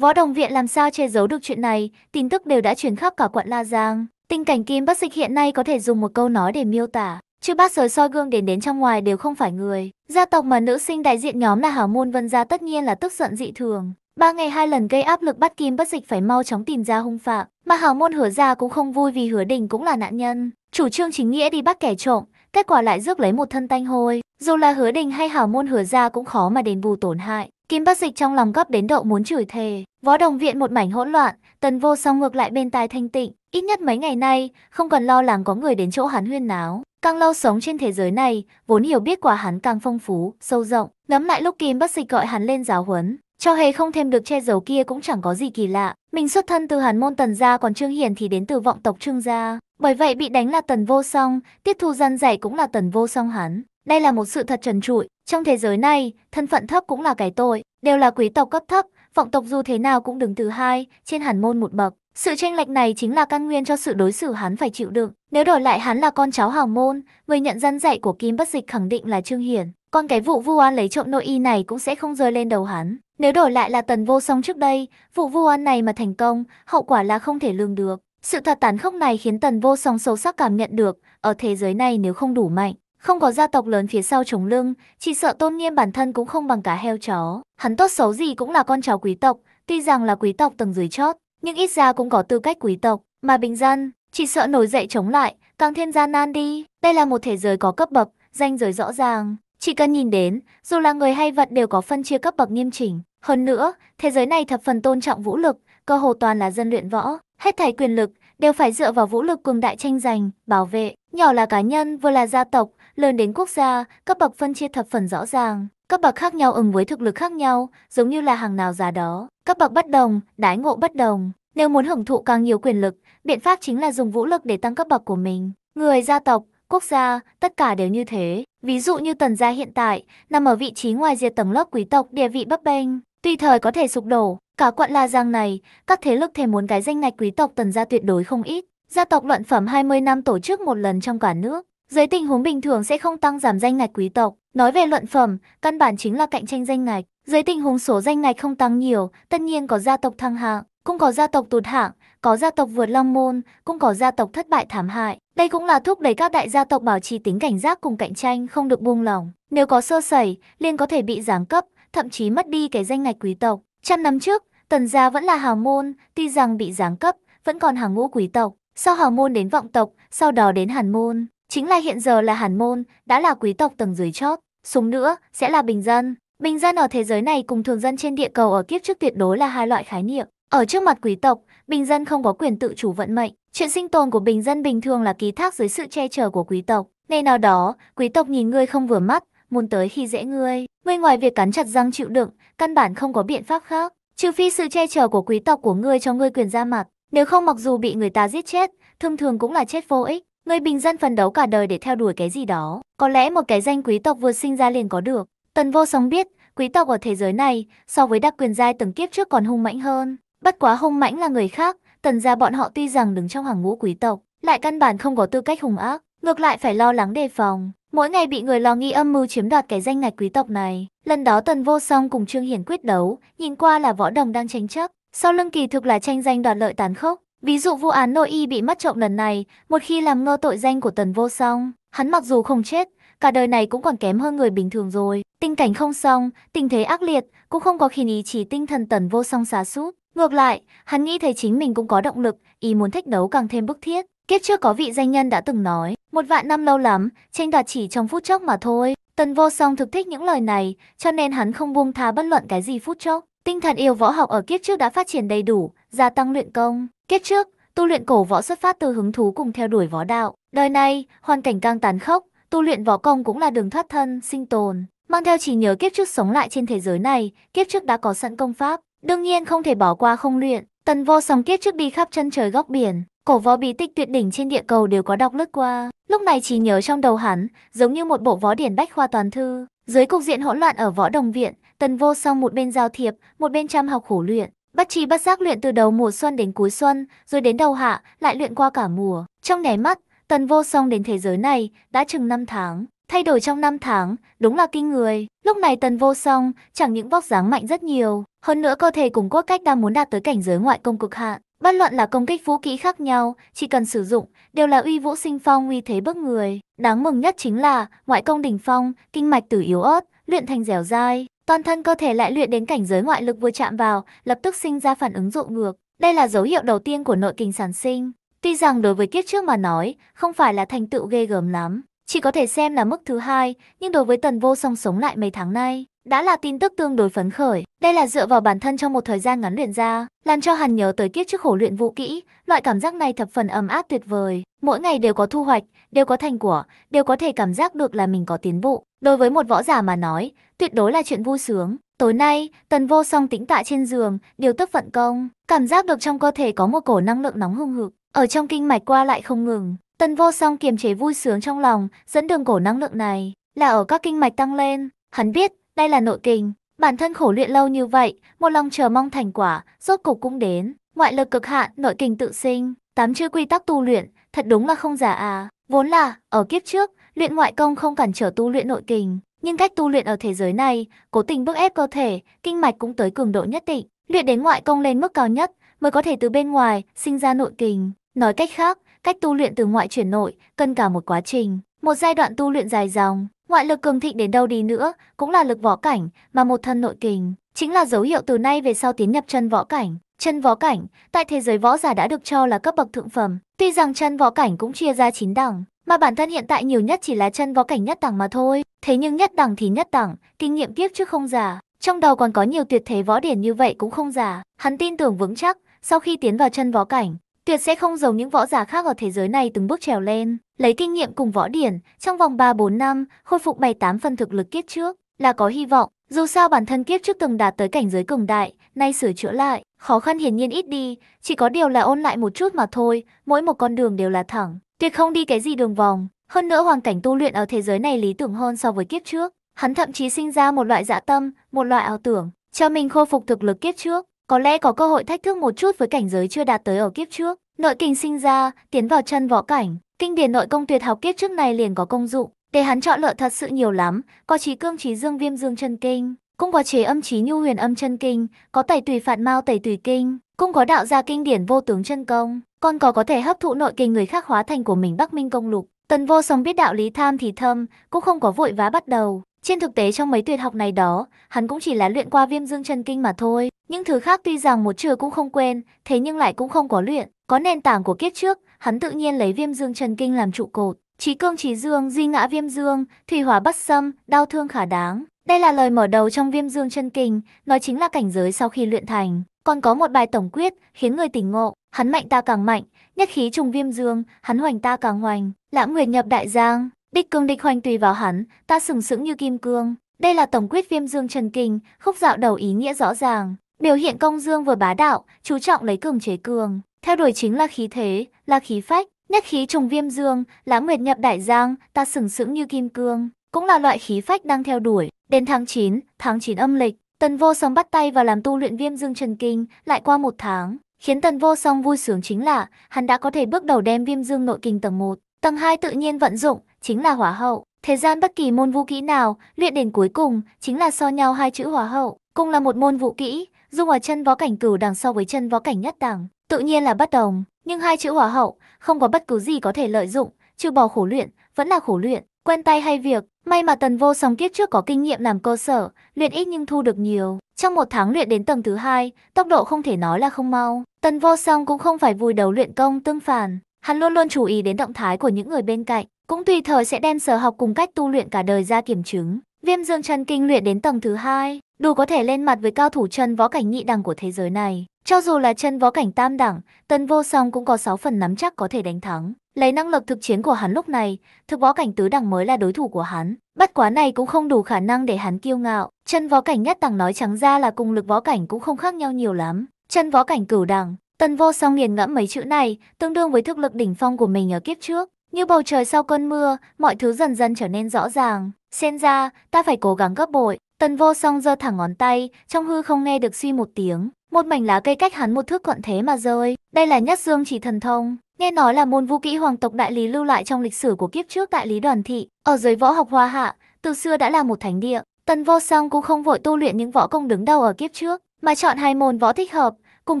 Võ Đồng Viện làm sao che giấu được chuyện này, tin tức đều đã truyền khắp cả quận La Giang. Tình cảnh Kim Bắc Dịch hiện nay có thể dùng một câu nói để miêu tả. Chứ bác sới soi gương đến đến trong ngoài đều không phải người. Gia tộc mà nữ sinh đại diện nhóm là Hảo Môn Vân Gia tất nhiên là tức giận dị thường. Ba ngày hai lần gây áp lực bắt Kim Bất Dịch phải mau chóng tìm ra hung phạm, mà Hảo Môn Hứa Gia cũng không vui vì Hứa Đình cũng là nạn nhân. Chủ trương chính nghĩa đi bắt kẻ trộm, kết quả lại rước lấy một thân tanh hôi. Dù là Hứa Đình hay Hảo Môn Hứa Gia cũng khó mà đền bù tổn hại. Kim Bác Dịch trong lòng gấp đến độ muốn chửi thề. Võ đồng viện một mảnh hỗn loạn, tần vô song ngược lại bên tai thanh tịnh. Ít nhất mấy ngày nay, không còn lo lắng có người đến chỗ hắn huyên náo. Càng lâu sống trên thế giới này, vốn hiểu biết quả hắn càng phong phú, sâu rộng. Ngắm lại lúc Kim Bác Dịch gọi hắn lên giáo huấn. Cho hề không thêm được che giấu kia cũng chẳng có gì kỳ lạ. Mình xuất thân từ hàn môn tần gia còn Trương Hiền thì đến từ vọng tộc Trương gia. Bởi vậy bị đánh là tần vô song, tiếp thu gian dạy cũng là tần vô song hắn. Đây là một sự thật trần trụi, trong thế giới này, thân phận thấp cũng là cái tội, đều là quý tộc cấp thấp, vọng tộc dù thế nào cũng đứng thứ hai, trên hàn môn một bậc. Sự tranh lệch này chính là căn nguyên cho sự đối xử hắn phải chịu đựng. Nếu đổi lại hắn là con cháu hào môn, người nhận dân dạy của Kim Bất Dịch khẳng định là Trương Hiển. Còn cái vụ vu oan lấy trộm nội y này cũng sẽ không rơi lên đầu hắn. Nếu đổi lại là tần vô song trước đây, vụ vu oan này mà thành công, hậu quả là không thể lường được. Sự thật tàn khốc này khiến tần vô song sâu sắc cảm nhận được, ở thế giới này nếu không đủ mạnh, không có gia tộc lớn phía sau chống lưng, chỉ sợ tôn nghiêm bản thân cũng không bằng cả heo chó. Hắn tốt xấu gì cũng là con cháu quý tộc, tuy rằng là quý tộc tầng dưới chót, nhưng ít ra cũng có tư cách quý tộc. Mà bình dân, chỉ sợ nổi dậy chống lại, càng thêm gian nan đi. Đây là một thế giới có cấp bậc, danh giới rõ ràng. Chỉ cần nhìn đến, dù là người hay vật đều có phân chia cấp bậc nghiêm chỉnh. Hơn nữa, thế giới này thập phần tôn trọng vũ lực, cơ hồ toàn là dân luyện võ. Hết thảy quyền lực đều phải dựa vào vũ lực cường đại tranh giành, bảo vệ. Nhỏ là cá nhân, vừa là gia tộc, lên đến quốc gia, cấp bậc phân chia thập phần rõ ràng. cấp bậc khác nhau ứng với thực lực khác nhau, giống như là hàng nào giá đó. cấp bậc bất đồng, đái ngộ bất đồng. Nếu muốn hưởng thụ càng nhiều quyền lực, biện pháp chính là dùng vũ lực để tăng cấp bậc của mình. Người gia tộc, quốc gia, tất cả đều như thế. Ví dụ như tần gia hiện tại, nằm ở vị trí ngoài diệt tầng lớp quý tộc địa vị bấp bênh, tùy thời có thể sụp đổ. Cả quận La Giang này, các thế lực thèm muốn cái danh ngạch quý tộc tần gia tuyệt đối không ít. Gia tộc luận phẩm 20 năm tổ chức một lần trong cả nước, dưới tình huống bình thường sẽ không tăng giảm danh ngạch quý tộc. Nói về luận phẩm, căn bản chính là cạnh tranh danh ngạch. Dưới tình huống số danh ngạch không tăng nhiều, tất nhiên có gia tộc thăng hạng, cũng có gia tộc tụt hạng, có gia tộc vượt long môn, cũng có gia tộc thất bại thảm hại. Đây cũng là thúc đẩy các đại gia tộc bảo trì tính cảnh giác cùng cạnh tranh không được buông lỏng. Nếu có sơ sẩy, liền có thể bị giáng cấp, thậm chí mất đi cái danh ngạch quý tộc. Trăm năm trước, Tần gia vẫn là hào môn, tuy rằng bị giáng cấp, vẫn còn hàng ngũ quý tộc, sau hào môn đến vọng tộc, sau đó đến hàn môn. Chính là hiện giờ là hàn môn, đã là quý tộc tầng dưới chót, xuống nữa sẽ là bình dân. Bình dân ở thế giới này cùng thường dân trên địa cầu ở kiếp trước tuyệt đối là hai loại khái niệm. Ở trước mặt quý tộc, bình dân không có quyền tự chủ vận mệnh. Chuyện sinh tồn của bình dân bình thường là ký thác dưới sự che chở của quý tộc. Nên nào đó, quý tộc nhìn ngươi không vừa mắt, muốn tới khi dễ ngươi. Ngươi ngoài việc cắn chặt răng chịu đựng, căn bản không có biện pháp khác. Trừ phi sự che chở của quý tộc của ngươi cho ngươi quyền ra mặt. Nếu không mặc dù bị người ta giết chết, thông thường cũng là chết vô ích. Người bình dân phấn đấu cả đời để theo đuổi cái gì đó. Có lẽ một cái danh quý tộc vừa sinh ra liền có được. Tần vô sống biết, quý tộc ở thế giới này so với đặc quyền giai từng kiếp trước còn hung mãnh hơn. Bất quá hung mãnh là người khác, tần gia bọn họ tuy rằng đứng trong hàng ngũ quý tộc, lại căn bản không có tư cách hung ác, ngược lại phải lo lắng đề phòng. Mỗi ngày bị người lo nghi âm mưu chiếm đoạt cái danh ngạch quý tộc này. Lần đó tần vô song cùng Trương Hiển quyết đấu, nhìn qua là võ đồng đang tranh chấp. Sau lưng kỳ thực là tranh danh đoạt lợi tán khốc. Ví dụ vụ án nội y bị mất trộm lần này, một khi làm ngơ tội danh của Tần Vô Song, hắn mặc dù không chết, cả đời này cũng còn kém hơn người bình thường rồi. Tình cảnh không xong, tình thế ác liệt, cũng không có khiến ý chí tinh thần Tần Vô Song xá sút. Ngược lại, hắn nghĩ thấy chính mình cũng có động lực, ý muốn thách đấu càng thêm bức thiết. Kiếp trước có vị danh nhân đã từng nói, một vạn năm lâu lắm, tranh đoạt chỉ trong phút chốc mà thôi. Tần Vô Song thực thích những lời này, cho nên hắn không buông tha bất luận cái gì phút chốc. Tinh thần yêu võ học ở kiếp trước đã phát triển đầy đủ, gia tăng luyện công. Kiếp trước, tu luyện cổ võ xuất phát từ hứng thú cùng theo đuổi võ đạo. Đời này, hoàn cảnh càng tàn khốc, tu luyện võ công cũng là đường thoát thân, sinh tồn. Mang theo chỉ nhớ kiếp trước sống lại trên thế giới này, kiếp trước đã có sẵn công pháp, đương nhiên không thể bỏ qua không luyện. Tần vô song kiếp trước đi khắp chân trời góc biển, cổ võ bí tích tuyệt đỉnh trên địa cầu đều có đọc lướt qua. Lúc này chỉ nhớ trong đầu hắn, giống như một bộ võ điển bách khoa toàn thư. Dưới cục diện hỗn loạn ở võ đồng viện, tần vô song một bên giao thiệp, một bên chăm học khổ luyện. Bất chi bất giác luyện từ đầu mùa xuân đến cuối xuân, rồi đến đầu hạ, lại luyện qua cả mùa. Trong nháy mắt, tần vô song đến thế giới này, đã chừng 5 tháng. Thay đổi trong 5 tháng, đúng là kinh người. Lúc này tần vô song, chẳng những vóc dáng mạnh rất nhiều. Hơn nữa cơ thể cùng cốt cách đang muốn đạt tới cảnh giới ngoại công cực hạn. Bất luận là công kích vũ kỹ khác nhau, chỉ cần sử dụng, đều là uy vũ sinh phong uy thế bức người. Đáng mừng nhất chính là, ngoại công đỉnh phong, kinh mạch từ yếu ớt, luyện thành dẻo dai, toàn thân cơ thể lại luyện đến cảnh giới ngoại lực vừa chạm vào, lập tức sinh ra phản ứng dụ ngược. Đây là dấu hiệu đầu tiên của nội kinh sản sinh. Tuy rằng đối với kiếp trước mà nói, không phải là thành tựu ghê gớm lắm, chỉ có thể xem là mức thứ hai, nhưng đối với tần vô song sống lại mấy tháng nay, đã là tin tức tương đối phấn khởi. Đây là dựa vào bản thân trong một thời gian ngắn luyện ra, làm cho hắn nhớ tới kiếp trước khổ luyện vũ kỹ, loại cảm giác này thập phần ấm áp tuyệt vời. Mỗi ngày đều có thu hoạch, đều có thành quả đều có thể cảm giác được là mình có tiến bộ. Đối với một võ giả mà nói, tuyệt đối là chuyện vui sướng. Tối nay, Tần Vô Song tĩnh tại trên giường, điều tức vận công, cảm giác được trong cơ thể có một cổ năng lượng nóng hừng hực, ở trong kinh mạch qua lại không ngừng. Tần Vô Song kiềm chế vui sướng trong lòng, dẫn đường cổ năng lượng này là ở các kinh mạch tăng lên. Hắn biết, đây là nội kinh, bản thân khổ luyện lâu như vậy, một lòng chờ mong thành quả, rốt cục cũng đến. Ngoại lực cực hạn, nội kinh tự sinh, tám chữ quy tắc tu luyện, thật đúng là không giả à. Vốn là, ở kiếp trước, Luyện ngoại công không cản trở tu luyện nội kình, nhưng cách tu luyện ở thế giới này, cố tình bức ép cơ thể, kinh mạch cũng tới cường độ nhất định, luyện đến ngoại công lên mức cao nhất mới có thể từ bên ngoài sinh ra nội kình. Nói cách khác, cách tu luyện từ ngoại chuyển nội cần cả một quá trình, một giai đoạn tu luyện dài dòng. Ngoại lực cường thịnh đến đâu đi nữa cũng là lực võ cảnh mà một thân nội kình chính là dấu hiệu từ nay về sau tiến nhập chân võ cảnh. Chân võ cảnh tại thế giới võ giả đã được cho là cấp bậc thượng phẩm. Tuy rằng chân võ cảnh cũng chia ra chín đẳng, mà bản thân hiện tại nhiều nhất chỉ là chân võ cảnh nhất đẳng mà thôi. Thế nhưng nhất đẳng thì nhất đẳng, kinh nghiệm kiếp trước không giả, trong đầu còn có nhiều tuyệt thế võ điển như vậy cũng không giả. Hắn tin tưởng vững chắc, sau khi tiến vào chân võ cảnh, tuyệt sẽ không giống những võ giả khác ở thế giới này từng bước trèo lên. Lấy kinh nghiệm cùng võ điển, trong vòng 3-4 năm, khôi phục 7-8 phần thực lực kiếp trước là có hy vọng. Dù sao bản thân kiếp trước từng đạt tới cảnh giới cường đại, nay sửa chữa lại, khó khăn hiển nhiên ít đi, chỉ có điều là ôn lại một chút mà thôi, mỗi một con đường đều là thẳng, Tuyệt không đi cái gì đường vòng, hơn nữa hoàn cảnh tu luyện ở thế giới này lý tưởng hơn so với kiếp trước, hắn thậm chí sinh ra một loại dạ tâm, một loại ảo tưởng, cho mình khôi phục thực lực kiếp trước, có lẽ có cơ hội thách thức một chút với cảnh giới chưa đạt tới ở kiếp trước. Nội kinh sinh ra, tiến vào chân võ cảnh, kinh điển nội công tuyệt học kiếp trước này liền có công dụng, để hắn chọn lựa thật sự nhiều lắm, có trí cương trí dương viêm dương chân kinh, cũng có chế âm trí nhu huyền âm chân kinh, có tẩy tùy phạt mao tẩy tùy kinh, cũng có đạo gia kinh điển vô tướng chân công, con có có thể hấp thụ nội kinh người khác hóa thành của mình Bắc Minh công lục. Tần vô song biết đạo lý tham thì thâm, cũng không có vội vã bắt đầu. Trên thực tế trong mấy tuyệt học này đó, hắn cũng chỉ là luyện qua viêm dương chân kinh mà thôi. Những thứ khác tuy rằng một trừ cũng không quên, thế nhưng lại cũng không có luyện. Có nền tảng của kiếp trước, hắn tự nhiên lấy viêm dương chân kinh làm trụ cột. Trí cương trí dương, di ngã viêm dương, thủy hỏa bất xâm, đau thương khả đáng. Đây là lời mở đầu trong viêm dương chân kinh, nó chính là cảnh giới sau khi luyện thành. Còn có một bài tổng quyết khiến người tỉnh ngộ, Hắn mạnh ta càng mạnh, nhất khí trùng viêm dương, hắn hoành ta càng hoành, lãm nguyệt nhập đại giang, địch cương địch hoành tùy vào hắn, ta sừng sững như kim cương. Đây là tổng quyết viêm dương trần kinh, khúc dạo đầu ý nghĩa rõ ràng, biểu hiện công dương vừa bá đạo, chú trọng lấy cường chế cường, theo đuổi chính là khí thế, là khí phách, nhất khí trùng viêm dương, lãm nguyệt nhập đại giang, ta sừng sững như kim cương, cũng là loại khí phách đang theo đuổi. Đến tháng 9, tháng 9 âm lịch, Tần Vô Sóng bắt tay vào làm tu luyện Viêm Dương Trần Kinh, lại qua một tháng, Khiến Tần Vô Song vui sướng chính là, hắn đã có thể bước đầu đem Viêm Dương nội kinh tầng 1, tầng 2 tự nhiên vận dụng, chính là Hỏa Hậu. Thế gian bất kỳ môn vũ kỹ nào, luyện đến cuối cùng chính là so nhau hai chữ Hỏa Hậu, cùng là một môn vũ kỹ, dung ở chân võ cảnh cửu đằng so với chân võ cảnh nhất đẳng, tự nhiên là bất đồng, nhưng hai chữ Hỏa Hậu không có bất cứ gì có thể lợi dụng, trừ bỏ khổ luyện, vẫn là khổ luyện, quen tay hay việc, May mà tần vô sóng kiếp trước có kinh nghiệm làm cơ sở, luyện ít nhưng thu được nhiều. Trong một tháng luyện đến tầng thứ hai, tốc độ không thể nói là không mau. Tần vô song cũng không phải vui đầu luyện công tương phản. Hắn luôn luôn chú ý đến động thái của những người bên cạnh, cũng tùy thời sẽ đem sở học cùng cách tu luyện cả đời ra kiểm chứng. Viêm dương chân kinh luyện đến tầng thứ hai, đủ có thể lên mặt với cao thủ chân võ cảnh nhị đẳng của thế giới này. Cho dù là chân võ cảnh tam đẳng, tần vô song cũng có 6 phần nắm chắc có thể đánh thắng. Lấy năng lực thực chiến của hắn lúc này, thực võ cảnh tứ đẳng mới là đối thủ của hắn. Bất quá này cũng không đủ khả năng để hắn kiêu ngạo. Chân võ cảnh nhất đẳng nói trắng ra là cùng lực võ cảnh cũng không khác nhau nhiều lắm. Chân võ cảnh cửu đẳng, tần vô song nghiền ngẫm mấy chữ này, tương đương với thực lực đỉnh phong của mình ở kiếp trước. Như bầu trời sau cơn mưa, mọi thứ dần dần trở nên rõ ràng. Xem ra, ta phải cố gắng gấp bội. Tần vô song giơ thẳng ngón tay, trong hư không nghe được suy một tiếng. Một mảnh lá cây cách hắn một thước gọn thế mà rơi. Đây là nhất dương chỉ thần thông. Nghe nói là môn vũ kỹ hoàng tộc đại lý lưu lại trong lịch sử của kiếp trước đại lý đoàn thị. Ở dưới võ học hoa hạ, từ xưa đã là một thánh địa. Tần vô song cũng không vội tu luyện những võ công đứng đầu ở kiếp trước, mà chọn hai môn võ thích hợp, cùng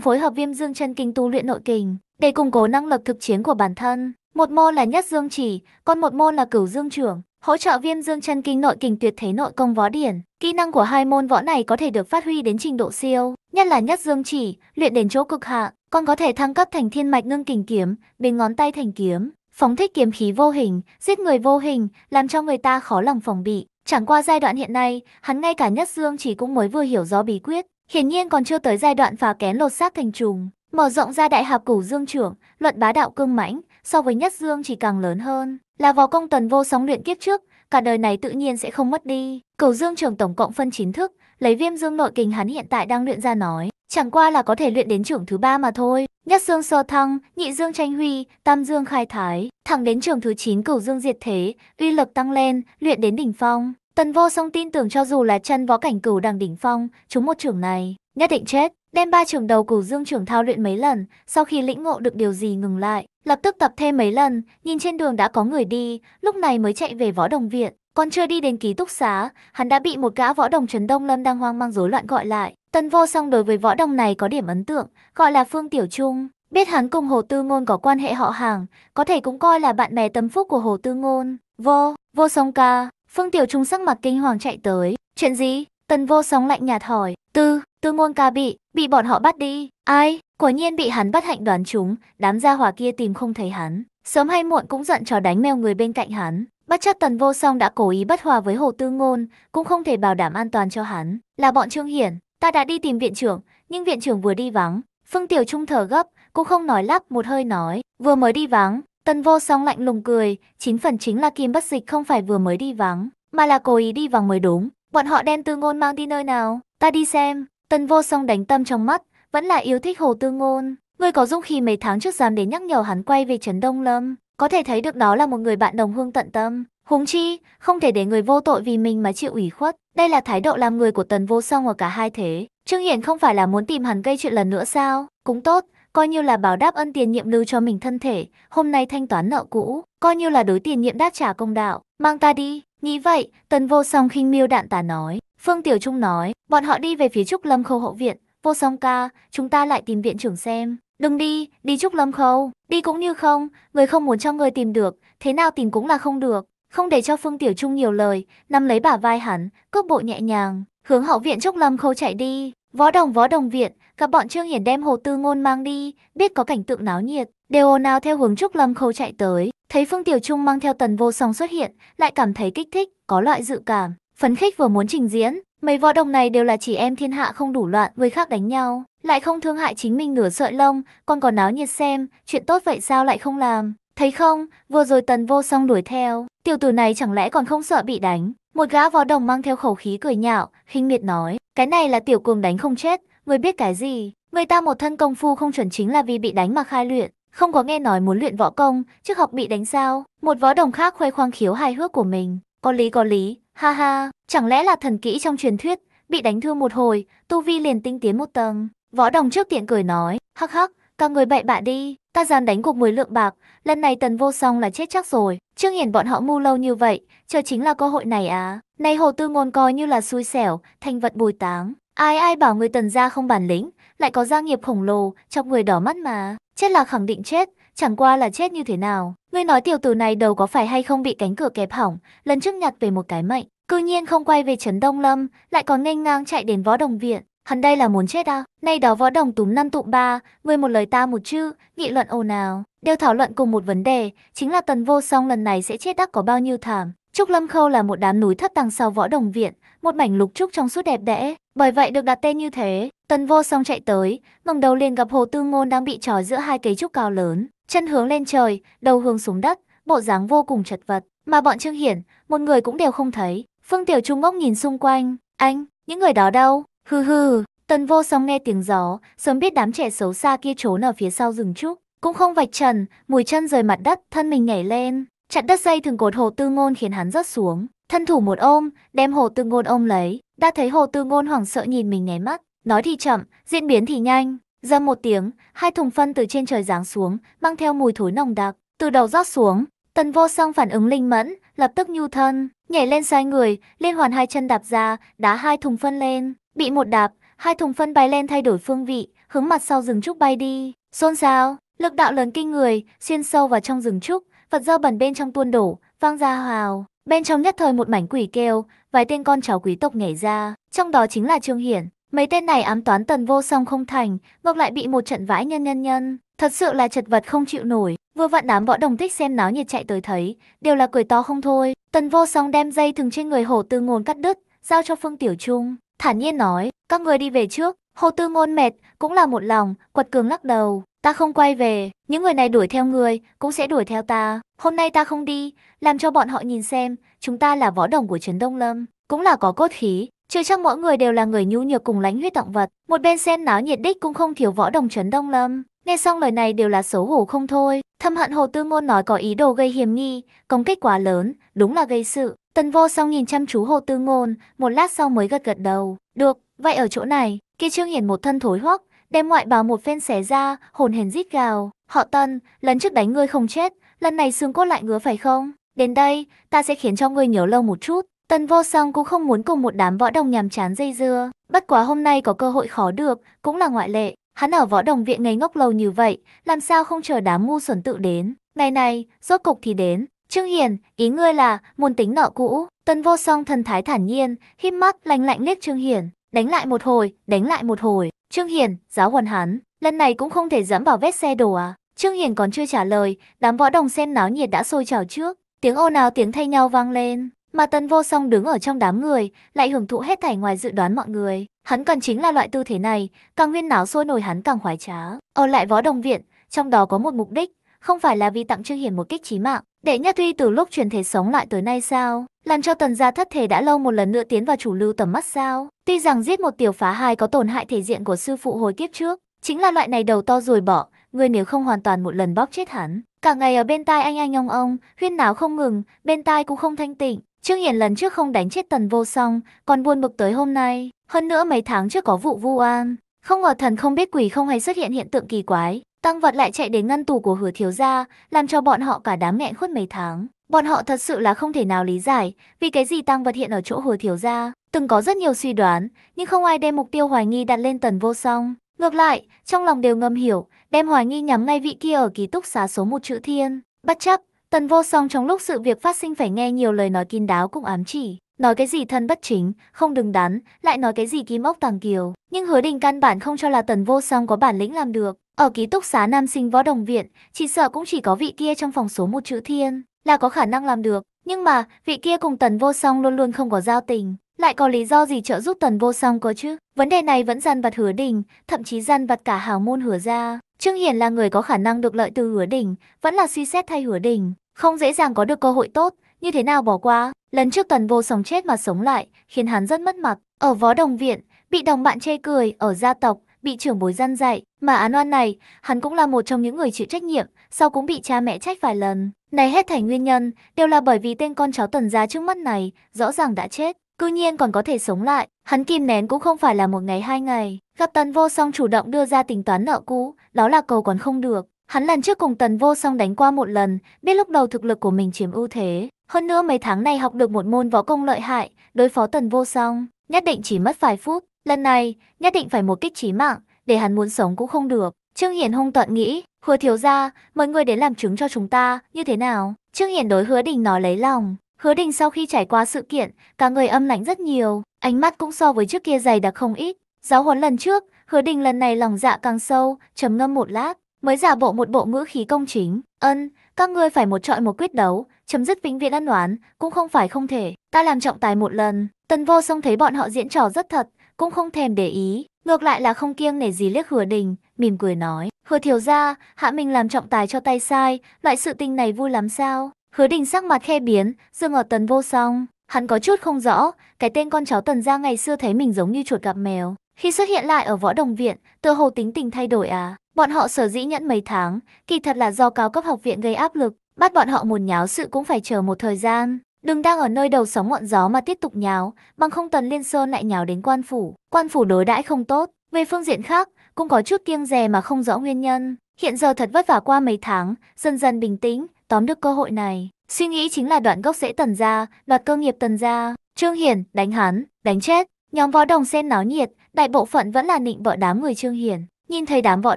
phối hợp viêm dương chân kinh tu luyện nội kình, để củng cố năng lực thực chiến của bản thân. Một môn là nhất dương chỉ, còn một môn là cửu dương trưởng. Hỗ trợ viêm dương chân kinh nội kình tuyệt thế nội công võ điển, kỹ năng của hai môn võ này có thể được phát huy đến trình độ siêu, nhất là nhất dương chỉ, luyện đến chỗ cực hạ, còn có thể thăng cấp thành thiên mạch ngưng kình kiếm, bên ngón tay thành kiếm, phóng thích kiếm khí vô hình, giết người vô hình, làm cho người ta khó lòng phòng bị. Chẳng qua giai đoạn hiện nay, hắn ngay cả nhất dương chỉ cũng mới vừa hiểu rõ bí quyết, hiển nhiên còn chưa tới giai đoạn phá kén lột xác thành trùng, mở rộng ra đại hạp cửu dương trưởng, luận bá đạo cương mãnh, so với nhất dương chỉ càng lớn hơn. Là vò công tần vô sóng luyện kiếp trước, cả đời này tự nhiên sẽ không mất đi. Cầu dương trưởng tổng cộng phân chín thức, lấy viêm dương nội kình hắn hiện tại đang luyện ra nói. Chẳng qua là có thể luyện đến trưởng thứ ba mà thôi. Nhất dương sơ thăng, nhị dương tranh huy, tam dương khai thái. Thẳng đến trưởng thứ 9 cửu dương diệt thế, uy lực tăng lên, luyện đến đỉnh phong. Tần vô song tin tưởng cho dù là chân võ cảnh cửu đang đỉnh phong, chúng một trưởng này, nhất định chết. Đem ba trường đầu cửu dương trưởng thao luyện mấy lần, sau khi lĩnh ngộ được điều gì ngừng lại, lập tức tập thêm mấy lần, nhìn trên đường đã có người đi, lúc này mới chạy về võ đồng viện. Còn chưa đi đến ký túc xá, hắn đã bị một gã võ đồng trấn Đông Lâm đang hoang mang rối loạn gọi lại. Tân vô song đối với võ đồng này có điểm ấn tượng, gọi là Phương Tiểu Trung. Biết hắn cùng Hồ Tư Ngôn có quan hệ họ hàng, có thể cũng coi là bạn bè tâm phúc của Hồ Tư Ngôn. Vô, vô song ca, Phương Tiểu Trung sắc mặt kinh hoàng chạy tới. Chuyện gì? tân vô song lạnh nhạt hỏi. Tư, Tư Ngôn ca bị, bị bọn họ bắt đi. Ai, quả nhiên bị hắn bắt hạnh đoán chúng, đám gia hỏa kia tìm không thấy hắn. Sớm hay muộn cũng giận trò đánh mèo người bên cạnh hắn. Bất chấp tần vô song đã cố ý bất hòa với hồ tư ngôn, cũng không thể bảo đảm an toàn cho hắn. Là bọn Trương Hiển, ta đã đi tìm viện trưởng, nhưng viện trưởng vừa đi vắng. Phương Tiểu Trung thở gấp, cũng không nói lắp một hơi nói, vừa mới đi vắng. Tần vô song lạnh lùng cười, chính phần chính là kim bất dịch không phải vừa mới đi vắng, mà là cố ý đi vắng mới đúng. Bọn họ đem tư ngôn mang đi nơi nào, ta đi xem. Tần vô song đánh tâm trong mắt, vẫn là yêu thích hồ tư ngôn. Người có dung khi mấy tháng trước dám đến nhắc nhở hắn quay về Trấn Đông Lâm, có thể thấy được đó là một người bạn đồng hương tận tâm. Huống chi, không thể để người vô tội vì mình mà chịu ủy khuất. Đây là thái độ làm người của tần vô song ở cả hai thế. Trương Hiển không phải là muốn tìm hắn gây chuyện lần nữa sao? Cũng tốt, coi như là báo đáp ân tiền nhiệm lưu cho mình thân thể, hôm nay thanh toán nợ cũ, coi như là đối tiền nhiệm đáp trả công đạo, mang ta đi. Nghĩ vậy, tần vô song khinh miêu đạn tà nói. Phương Tiểu Trung nói, bọn họ đi về phía Trúc Lâm Khâu hậu viện, vô song ca, chúng ta lại tìm viện trưởng xem. Đừng đi, đi Trúc Lâm Khâu, đi cũng như không, người không muốn cho người tìm được, thế nào tìm cũng là không được. Không để cho Phương Tiểu Trung nhiều lời, nắm lấy bả vai hắn, cước bộ nhẹ nhàng, hướng hậu viện Trúc Lâm Khâu chạy đi. Võ đồng võ đồng viện, các bọn Trương Hiển đem hồ tư ngôn mang đi, biết có cảnh tượng náo nhiệt, đều ồn nào theo hướng Trúc Lâm Khâu chạy tới. Thấy Phương Tiểu Trung mang theo tần vô song xuất hiện, lại cảm thấy kích thích, có loại dự cảm phấn khích vừa muốn trình diễn. Mấy võ đồng này đều là chỉ em thiên hạ không đủ loạn với khác đánh nhau, lại không thương hại chính mình nửa sợi lông, còn còn áo nhiệt xem, chuyện tốt vậy sao lại không làm. Thấy không, vừa rồi tần vô song đuổi theo, tiểu tử này chẳng lẽ còn không sợ bị đánh. Một gã võ đồng mang theo khẩu khí cười nhạo, khinh miệt nói, cái này là tiểu cường đánh không chết, người biết cái gì. Người ta một thân công phu không chuẩn chính là vì bị đánh mà khai luyện, không có nghe nói muốn luyện võ công, trước học bị đánh sao. Một võ đồng khác khoe khoang khiếu hài hước của mình, có lý có lý, Ha ha, chẳng lẽ là thần kỹ trong truyền thuyết, bị đánh thương một hồi, tu vi liền tinh tiến một tầng. Võ đồng trước tiện cười nói, hắc hắc, các người bậy bạ đi, ta dám đánh cuộc mười lượng bạc, lần này tần vô song là chết chắc rồi. Trương Hiển bọn họ mưu lâu như vậy, chờ chính là cơ hội này à. Này hồ tư ngôn coi như là xui xẻo, thành vật bùi táng. Ai ai bảo người tần gia không bản lĩnh, lại có gia nghiệp khổng lồ, chọc người đỏ mắt mà. Chết là khẳng định chết, chẳng qua là chết như thế nào. Ngươi nói tiểu tử này đầu có phải hay không bị cánh cửa kẹp hỏng, lần trước nhặt về một cái mệnh, cư nhiên không quay về Trấn Đông Lâm, lại còn nghênh ngang chạy đến võ đồng viện. Hắn đây là muốn chết à? Nay đó võ đồng túm năm tụ ba, ngươi một lời ta một chữ, nghị luận ồn ào, đều thảo luận cùng một vấn đề, chính là tần vô song lần này sẽ chết đắc có bao nhiêu thảm. Trúc Lâm Khâu là một đám núi thấp tầng sau võ đồng viện, một mảnh lục trúc trong suốt đẹp đẽ, bởi vậy được đặt tên như thế. Tần Vô Song chạy tới, ngẩng đầu liền gặp Hồ Tư Ngôn đang bị trói giữa hai cây trúc cao lớn, chân hướng lên trời, đầu hướng xuống đất, bộ dáng vô cùng chật vật, mà bọn Trương Hiển, một người cũng đều không thấy. Phương Tiểu Trung ngốc nhìn xung quanh, anh, những người đó đâu? Hừ hừ, tần vô song nghe tiếng gió, sớm biết đám trẻ xấu xa kia trốn ở phía sau rừng trúc. Cũng không vạch trần, mùi chân rời mặt đất, thân mình nhảy lên, chặn đất dây thường cột hồ tư ngôn khiến hắn rớt xuống. Thân thủ một ôm, đem hồ tư ngôn ôm lấy, đã thấy hồ tư ngôn hoảng sợ nhìn mình nháy mắt, nói thì chậm, diễn biến thì nhanh, Dầm một tiếng, hai thùng phân từ trên trời giáng xuống, mang theo mùi thối nồng đặc, từ đầu rót xuống. Tần vô song phản ứng linh mẫn, lập tức nhu thân, nhảy lên xoay người, liên hoàn hai chân đạp ra, đá hai thùng phân lên, bị một đạp, hai thùng phân bay lên thay đổi phương vị, hướng mặt sau rừng trúc bay đi. Xôn xao, lực đạo lớn kinh người, xuyên sâu vào trong rừng trúc, vật dao bẩn bên trong tuôn đổ, vang ra hào. Bên trong nhất thời một mảnh quỷ kêu, vài tên con cháu quý tộc nhảy ra, trong đó chính là Trương Hiển, Mấy tên này ám toán tần vô song không thành, ngược lại bị một trận vãi nhân nhân nhân. Thật sự là chật vật không chịu nổi, vừa vặn đám võ đồng tích xem náo nhiệt chạy tới thấy, đều là cười to không thôi. Tần vô song đem dây thừng trên người hồ tư ngôn cắt đứt, giao cho phương tiểu trung. Thản nhiên nói, các người đi về trước, hồ tư ngôn mệt, cũng là một lòng, quật cường lắc đầu. Ta không quay về, những người này đuổi theo người, cũng sẽ đuổi theo ta. Hôm nay ta không đi, làm cho bọn họ nhìn xem, chúng ta là võ đồng của Trấn Đông Lâm, cũng là có cốt khí, Trừ chắc mỗi người đều là người nhu nhược cùng lãnh huyết động vật, một bên xen náo nhiệt đích cũng không thiếu võ đồng trấn đông lâm. Nghe xong lời này đều là xấu hổ không thôi, thâm hận hồ tư ngôn nói có ý đồ gây hiểm nghi, công kích quá lớn, đúng là gây sự. Tần vô song nhìn chăm chú hồ tư ngôn, một lát sau mới gật gật đầu. Được, vậy ở chỗ này, kia trương hiển một thân thối hoắc, đem ngoại bào một phen xé ra, hồn hển rít gào. Họ tân, lần trước đánh ngươi không chết, lần này xương cốt lại ngứa phải không? Đến đây, ta sẽ khiến cho ngươi nhớ lâu một chút. Tần vô song cũng không muốn cùng một đám võ đồng nhàm chán dây dưa, bất quá hôm nay có cơ hội khó được, cũng là ngoại lệ. Hắn ở võ đồng viện ngây ngốc lâu như vậy, làm sao không chờ đám ngu xuẩn tự đến. Ngày này, rốt cục thì đến. Trương Hiền, ý ngươi là, muốn tính nợ cũ. Tần vô song thần thái thản nhiên, híp mắt lạnh lạnh liếc Trương Hiền. Đánh lại một hồi, đánh lại một hồi. Trương Hiền, giáo huấn hắn, lần này cũng không thể dẫm vào vết xe đổ à. Trương Hiền còn chưa trả lời, đám võ đồng xem náo nhiệt đã sôi trào trước. Tiếng ồn nào tiếng thay nhau vang lên. Mà Tần Vô Song đứng ở trong đám người, lại hưởng thụ hết thảy ngoài dự đoán mọi người. Hắn cần chính là loại tư thế này, càng nguyên náo sôi nổi hắn càng khoái trá. Ở lại võ đồng viện, trong đó có một mục đích, không phải là vì tặng Trương Hiển một kích chí mạng. Đệ Nhất Uy từ lúc truyền thể sống lại tới nay sao? Làm cho Tần gia thất thể đã lâu một lần nữa tiến vào chủ lưu tầm mắt sao? Tuy rằng giết một tiểu phá hai có tổn hại thể diện của sư phụ hồi kiếp trước, chính là loại này đầu to rồi bỏ, người nếu không hoàn toàn một lần bóp chết hắn. Cả ngày ở bên tai anh anh ông ông, huyên náo không ngừng, bên tai cũng không thanh tịnh, Trương Hiền lần trước không đánh chết tần vô song, còn buồn bực tới hôm nay. Hơn nữa mấy tháng trước có vụ vu an, không ngờ thần không biết quỷ không hay xuất hiện hiện tượng kỳ quái. Tăng vật lại chạy đến ngăn tù của hứa thiếu gia, làm cho bọn họ cả đám nghẹn khuất mấy tháng. Bọn họ thật sự là không thể nào lý giải, vì cái gì tăng vật hiện ở chỗ hứa thiếu gia. Từng có rất nhiều suy đoán, nhưng không ai đem mục tiêu hoài nghi đặt lên tần vô song. Ngược lại, trong lòng đều ngầm hiểu, đem hoài nghi nhắm ngay vị kia ở ký túc xá số một chữ thiên. Bất chấp, Tần vô song trong lúc sự việc phát sinh phải nghe nhiều lời nói kín đáo cũng ám chỉ. Nói cái gì thân bất chính, không đừng đắn, lại nói cái gì kim ốc tàng kiều. Nhưng hứa đình căn bản không cho là tần vô song có bản lĩnh làm được. Ở ký túc xá nam sinh võ đồng viện, chỉ sợ cũng chỉ có vị kia trong phòng số một chữ thiên là có khả năng làm được. Nhưng mà, vị kia cùng tần vô song luôn luôn không có giao tình. Lại có lý do gì trợ giúp tần vô song cơ chứ? Vấn đề này vẫn dằn vặt hứa đình, thậm chí dằn vặt cả hào môn hứa ra. Trương Hiển là người có khả năng được lợi từ hứa đỉnh, vẫn là suy xét thay hứa đỉnh, không dễ dàng có được cơ hội tốt, như thế nào bỏ qua. Lần trước tần vô sống chết mà sống lại, khiến hắn rất mất mặt. Ở võ đồng viện, bị đồng bạn chê cười, ở gia tộc, bị trưởng bối gian dạy. Mà án oan này, hắn cũng là một trong những người chịu trách nhiệm, sau cũng bị cha mẹ trách vài lần. Này hết thảy nguyên nhân, đều là bởi vì tên con cháu tần gia trước mắt này, rõ ràng đã chết cư nhiên còn có thể sống lại. Hắn kìm nén cũng không phải là một ngày hai ngày. Gặp tần vô song chủ động đưa ra tính toán nợ cũ, đó là cầu còn không được. Hắn lần trước cùng tần vô song đánh qua một lần, biết lúc đầu thực lực của mình chiếm ưu thế. Hơn nữa mấy tháng này học được một môn võ công lợi hại, đối phó tần vô song, nhất định chỉ mất vài phút. Lần này, nhất định phải một kích trí mạng, để hắn muốn sống cũng không được. Trương Hiển hung tận nghĩ, hứa thiếu ra, mời người đến làm chứng cho chúng ta, như thế nào? Trương Hiển đối hứa đình nói lấy lòng, Hứa Đình sau khi trải qua sự kiện, cả người âm lãnh rất nhiều, ánh mắt cũng so với trước kia dày đặc không ít. Giáo huấn lần trước, Hứa Đình lần này lòng dạ càng sâu, trầm ngâm một lát, mới giả bộ một bộ ngữ khí công chính. Ân, các ngươi phải một trọi một quyết đấu, chấm dứt vĩnh viễn ân oán, cũng không phải không thể. Ta làm trọng tài một lần. Tần vô song thấy bọn họ diễn trò rất thật, cũng không thèm để ý, ngược lại là không kiêng nể gì liếc Hứa Đình, mỉm cười nói: Hứa thiếu gia, hạ mình làm trọng tài cho tay sai, loại sự tình này vui lắm sao? Hứa Đình sắc mặt khe biến, dừng ở Tần Vô Song. Hắn có chút không rõ, cái tên con cháu Tần gia ngày xưa thấy mình giống như chuột gặp mèo. Khi xuất hiện lại ở võ đồng viện, tựa hồ tính tình thay đổi à. Bọn họ sở dĩ nhẫn mấy tháng, kỳ thật là do cao cấp học viện gây áp lực, bắt bọn họ muốn nháo sự cũng phải chờ một thời gian. Đừng đang ở nơi đầu sóng ngọn gió mà tiếp tục nháo, bằng không Tần Liên Sơn lại nháo đến quan phủ. Quan phủ đối đãi không tốt. Về phương diện khác, cũng có chút kiêng dè mà không rõ nguyên nhân. Hiện giờ thật vất vả qua mấy tháng, dần dần bình tĩnh, tóm được cơ hội này. Suy nghĩ chính là đoạn gốc rễ tần gia, đoạt cơ nghiệp tần gia. Trương Hiển đánh hắn, đánh chết. Nhóm võ đồng xen náo nhiệt, đại bộ phận vẫn là nịnh vợ đám người Trương Hiển. Nhìn thấy đám võ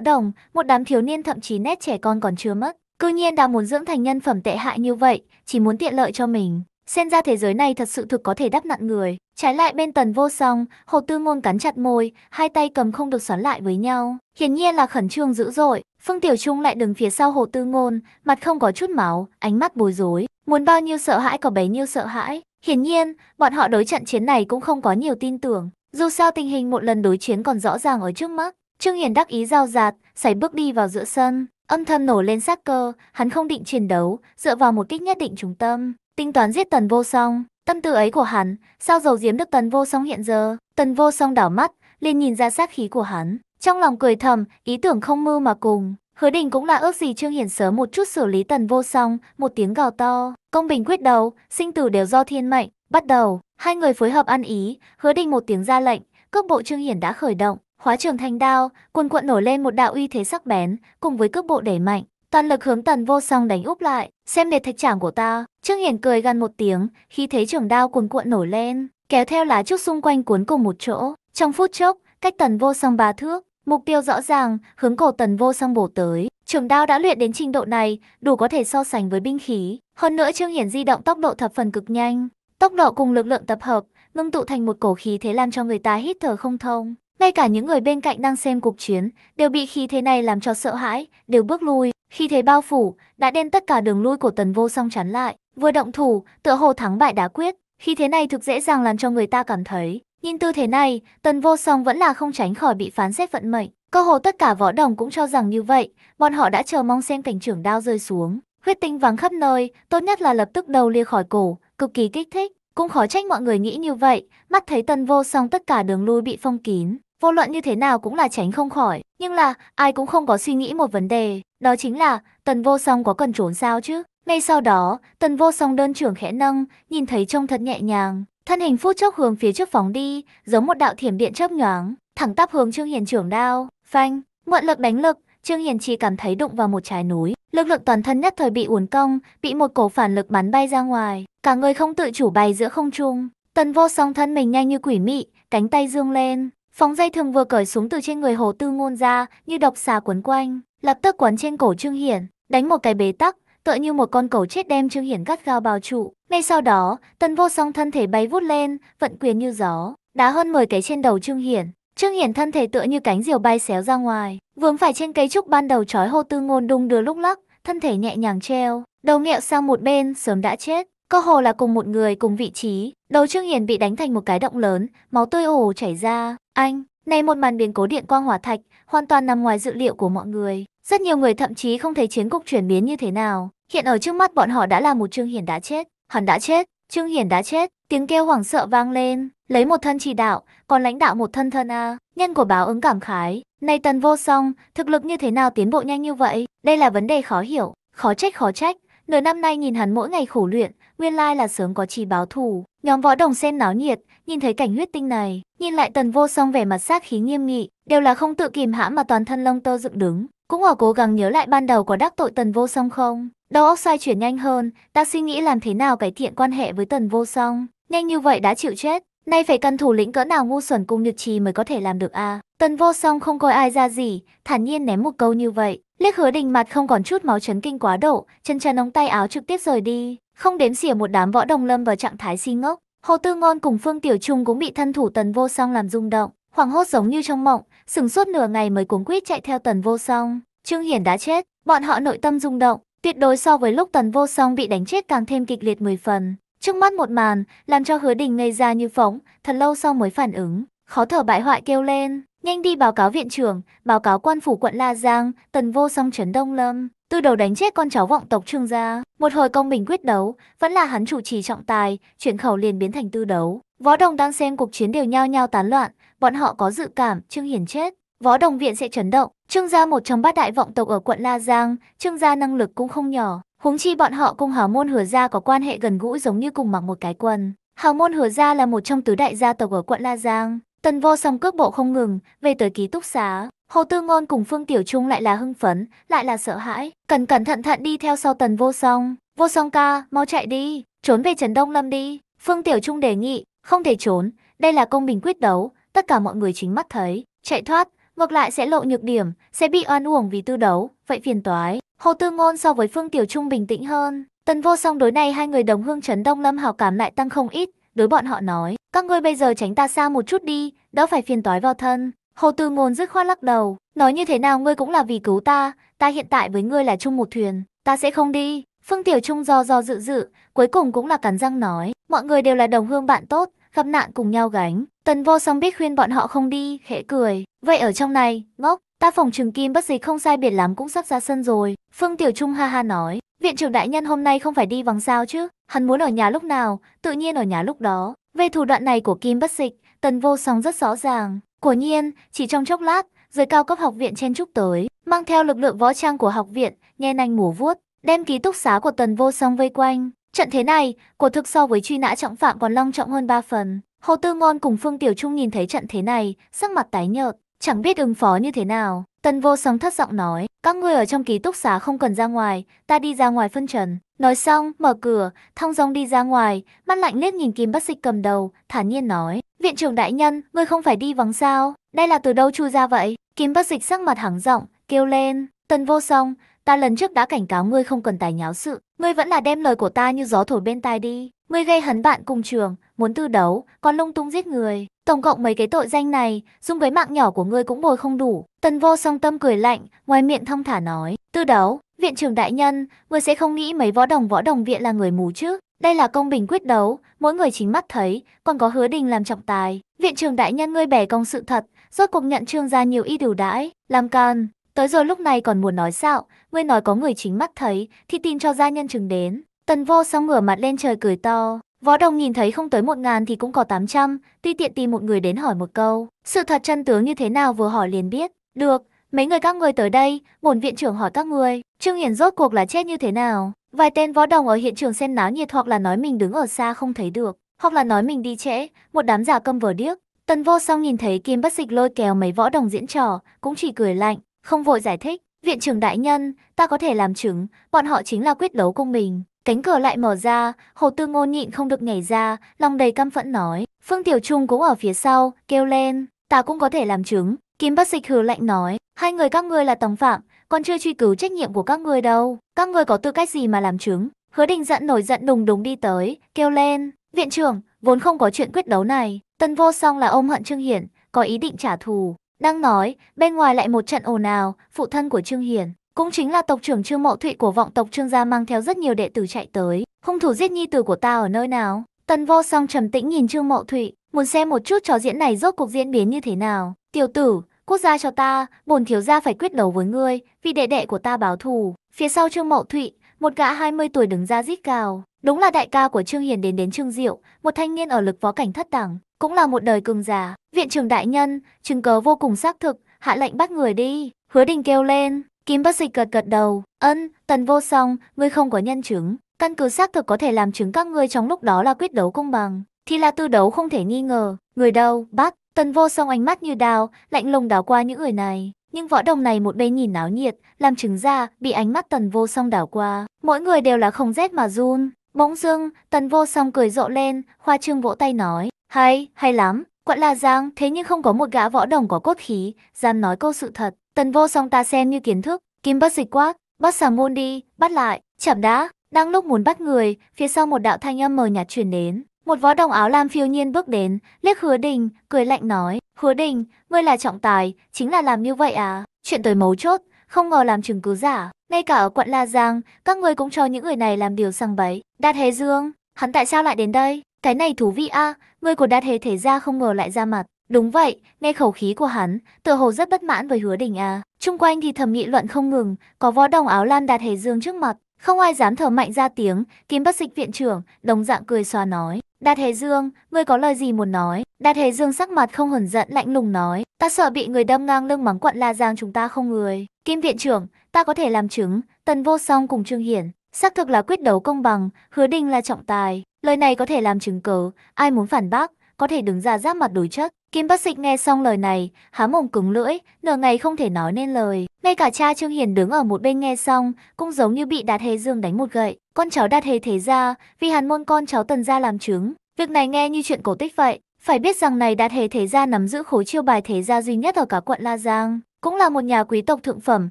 đồng, một đám thiếu niên thậm chí nét trẻ con còn chưa mất. Cư nhiên đã muốn dưỡng thành nhân phẩm tệ hại như vậy, chỉ muốn tiện lợi cho mình. Xen ra thế giới này thật sự thực có thể đắp nặn người. Trái lại bên tần vô song, hồ tư ngôn cắn chặt môi, hai tay cầm không được xoắn lại với nhau. Hiển nhiên là khẩn trương dữ dội, Phương Tiểu Trung lại đứng phía sau Hồ Tư Ngôn, mặt không có chút máu, ánh mắt bối rối. Muốn bao nhiêu sợ hãi có bấy nhiêu sợ hãi. Hiển nhiên, bọn họ đối trận chiến này cũng không có nhiều tin tưởng. Dù sao tình hình một lần đối chiến còn rõ ràng ở trước mắt. Trương Hiển đắc ý giao giạt, xảy bước đi vào giữa sân. Âm thầm nổ lên sát cơ, hắn không định chiến đấu, dựa vào một kích nhất định trúng tâm. Tính toán giết tần vô song, tâm tư ấy của hắn, sao dầu diếm được tần vô song hiện giờ. Tần vô song đảo mắt, liền nhìn ra sát khí của hắn. Trong lòng cười thầm, ý tưởng không mưu mà cùng. Hứa đình cũng là ước gì Trương Hiển sớm một chút xử lý tần vô song, một tiếng gào to. Công bình quyết đấu, sinh tử đều do thiên mệnh. Bắt đầu, hai người phối hợp ăn ý, hứa đình một tiếng ra lệnh, cước bộ Trương Hiển đã khởi động. Hóa trường thành đao, cuồn cuộn nổi lên một đạo uy thế sắc bén, cùng với cước bộ đẩy mạnh, toàn lực hướng tần vô song đánh úp lại xem liệt thạch trảm của ta trương hiển cười gần một tiếng khi thấy trường đao cuồn cuộn nổi lên kéo theo lá trúc xung quanh cuốn cùng một chỗ trong phút chốc cách tần vô song ba thước Mục tiêu rõ ràng, hướng cổ tần vô song bổ tới. Trường đao đã luyện đến trình độ này, đủ có thể so sánh với binh khí. Hơn nữa Trương Hiển di động tốc độ thập phần cực nhanh. Tốc độ cùng lực lượng tập hợp, ngưng tụ thành một cổ khí thế làm cho người ta hít thở không thông. Ngay cả những người bên cạnh đang xem cuộc chiến, đều bị khí thế này làm cho sợ hãi, đều bước lui. Khi thế bao phủ, đã đem tất cả đường lui của tần vô song chắn lại. Vừa động thủ, tựa hồ thắng bại đã quyết. Khi thế này thực dễ dàng làm cho người ta cảm thấy Nhìn tư thế này, tần vô song vẫn là không tránh khỏi bị phán xét vận mệnh. Cơ hồ tất cả võ đồng cũng cho rằng như vậy, bọn họ đã chờ mong xem cảnh trưởng đao rơi xuống. Huyết tinh vắng khắp nơi, tốt nhất là lập tức đầu lia khỏi cổ, cực kỳ kích thích. Cũng khó trách mọi người nghĩ như vậy, mắt thấy tần vô song tất cả đường lui bị phong kín. Vô luận như thế nào cũng là tránh không khỏi, nhưng là ai cũng không có suy nghĩ một vấn đề, đó chính là tần vô song có cần trốn sao chứ. Ngay sau đó, tần vô song đơn trưởng khẽ nâng, nhìn thấy trông thật nhẹ nhàng, Thân hình phút chốc hướng phía trước phóng đi, giống một đạo thiểm điện chớp nhoáng, thẳng tắp hướng Trương Hiền trưởng đao, phanh, mượn lực đánh lực, Trương Hiền chỉ cảm thấy đụng vào một trái núi, lực lượng toàn thân nhất thời bị uốn cong, bị một cổ phản lực bắn bay ra ngoài, cả người không tự chủ bay giữa không trung. Tần Vô Song thân mình nhanh như quỷ mị, cánh tay dương lên, phóng dây thường vừa cởi xuống từ trên người Hồ Tư Ngôn ra, như độc xà quấn quanh, lập tức quấn trên cổ Trương Hiển, đánh một cái bế tắc, tựa như một con cẩu chết đem Trương Hiển gắt gao bao trụ. Ngay sau đó, Tần Vô Song thân thể bay vút lên, vận quyền như gió, đá hơn 10 cái trên đầu Trương Hiển. Trương Hiển thân thể tựa như cánh diều bay xéo ra ngoài, vướng phải trên cây trúc ban đầu trói hô tư ngôn đung đưa lúc lắc, thân thể nhẹ nhàng treo, đầu nghẹo sang một bên, sớm đã chết. Cơ hồ là cùng một người cùng vị trí, đầu Trương Hiển bị đánh thành một cái động lớn, máu tươi ồ chảy ra. Anh, này một màn biến cố điện quang hỏa thạch, hoàn toàn nằm ngoài dự liệu của mọi người. Rất nhiều người thậm chí không thấy chiến cục chuyển biến như thế nào. Hiện ở trước mắt bọn họ đã là một Trương Hiển đã chết. Hắn đã chết, Trương Hiển đã chết, tiếng kêu hoảng sợ vang lên, lấy một thân chỉ đạo, còn lãnh đạo một thân thân a. Nhân của báo ứng cảm khái, nay tần vô song, thực lực như thế nào tiến bộ nhanh như vậy, đây là vấn đề khó hiểu, khó trách khó trách. Nửa năm nay nhìn hắn mỗi ngày khổ luyện, nguyên lai là sớm có chỉ báo thù. Nhóm võ đồng xem náo nhiệt, nhìn thấy cảnh huyết tinh này, nhìn lại tần vô song vẻ mặt sát khí nghiêm nghị, đều là không tự kìm hãm mà toàn thân lông tơ dựng đứng, cũng ở cố gắng nhớ lại ban đầu có đắc tội tần vô song không? Đầu óc xoay chuyển nhanh hơn, ta suy nghĩ làm thế nào cải thiện quan hệ với tần vô song. Nhanh như vậy đã chịu chết, nay phải căn thủ lĩnh cỡ nào ngu xuẩn cùng nhược trì mới có thể làm được à. Tần vô song không coi ai ra gì, thản nhiên ném một câu như vậy. Liếc hứa đình mặt không còn chút máu chấn kinh quá độ, chân chân ống tay áo trực tiếp rời đi. Không đếm xỉa một đám võ đồng lâm vào trạng thái si ngốc. Hồ Tư ngon cùng Phương Tiểu Trung cũng bị thân thủ tần vô song làm rung động. hoảng hốt giống như trong mộng, sừng suốt nửa ngày mới cuống quýt chạy theo tần vô song. Trương Hiển đã chết, bọn họ nội tâm rung động, tuyệt đối so với lúc tần vô song bị đánh chết càng thêm kịch liệt 10 phần. Trước mắt một màn, làm cho hứa đình ngây ra như phóng, thật lâu sau mới phản ứng, khó thở bại hoại kêu lên. Nhanh đi báo cáo viện trưởng, báo cáo quan phủ quận La Giang, tần vô song trấn Đông Lâm, từ đầu đánh chết con cháu vọng tộc Trương gia. Một hồi công bình quyết đấu, vẫn là hắn chủ trì trọng tài, chuyển khẩu liền biến thành tư đấu. Võ đồng đang xem cuộc chiến đều nhao nhao tán loạn, bọn họ có dự cảm Trương Hiển chết, võ đồng viện sẽ chấn động. Trương gia một trong bát đại vọng tộc ở quận La Giang, Trương gia năng lực cũng không nhỏ, huống chi bọn họ cùng hào môn hứa gia có quan hệ gần gũi giống như cùng mặc một cái quần. Hào môn hứa gia là một trong tứ đại gia tộc ở quận La Giang. Tần vô song cước bộ không ngừng, về tới ký túc xá, Hồ Tư Ngôn cùng Phương Tiểu Trung lại là hưng phấn, lại là sợ hãi, cần cẩn thận thận đi theo sau Tần Vô Song. Vô Song ca, mau chạy đi, trốn về Trần Đông Lâm đi. Phương Tiểu Trung đề nghị, không thể trốn, đây là công bình quyết đấu, tất cả mọi người chính mắt thấy, chạy thoát, ngược lại sẽ lộ nhược điểm, sẽ bị oan uổng vì tư đấu, vậy phiền toái. Hồ Tư Ngôn so với Phương Tiểu Trung bình tĩnh hơn, Tần Vô Song đối này hai người đồng hương trấn Đông Lâm hào cảm lại tăng không ít, đối bọn họ nói, các ngươi bây giờ tránh ta xa một chút đi, đỡ phải phiền toái vào thân. Hồ Tư Ngôn dứt khoát lắc đầu, nói như thế nào ngươi cũng là vì cứu ta, ta hiện tại với ngươi là chung một thuyền, ta sẽ không đi. Phương Tiểu Trung do do dự dự, cuối cùng cũng là cắn răng nói, mọi người đều là đồng hương bạn tốt, gặp nạn cùng nhau gánh, Tần vô song biết khuyên bọn họ không đi, khẽ cười. Vậy ở trong này, ngốc, ta phòng trừng kim bất dịch không sai biệt lắm cũng sắp ra sân rồi. Phương Tiểu Trung ha ha nói, viện trưởng đại nhân hôm nay không phải đi vắng sao chứ. Hắn muốn ở nhà lúc nào, tự nhiên ở nhà lúc đó. Về thủ đoạn này của kim bất dịch, tần vô song rất rõ ràng. Của nhiên, chỉ trong chốc lát, giới cao cấp học viện chen trúc tới, mang theo lực lượng võ trang của học viện, nhe nanh múa vuốt, đem ký túc xá của tần vô song vây quanh. Trận thế này, của thực so với truy nã trọng phạm còn long trọng hơn 3 phần. Hồ Tư Ngôn cùng Phương Tiểu Trung nhìn thấy trận thế này, sắc mặt tái nhợt, chẳng biết ứng phó như thế nào. Tần vô sóng thất giọng nói, các ngươi ở trong ký túc xá không cần ra ngoài, ta đi ra ngoài phân trần. Nói xong, mở cửa, thong dong đi ra ngoài, mắt lạnh liếc nhìn Kim Bác Dịch cầm đầu, thản nhiên nói, viện trưởng đại nhân, ngươi không phải đi vắng sao, đây là từ đâu chui ra vậy? Kim Bác Dịch sắc mặt hắng rộng, kêu lên, tần vô sóng, ta lần trước đã cảnh cáo ngươi không cần tài nháo sự, ngươi vẫn là đem lời của ta như gió thổi bên tai đi. Ngươi gây hấn bạn cùng trường, muốn tư đấu, còn lung tung giết người. Tổng cộng mấy cái tội danh này, dung với mạng nhỏ của ngươi cũng bồi không đủ. Tần vô song tâm cười lạnh, ngoài miệng thong thả nói. Tư đấu, viện trưởng đại nhân, ngươi sẽ không nghĩ mấy võ đồng võ đồng viện là người mù chứ. Đây là công bình quyết đấu, mỗi người chính mắt thấy, còn có hứa đình làm trọng tài. Viện trưởng đại nhân ngươi bẻ công sự thật, rốt cuộc nhận trương ra nhiều y điều đãi, làm can. Tới rồi lúc này còn muốn nói sao, ngươi nói có người chính mắt thấy, thì tin cho gia nhân chứng đến. Tần vô song ngửa mặt lên trời cười to. Võ đồng nhìn thấy không tới một ngàn thì cũng có tám trăm, tuy tiện tìm một người đến hỏi một câu. Sự thật chân tướng như thế nào vừa hỏi liền biết. Được, mấy người các người tới đây, bổn viện trưởng hỏi các người, Trương Hiển rốt cuộc là chết như thế nào? Vài tên võ đồng ở hiện trường xen náo nhiệt hoặc là nói mình đứng ở xa không thấy được, hoặc là nói mình đi trễ, một đám giả câm vờ điếc. Tần vô song nhìn thấy Kim Bất Dịch lôi kéo mấy võ đồng diễn trò, cũng chỉ cười lạnh, không vội giải thích. Viện trưởng đại nhân, ta có thể làm chứng, bọn họ chính là quyết đấu công mình. Cánh cửa lại mở ra, Hồ Tư Ngôn nhịn không được nhảy ra, lòng đầy căm phẫn nói. Phương Tiểu Trung cũng ở phía sau, kêu lên, ta cũng có thể làm chứng. Kim Bác Dịch hừ lạnh nói, hai người các ngươi là tòng phạm, còn chưa truy cứu trách nhiệm của các ngươi đâu. Các ngươi có tư cách gì mà làm chứng? Hứa Đình giận nổi giận đùng đùng đi tới, kêu lên, viện trưởng, vốn không có chuyện quyết đấu này. Tân vô song là ôm hận Trương Hiển, có ý định trả thù. Đang nói, bên ngoài lại một trận ồn ào, phụ thân của Trương Hiển, cũng chính là tộc trưởng Trương Mậu Thụy của vọng tộc Trương gia mang theo rất nhiều đệ tử chạy tới. Hung thủ giết nhi tử của ta ở nơi nào? Tần Vô Song trầm tĩnh nhìn Trương Mậu Thụy, muốn xem một chút trò diễn này rốt cuộc diễn biến như thế nào. Tiểu tử, quốc gia cho ta, bổn thiếu gia phải quyết đấu với ngươi, vì đệ đệ của ta báo thù. Phía sau Trương Mậu Thụy, một gã 20 tuổi đứng ra rít cào. Đúng là đại ca của Trương Hiền đến đến Trương Diệu, một thanh niên ở lực võ cảnh thất đẳng, cũng là một đời cường giả. Viện trưởng đại nhân, chứng cớ vô cùng xác thực, hạ lệnh bắt người đi. Hứa Đình kêu lên, Kim Bất Dịch gật gật đầu, ân, tần vô song, ngươi không có nhân chứng, căn cứ xác thực có thể làm chứng các ngươi trong lúc đó là quyết đấu công bằng, thì là tư đấu không thể nghi ngờ, người đâu, bác, tần vô song ánh mắt như đào, lạnh lùng đảo qua những người này. Nhưng võ đồng này một bên nhìn náo nhiệt, làm chứng ra, bị ánh mắt tần vô song đảo qua, mỗi người đều là không rét mà run. Bỗng dưng, tần vô song cười rộ lên, khoa trương vỗ tay nói, hay, hay lắm, quận là giang, thế nhưng không có một gã võ đồng có cốt khí, dám nói câu sự thật. Tần vô song ta xem như kiến thức, kim bất dịch quát, bắt xà môn đi, bắt lại, chậm đã. Đang lúc muốn bắt người, phía sau một đạo thanh âm mờ nhạt truyền đến. Một võ đồng áo lam phiêu nhiên bước đến, liếc hứa đình, cười lạnh nói, hứa đình, ngươi là trọng tài, chính là làm như vậy à? Chuyện tới mấu chốt, không ngờ làm chứng cứ giả. Ngay cả ở quận La Giang, các ngươi cũng cho những người này làm điều sang bấy. Đạt Hề Dương, hắn tại sao lại đến đây? Cái này thú vị a, ngươi của Đạt Hề Thể Gia không ngờ lại ra mặt. Đúng vậy, nghe khẩu khí của hắn, tựa hồ rất bất mãn với hứa đình à. Trung quanh thì thầm nghị luận không ngừng, có võ đồng áo lam đạt hề dương trước mặt. Không ai dám thở mạnh ra tiếng, kiếm bác dịch viện trưởng, đồng dạng cười xòa nói. Đạt Hề Dương, ngươi có lời gì muốn nói? Đạt Hề Dương sắc mặt không hờn giận lạnh lùng nói, ta sợ bị người đâm ngang lưng mắng quận La Giang chúng ta không người. Kim viện trưởng, ta có thể làm chứng, Tần Vô Song cùng Trương Hiển, xác thực là quyết đấu công bằng, Hứa Đình là trọng tài, lời này có thể làm chứng cớ, ai muốn phản bác, có thể đứng ra giáp mặt đối chất. Kim Bắc Dịch nghe xong lời này, há mồm cứng lưỡi, nửa ngày không thể nói nên lời. Ngay cả cha Trương Hiền đứng ở một bên nghe xong, cũng giống như bị Đạt Hề Dương đánh một gậy. Con cháu Đạt Hề Thế Gia, vì hàn môn con cháu Tần Gia làm chứng. Việc này nghe như chuyện cổ tích vậy. Phải biết rằng này Đạt Hề Thế Gia nắm giữ khối chiêu bài Thế Gia duy nhất ở cả quận La Giang. Cũng là một nhà quý tộc thượng phẩm,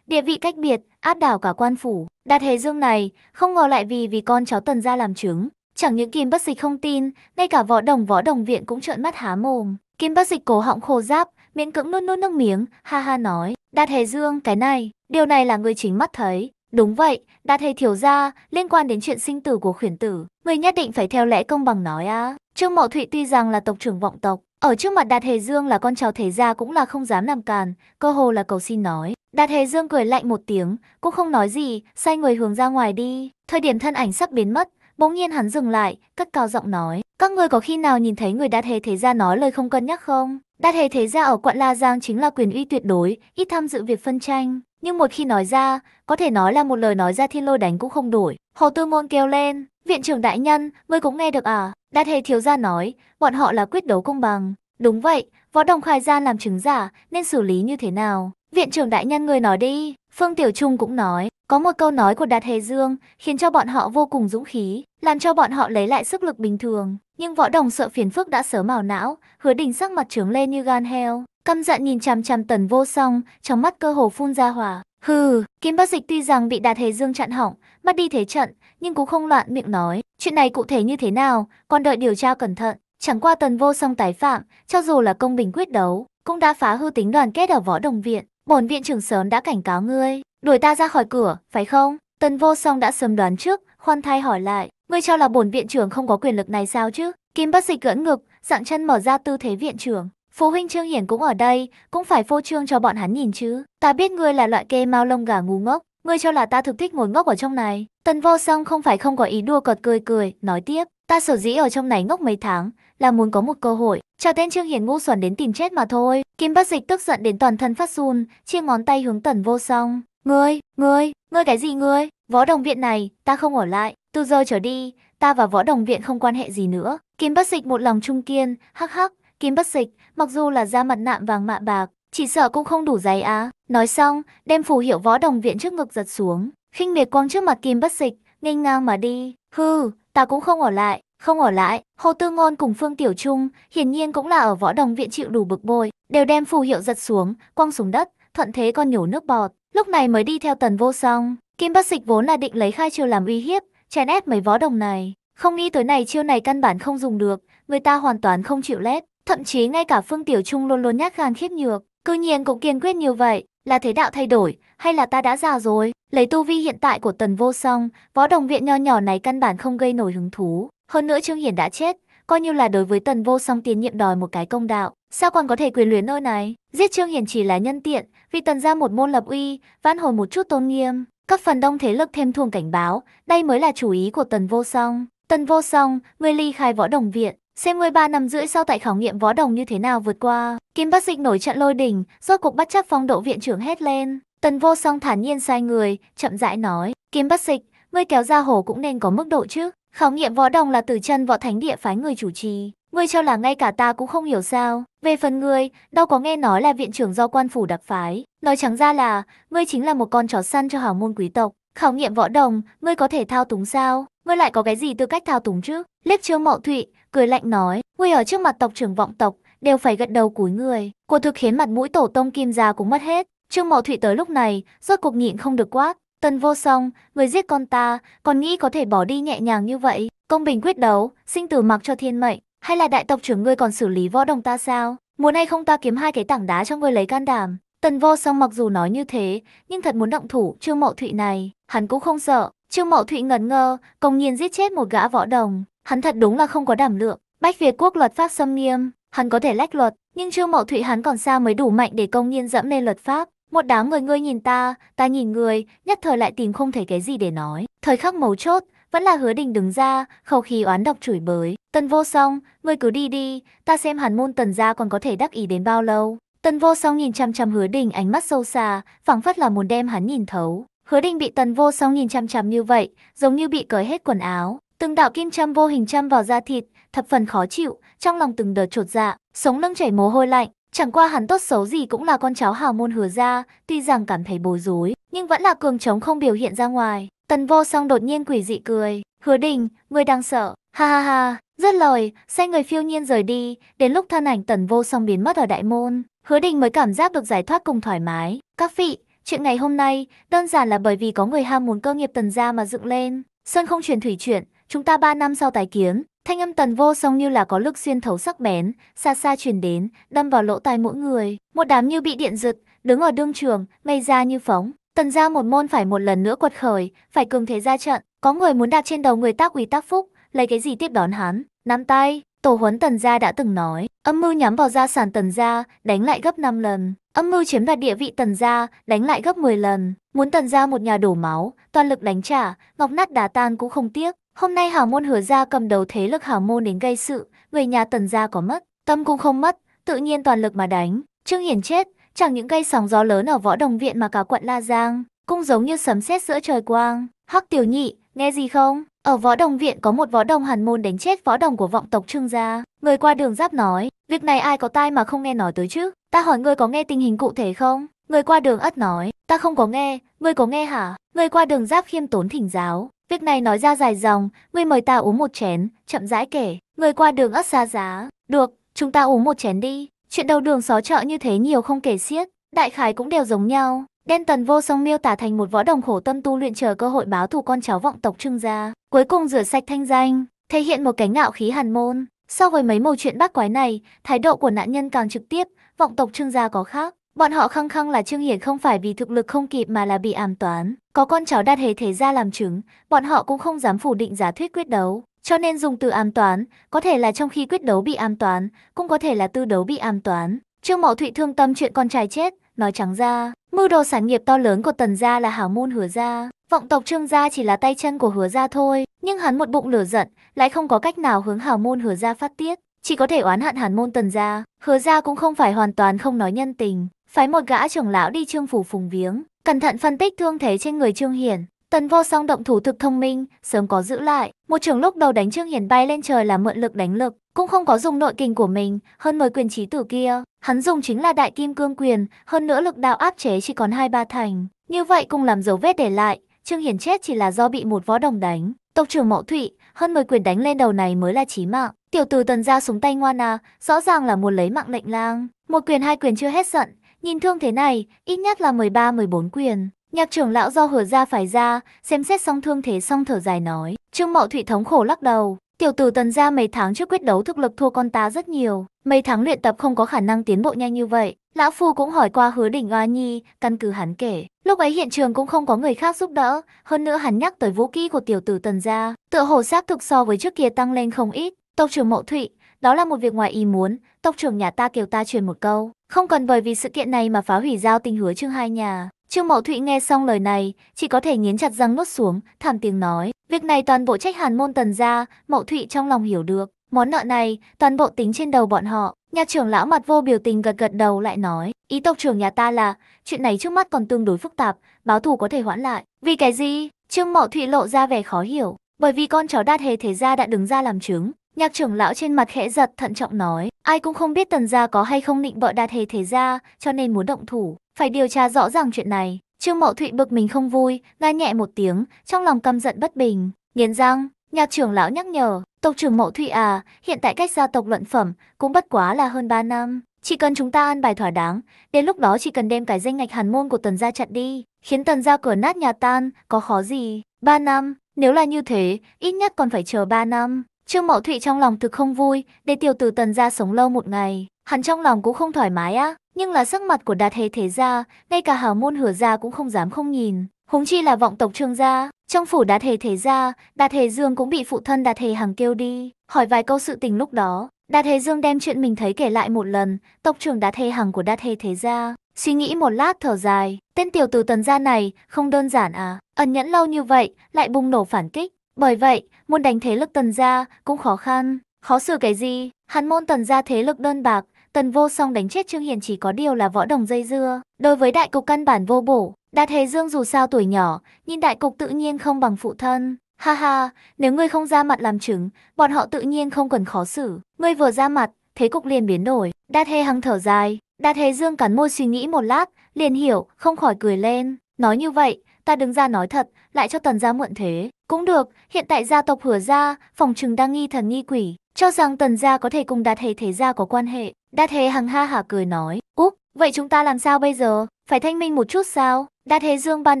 địa vị cách biệt, áp đảo cả quan phủ. Đạt Hề Dương này, không ngờ lại vì vì con cháu Tần Gia làm chứng. Chẳng những Kim Bất Dịch không tin, ngay cả võ đồng võ đồng viện cũng trợn mắt há mồm. Kim bác dịch cổ họng khô giáp, miễn cưỡng nuốt nuốt nước miếng, ha ha nói. Đạt hề dương, cái này, điều này là người chính mắt thấy. Đúng vậy, đạt hề thiếu ra, liên quan đến chuyện sinh tử của khuyển tử. Người nhất định phải theo lẽ công bằng nói á. Trương Mậu Thụy tuy rằng là tộc trưởng vọng tộc, ở trước mặt Đạt Hề Dương là con cháu thế gia cũng là không dám làm càn, cơ hồ là cầu xin nói. Đạt Hề Dương cười lạnh một tiếng, cũng không nói gì, sai người hướng ra ngoài đi. Thời điểm thân ảnh sắp biến mất, bỗng nhiên hắn dừng lại, cất cao giọng nói, các ngươi có khi nào nhìn thấy người Đa Hề Thế Gia nói lời không cân nhắc không? Đa Hề Thế Gia ở quận La Giang chính là quyền uy tuyệt đối, ít tham dự việc phân tranh. Nhưng một khi nói ra, có thể nói là một lời nói ra thiên lôi đánh cũng không đổi. Hồ Tư Môn kêu lên, viện trưởng đại nhân, ngươi cũng nghe được à? Đa Hề Thiếu Gia nói, bọn họ là quyết đấu công bằng. Đúng vậy, Võ Đồng Khai Gia làm chứng giả, nên xử lý như thế nào? Viện trưởng đại nhân người nói đi. Phương Tiểu Trung cũng nói, có một câu nói của Đạt Hề Dương khiến cho bọn họ vô cùng dũng khí, làm cho bọn họ lấy lại sức lực bình thường. Nhưng võ đồng sợ phiền phức đã sớm màu não, hứa đình sắc mặt trướng lên như gan heo. Căm giận nhìn chằm chằm tần vô song, trong mắt cơ hồ phun ra hỏa. Hừ, kiếm bác dịch tuy rằng bị đạt hề dương chặn hỏng, mất đi thế trận, nhưng cũng không loạn miệng nói. Chuyện này cụ thể như thế nào, còn đợi điều tra cẩn thận. Chẳng qua tần vô song tái phạm, cho dù là công bình quyết đấu, cũng đã phá hư tính đoàn kết ở võ đồng viện. Bổn viện trưởng sớm đã cảnh cáo ngươi, đuổi ta ra khỏi cửa, phải không? Tần vô song đã sớm đoán trước, khoan thai hỏi lại. Ngươi cho là bổn viện trưởng không có quyền lực này sao chứ? Kim bác dịch gỡn ngực, dạng chân mở ra tư thế viện trưởng. Phụ huynh Trương Hiển cũng ở đây, cũng phải phô trương cho bọn hắn nhìn chứ. Ta biết ngươi là loại kê mau lông gà ngu ngốc, ngươi cho là ta thực thích ngồi ngốc ở trong này. Tần vô song không phải không có ý đua cợt cười cười, nói tiếp. Ta sở dĩ ở trong này ngốc mấy tháng, là muốn có một cơ hội. Cho tên Trương Hiển ngu xuẩn đến tìm chết mà thôi. Kim bác dịch tức giận đến toàn thân phát run, chia ngón tay hướng tần vô song. Ngươi, ngươi, ngươi cái gì ngươi? Võ đồng viện này, ta không ở lại. Từ giờ trở đi, ta và võ đồng viện không quan hệ gì nữa. Kim bất dịch một lòng trung kiên, hắc hắc, kim bất dịch, mặc dù là da mặt nạm vàng mạ bạc, chỉ sợ cũng không đủ dày á. Nói xong, đem phù hiệu võ đồng viện trước ngực giật xuống, khinh miệt quang trước mặt kim bất dịch, nghênh ngang mà đi. Hừ, ta cũng không ở lại, không ở lại. Hồ Tư Ngôn cùng Phương Tiểu Trung, hiển nhiên cũng là ở võ đồng viện chịu đủ bực bội, đều đem phù hiệu giật xuống, quăng xuống đất, thuận thế con nhổ nước bọt. Lúc này mới đi theo tần vô song. Kim Bất Dịch vốn là định lấy khai triều làm uy hiếp, chèn ép mấy võ đồng này. Không nghĩ tới này chiêu này căn bản không dùng được, người ta hoàn toàn không chịu lép Thậm chí ngay cả Phương Tiểu Trung luôn luôn nhát gan khiếp nhược, cư nhiên cũng kiên quyết như vậy, là thế đạo thay đổi, hay là ta đã già rồi, lấy tu vi hiện tại của tần vô song, võ đồng viện nho nhỏ này căn bản không gây nổi hứng thú. Hơn nữa Trương Hiển đã chết, coi như là đối với tần vô song tiến nhiệm đòi một cái công đạo. Sao còn có thể quyền luyến nơi này? Giết Trương Hiển chỉ là nhân tiện, vì tần ra một môn lập uy, vãn hồi một chút tôn nghiêm cấp phần đông thế lực thêm thường cảnh báo, đây mới là chủ ý của Tần Vô Song. Tần Vô Song, ngươi ly khai võ đồng viện, xem ngươi ba năm rưỡi sau tại khảo nghiệm võ đồng như thế nào vượt qua. Kim bất Dịch nổi trận lôi đỉnh, rốt cục bắt chắc phong độ viện trưởng hét lên. Tần Vô Song thản nhiên sai người, chậm rãi nói, Kim bất Dịch, ngươi kéo ra hồ cũng nên có mức độ chứ. Khảo nghiệm võ đồng là từ chân võ thánh địa phái người chủ trì, Ngươi cho là ngay cả ta cũng không hiểu sao. Về phần ngươi, đâu có nghe nói là viện trưởng do quan phủ đặc phái. Nói trắng ra là, ngươi chính là một con chó săn cho hào môn quý tộc. Khảo nghiệm võ đồng, ngươi có thể thao túng sao? Ngươi lại có cái gì tư cách thao túng chứ? Liếc trương mạo thụy, cười lạnh nói, ngươi ở trước mặt tộc trưởng vọng tộc, đều phải gật đầu cúi người. Cô thực khiến mặt mũi tổ tông kim gia cũng mất hết. Trương mạo thụy tới lúc này, rốt cuộc nhịn không được quát. Tần vô song, người giết con ta, còn nghĩ có thể bỏ đi nhẹ nhàng như vậy. Công bình quyết đấu, sinh tử mặc cho thiên mệnh. Hay là đại tộc trưởng ngươi còn xử lý võ đồng ta sao? Muốn hay không ta kiếm hai cái tảng đá cho ngươi lấy can đảm. Tần vô song mặc dù nói như thế, nhưng thật muốn động thủ trương mậu thụy này, hắn cũng không sợ. Trương mậu thụy ngẩn ngơ, công nhiên giết chết một gã võ đồng. Hắn thật đúng là không có đảm lượng. Bách Việt quốc luật pháp xâm nghiêm, hắn có thể lách luật, nhưng trương mậu thụy hắn còn xa mới đủ mạnh để công nhiên dẫm lên luật pháp. Một đám người ngươi nhìn ta, ta nhìn người, nhất thời lại tìm không thấy cái gì để nói. Thời khắc mấu chốt, vẫn là hứa đình đứng ra, khẩu khí oán độc chửi bới. Tần vô song, ngươi cứ đi đi, ta xem hàn môn tần gia còn có thể đắc ý đến bao lâu. Tần vô song nhìn chăm chăm hứa đình ánh mắt sâu xa, phảng phất là muốn đem hắn nhìn thấu. Hứa đình bị tần vô song nhìn chăm chăm như vậy, giống như bị cởi hết quần áo. Từng đạo kim châm vô hình châm vào da thịt, thập phần khó chịu, trong lòng từng đợt trột dạ, sống lưng chảy mồ hôi lạnh. Chẳng qua hắn tốt xấu gì cũng là con cháu hào môn hứa ra, tuy rằng cảm thấy bối rối, nhưng vẫn là cường trống không biểu hiện ra ngoài. Tần vô song đột nhiên quỷ dị cười, hứa đình, ngươi đang sợ, ha ha ha, rất lời, xe người phiêu nhiên rời đi, đến lúc thân ảnh tần vô song biến mất ở đại môn, hứa đình mới cảm giác được giải thoát cùng thoải mái. Các vị, chuyện ngày hôm nay, đơn giản là bởi vì có người ham muốn cơ nghiệp tần gia mà dựng lên, sơn không truyền thủy chuyện, chúng ta ba năm sau tái kiến. Thanh âm tần vô song như là có lực xuyên thấu sắc bén, xa xa truyền đến, đâm vào lỗ tai mỗi người. Một đám như bị điện giật, đứng ở đương trường, mây ra như phóng. Tần gia một môn phải một lần nữa quật khởi, phải cường thế ra trận. Có người muốn đặt trên đầu người tác quý tác phúc, lấy cái gì tiếp đón hắn? Nắm tay, tổ huấn tần gia đã từng nói, âm mưu nhắm vào gia sản tần gia, đánh lại gấp 5 lần. Âm mưu chiếm đoạt địa vị tần gia, đánh lại gấp 10 lần. Muốn tần gia một nhà đổ máu, toàn lực đánh trả, ngọc nát đá tan cũng không tiếc. Hôm nay hào môn hứa ra cầm đầu thế lực hào môn đến gây sự, người nhà tần gia có mất, tâm cũng không mất, tự nhiên toàn lực mà đánh. Trương Hiển chết, Chẳng những gây sóng gió lớn ở võ đồng viện mà cả quận La Giang, cũng giống như sấm sét giữa trời quang. Hắc tiểu nhị, nghe gì không? Ở võ đồng viện có một võ đồng hàn môn đánh chết võ đồng của vọng tộc Trương Gia. Người qua đường giáp nói, việc này ai có tai mà không nghe nói tới chứ? Ta hỏi ngươi có nghe tình hình cụ thể không? Người qua đường ất nói, ta không có nghe, ngươi có nghe hả? Người qua đường giáp khiêm tốn thỉnh giáo. Việc này nói ra dài dòng, ngươi mời ta uống một chén, chậm rãi kể. Người qua đường ất xa giá. Được, chúng ta uống một chén đi. Chuyện đầu đường xó chợ như thế nhiều không kể xiết, đại khái cũng đều giống nhau. Đen tần vô song miêu tả thành một võ đồng khổ tâm tu luyện chờ cơ hội báo thù con cháu vọng tộc trưng gia, cuối cùng rửa sạch thanh danh, thể hiện một cái ngạo khí hàn môn. So với mấy mẩu chuyện bác quái này, thái độ của nạn nhân càng trực tiếp, vọng tộc trương gia có khác. Bọn họ khăng khăng là Trương Hiển không phải vì thực lực không kịp mà là bị ám toán. Có con cháu đạt hề thế ra làm chứng, bọn họ cũng không dám phủ định giả thuyết quyết đấu. Cho nên dùng từ ám toán, có thể là trong khi quyết đấu bị ám toán, cũng có thể là tư đấu bị ám toán. Trương Mậu Thụy thương tâm chuyện con trai chết, nói trắng ra, mưu đồ sản nghiệp to lớn của Tần gia là hảo môn Hứa gia, vọng tộc Trương gia chỉ là tay chân của Hứa gia thôi, nhưng hắn một bụng lửa giận, lại không có cách nào hướng hảo môn Hứa gia phát tiết, chỉ có thể oán hận hàn môn Tần gia. Hứa gia cũng không phải hoàn toàn không nói nhân tình, phái một gã trưởng lão đi Trương phủ phùng viếng, cẩn thận phân tích thương thế trên người Trương Hiển, Tần vô song động thủ thực thông minh, sớm có giữ lại. Một trường lúc đầu đánh Trương Hiển bay lên trời là mượn lực đánh lực, cũng không có dùng nội kình của mình, hơn mười quyền trí tử kia. Hắn dùng chính là đại kim cương quyền, hơn nữa lực đạo áp chế chỉ còn hai ba thành. Như vậy cùng làm dấu vết để lại, Trương Hiển chết chỉ là do bị một võ đồng đánh. Tộc trưởng Mậu Thụy, hơn mười quyền đánh lên đầu này mới là chí mạng. Tiểu tử tần ra súng tay ngoan à, rõ ràng là muốn lấy mạng lệnh lang. Một quyền hai quyền chưa hết giận, nhìn thương thế này, ít nhất là 13-14 quyền. Nhạc trưởng lão do hở ra phải ra, xem xét xong thương thế xong thở dài nói. Trương Mậu Thụy thống khổ lắc đầu. Tiểu tử tần ra mấy tháng trước quyết đấu thực lực thua con ta rất nhiều. Mấy tháng luyện tập không có khả năng tiến bộ nhanh như vậy. Lão Phu cũng hỏi qua hứa đỉnh oa nhi, căn cứ hắn kể. Lúc ấy hiện trường cũng không có người khác giúp đỡ. Hơn nữa hắn nhắc tới vũ kỹ của tiểu tử tần ra. Tựa hồ xác thực so với trước kia tăng lên không ít. Tộc trưởng Mậu Thụy, đó là một việc ngoài ý muốn. Tộc trưởng nhà ta kêu ta truyền một câu. Không cần bởi vì sự kiện này mà phá hủy giao tình hứa trương hai nhà. Trương Mậu Thụy nghe xong lời này, chỉ có thể nghiến chặt răng nuốt xuống, thảm tiếng nói, việc này toàn bộ trách Hàn Môn Tần ra, Mậu Thụy trong lòng hiểu được, món nợ này toàn bộ tính trên đầu bọn họ. Nhà trưởng lão mặt vô biểu tình gật gật đầu lại nói, ý tộc trưởng nhà ta là, chuyện này trước mắt còn tương đối phức tạp, báo thù có thể hoãn lại. Vì cái gì? Trương Mậu Thụy lộ ra vẻ khó hiểu, bởi vì con cháu đa hề thế gia đã đứng ra làm chứng, Nhạc trưởng lão trên mặt khẽ giật thận trọng nói, ai cũng không biết tần gia có hay không định bợ đa thế thế gia, cho nên muốn động thủ, phải điều tra rõ ràng chuyện này. Trương Mậu Thụy bực mình không vui, la nhẹ một tiếng, trong lòng căm giận bất bình, nghiến răng, nhạc trưởng lão nhắc nhở, tộc trưởng Mậu Thụy à, hiện tại cách gia tộc luận phẩm cũng bất quá là hơn 3 năm, chỉ cần chúng ta ăn bài thỏa đáng, đến lúc đó chỉ cần đem cái danh ngạch hàn môn của tần gia chặn đi, khiến tần gia cửa nát nhà tan, có khó gì, 3 năm, nếu là như thế, ít nhất còn phải chờ 3 năm, Trương Mậu Thụy trong lòng thực không vui, để tiểu tử tần gia sống lâu một ngày, hắn trong lòng cũng không thoải mái á, nhưng là sắc mặt của đạt hề thế gia, ngay cả hào môn hửa gia cũng không dám không nhìn, huống chi là vọng tộc trương gia. Trong phủ đạt hề thế gia, đạt hề dương cũng bị phụ thân đạt hề hằng kêu đi, hỏi vài câu sự tình lúc đó. Đạt hề dương đem chuyện mình thấy kể lại một lần, tộc trưởng đạt hề hằng của đạt hề thế gia. Suy nghĩ một lát thở dài, tên tiểu tử tần gia này không đơn giản à, ẩn nhẫn lâu như vậy, lại bùng nổ phản kích. Bởi vậy, muốn đánh thế lực tần gia cũng khó khăn. Khó xử cái gì, hắn môn tần gia thế lực đơn bạc, tần vô song đánh chết Trương Hiền chỉ có điều là võ đồng dây dưa. Đối với đại cục căn bản vô bổ, Đạt Hề Dương dù sao tuổi nhỏ, nhìn đại cục tự nhiên không bằng phụ thân. Ha ha, nếu ngươi không ra mặt làm chứng, bọn họ tự nhiên không cần khó xử. Ngươi vừa ra mặt, thế cục liền biến đổi. Đạt Hề hăng thở dài, Đạt Hề Dương cắn môi suy nghĩ một lát, liền hiểu, không khỏi cười lên. Nói như vậy, ta đứng ra nói thật, lại cho tần gia mượn thế. Cũng được, hiện tại gia tộc hửa gia phòng trừng đang nghi thần nghi quỷ, cho rằng tần gia có thể cùng đạt hề thế gia có quan hệ. Đạt hề hằng ha hả cười nói, úp, vậy chúng ta làm sao bây giờ, phải thanh minh một chút sao? Đạt hề dương ban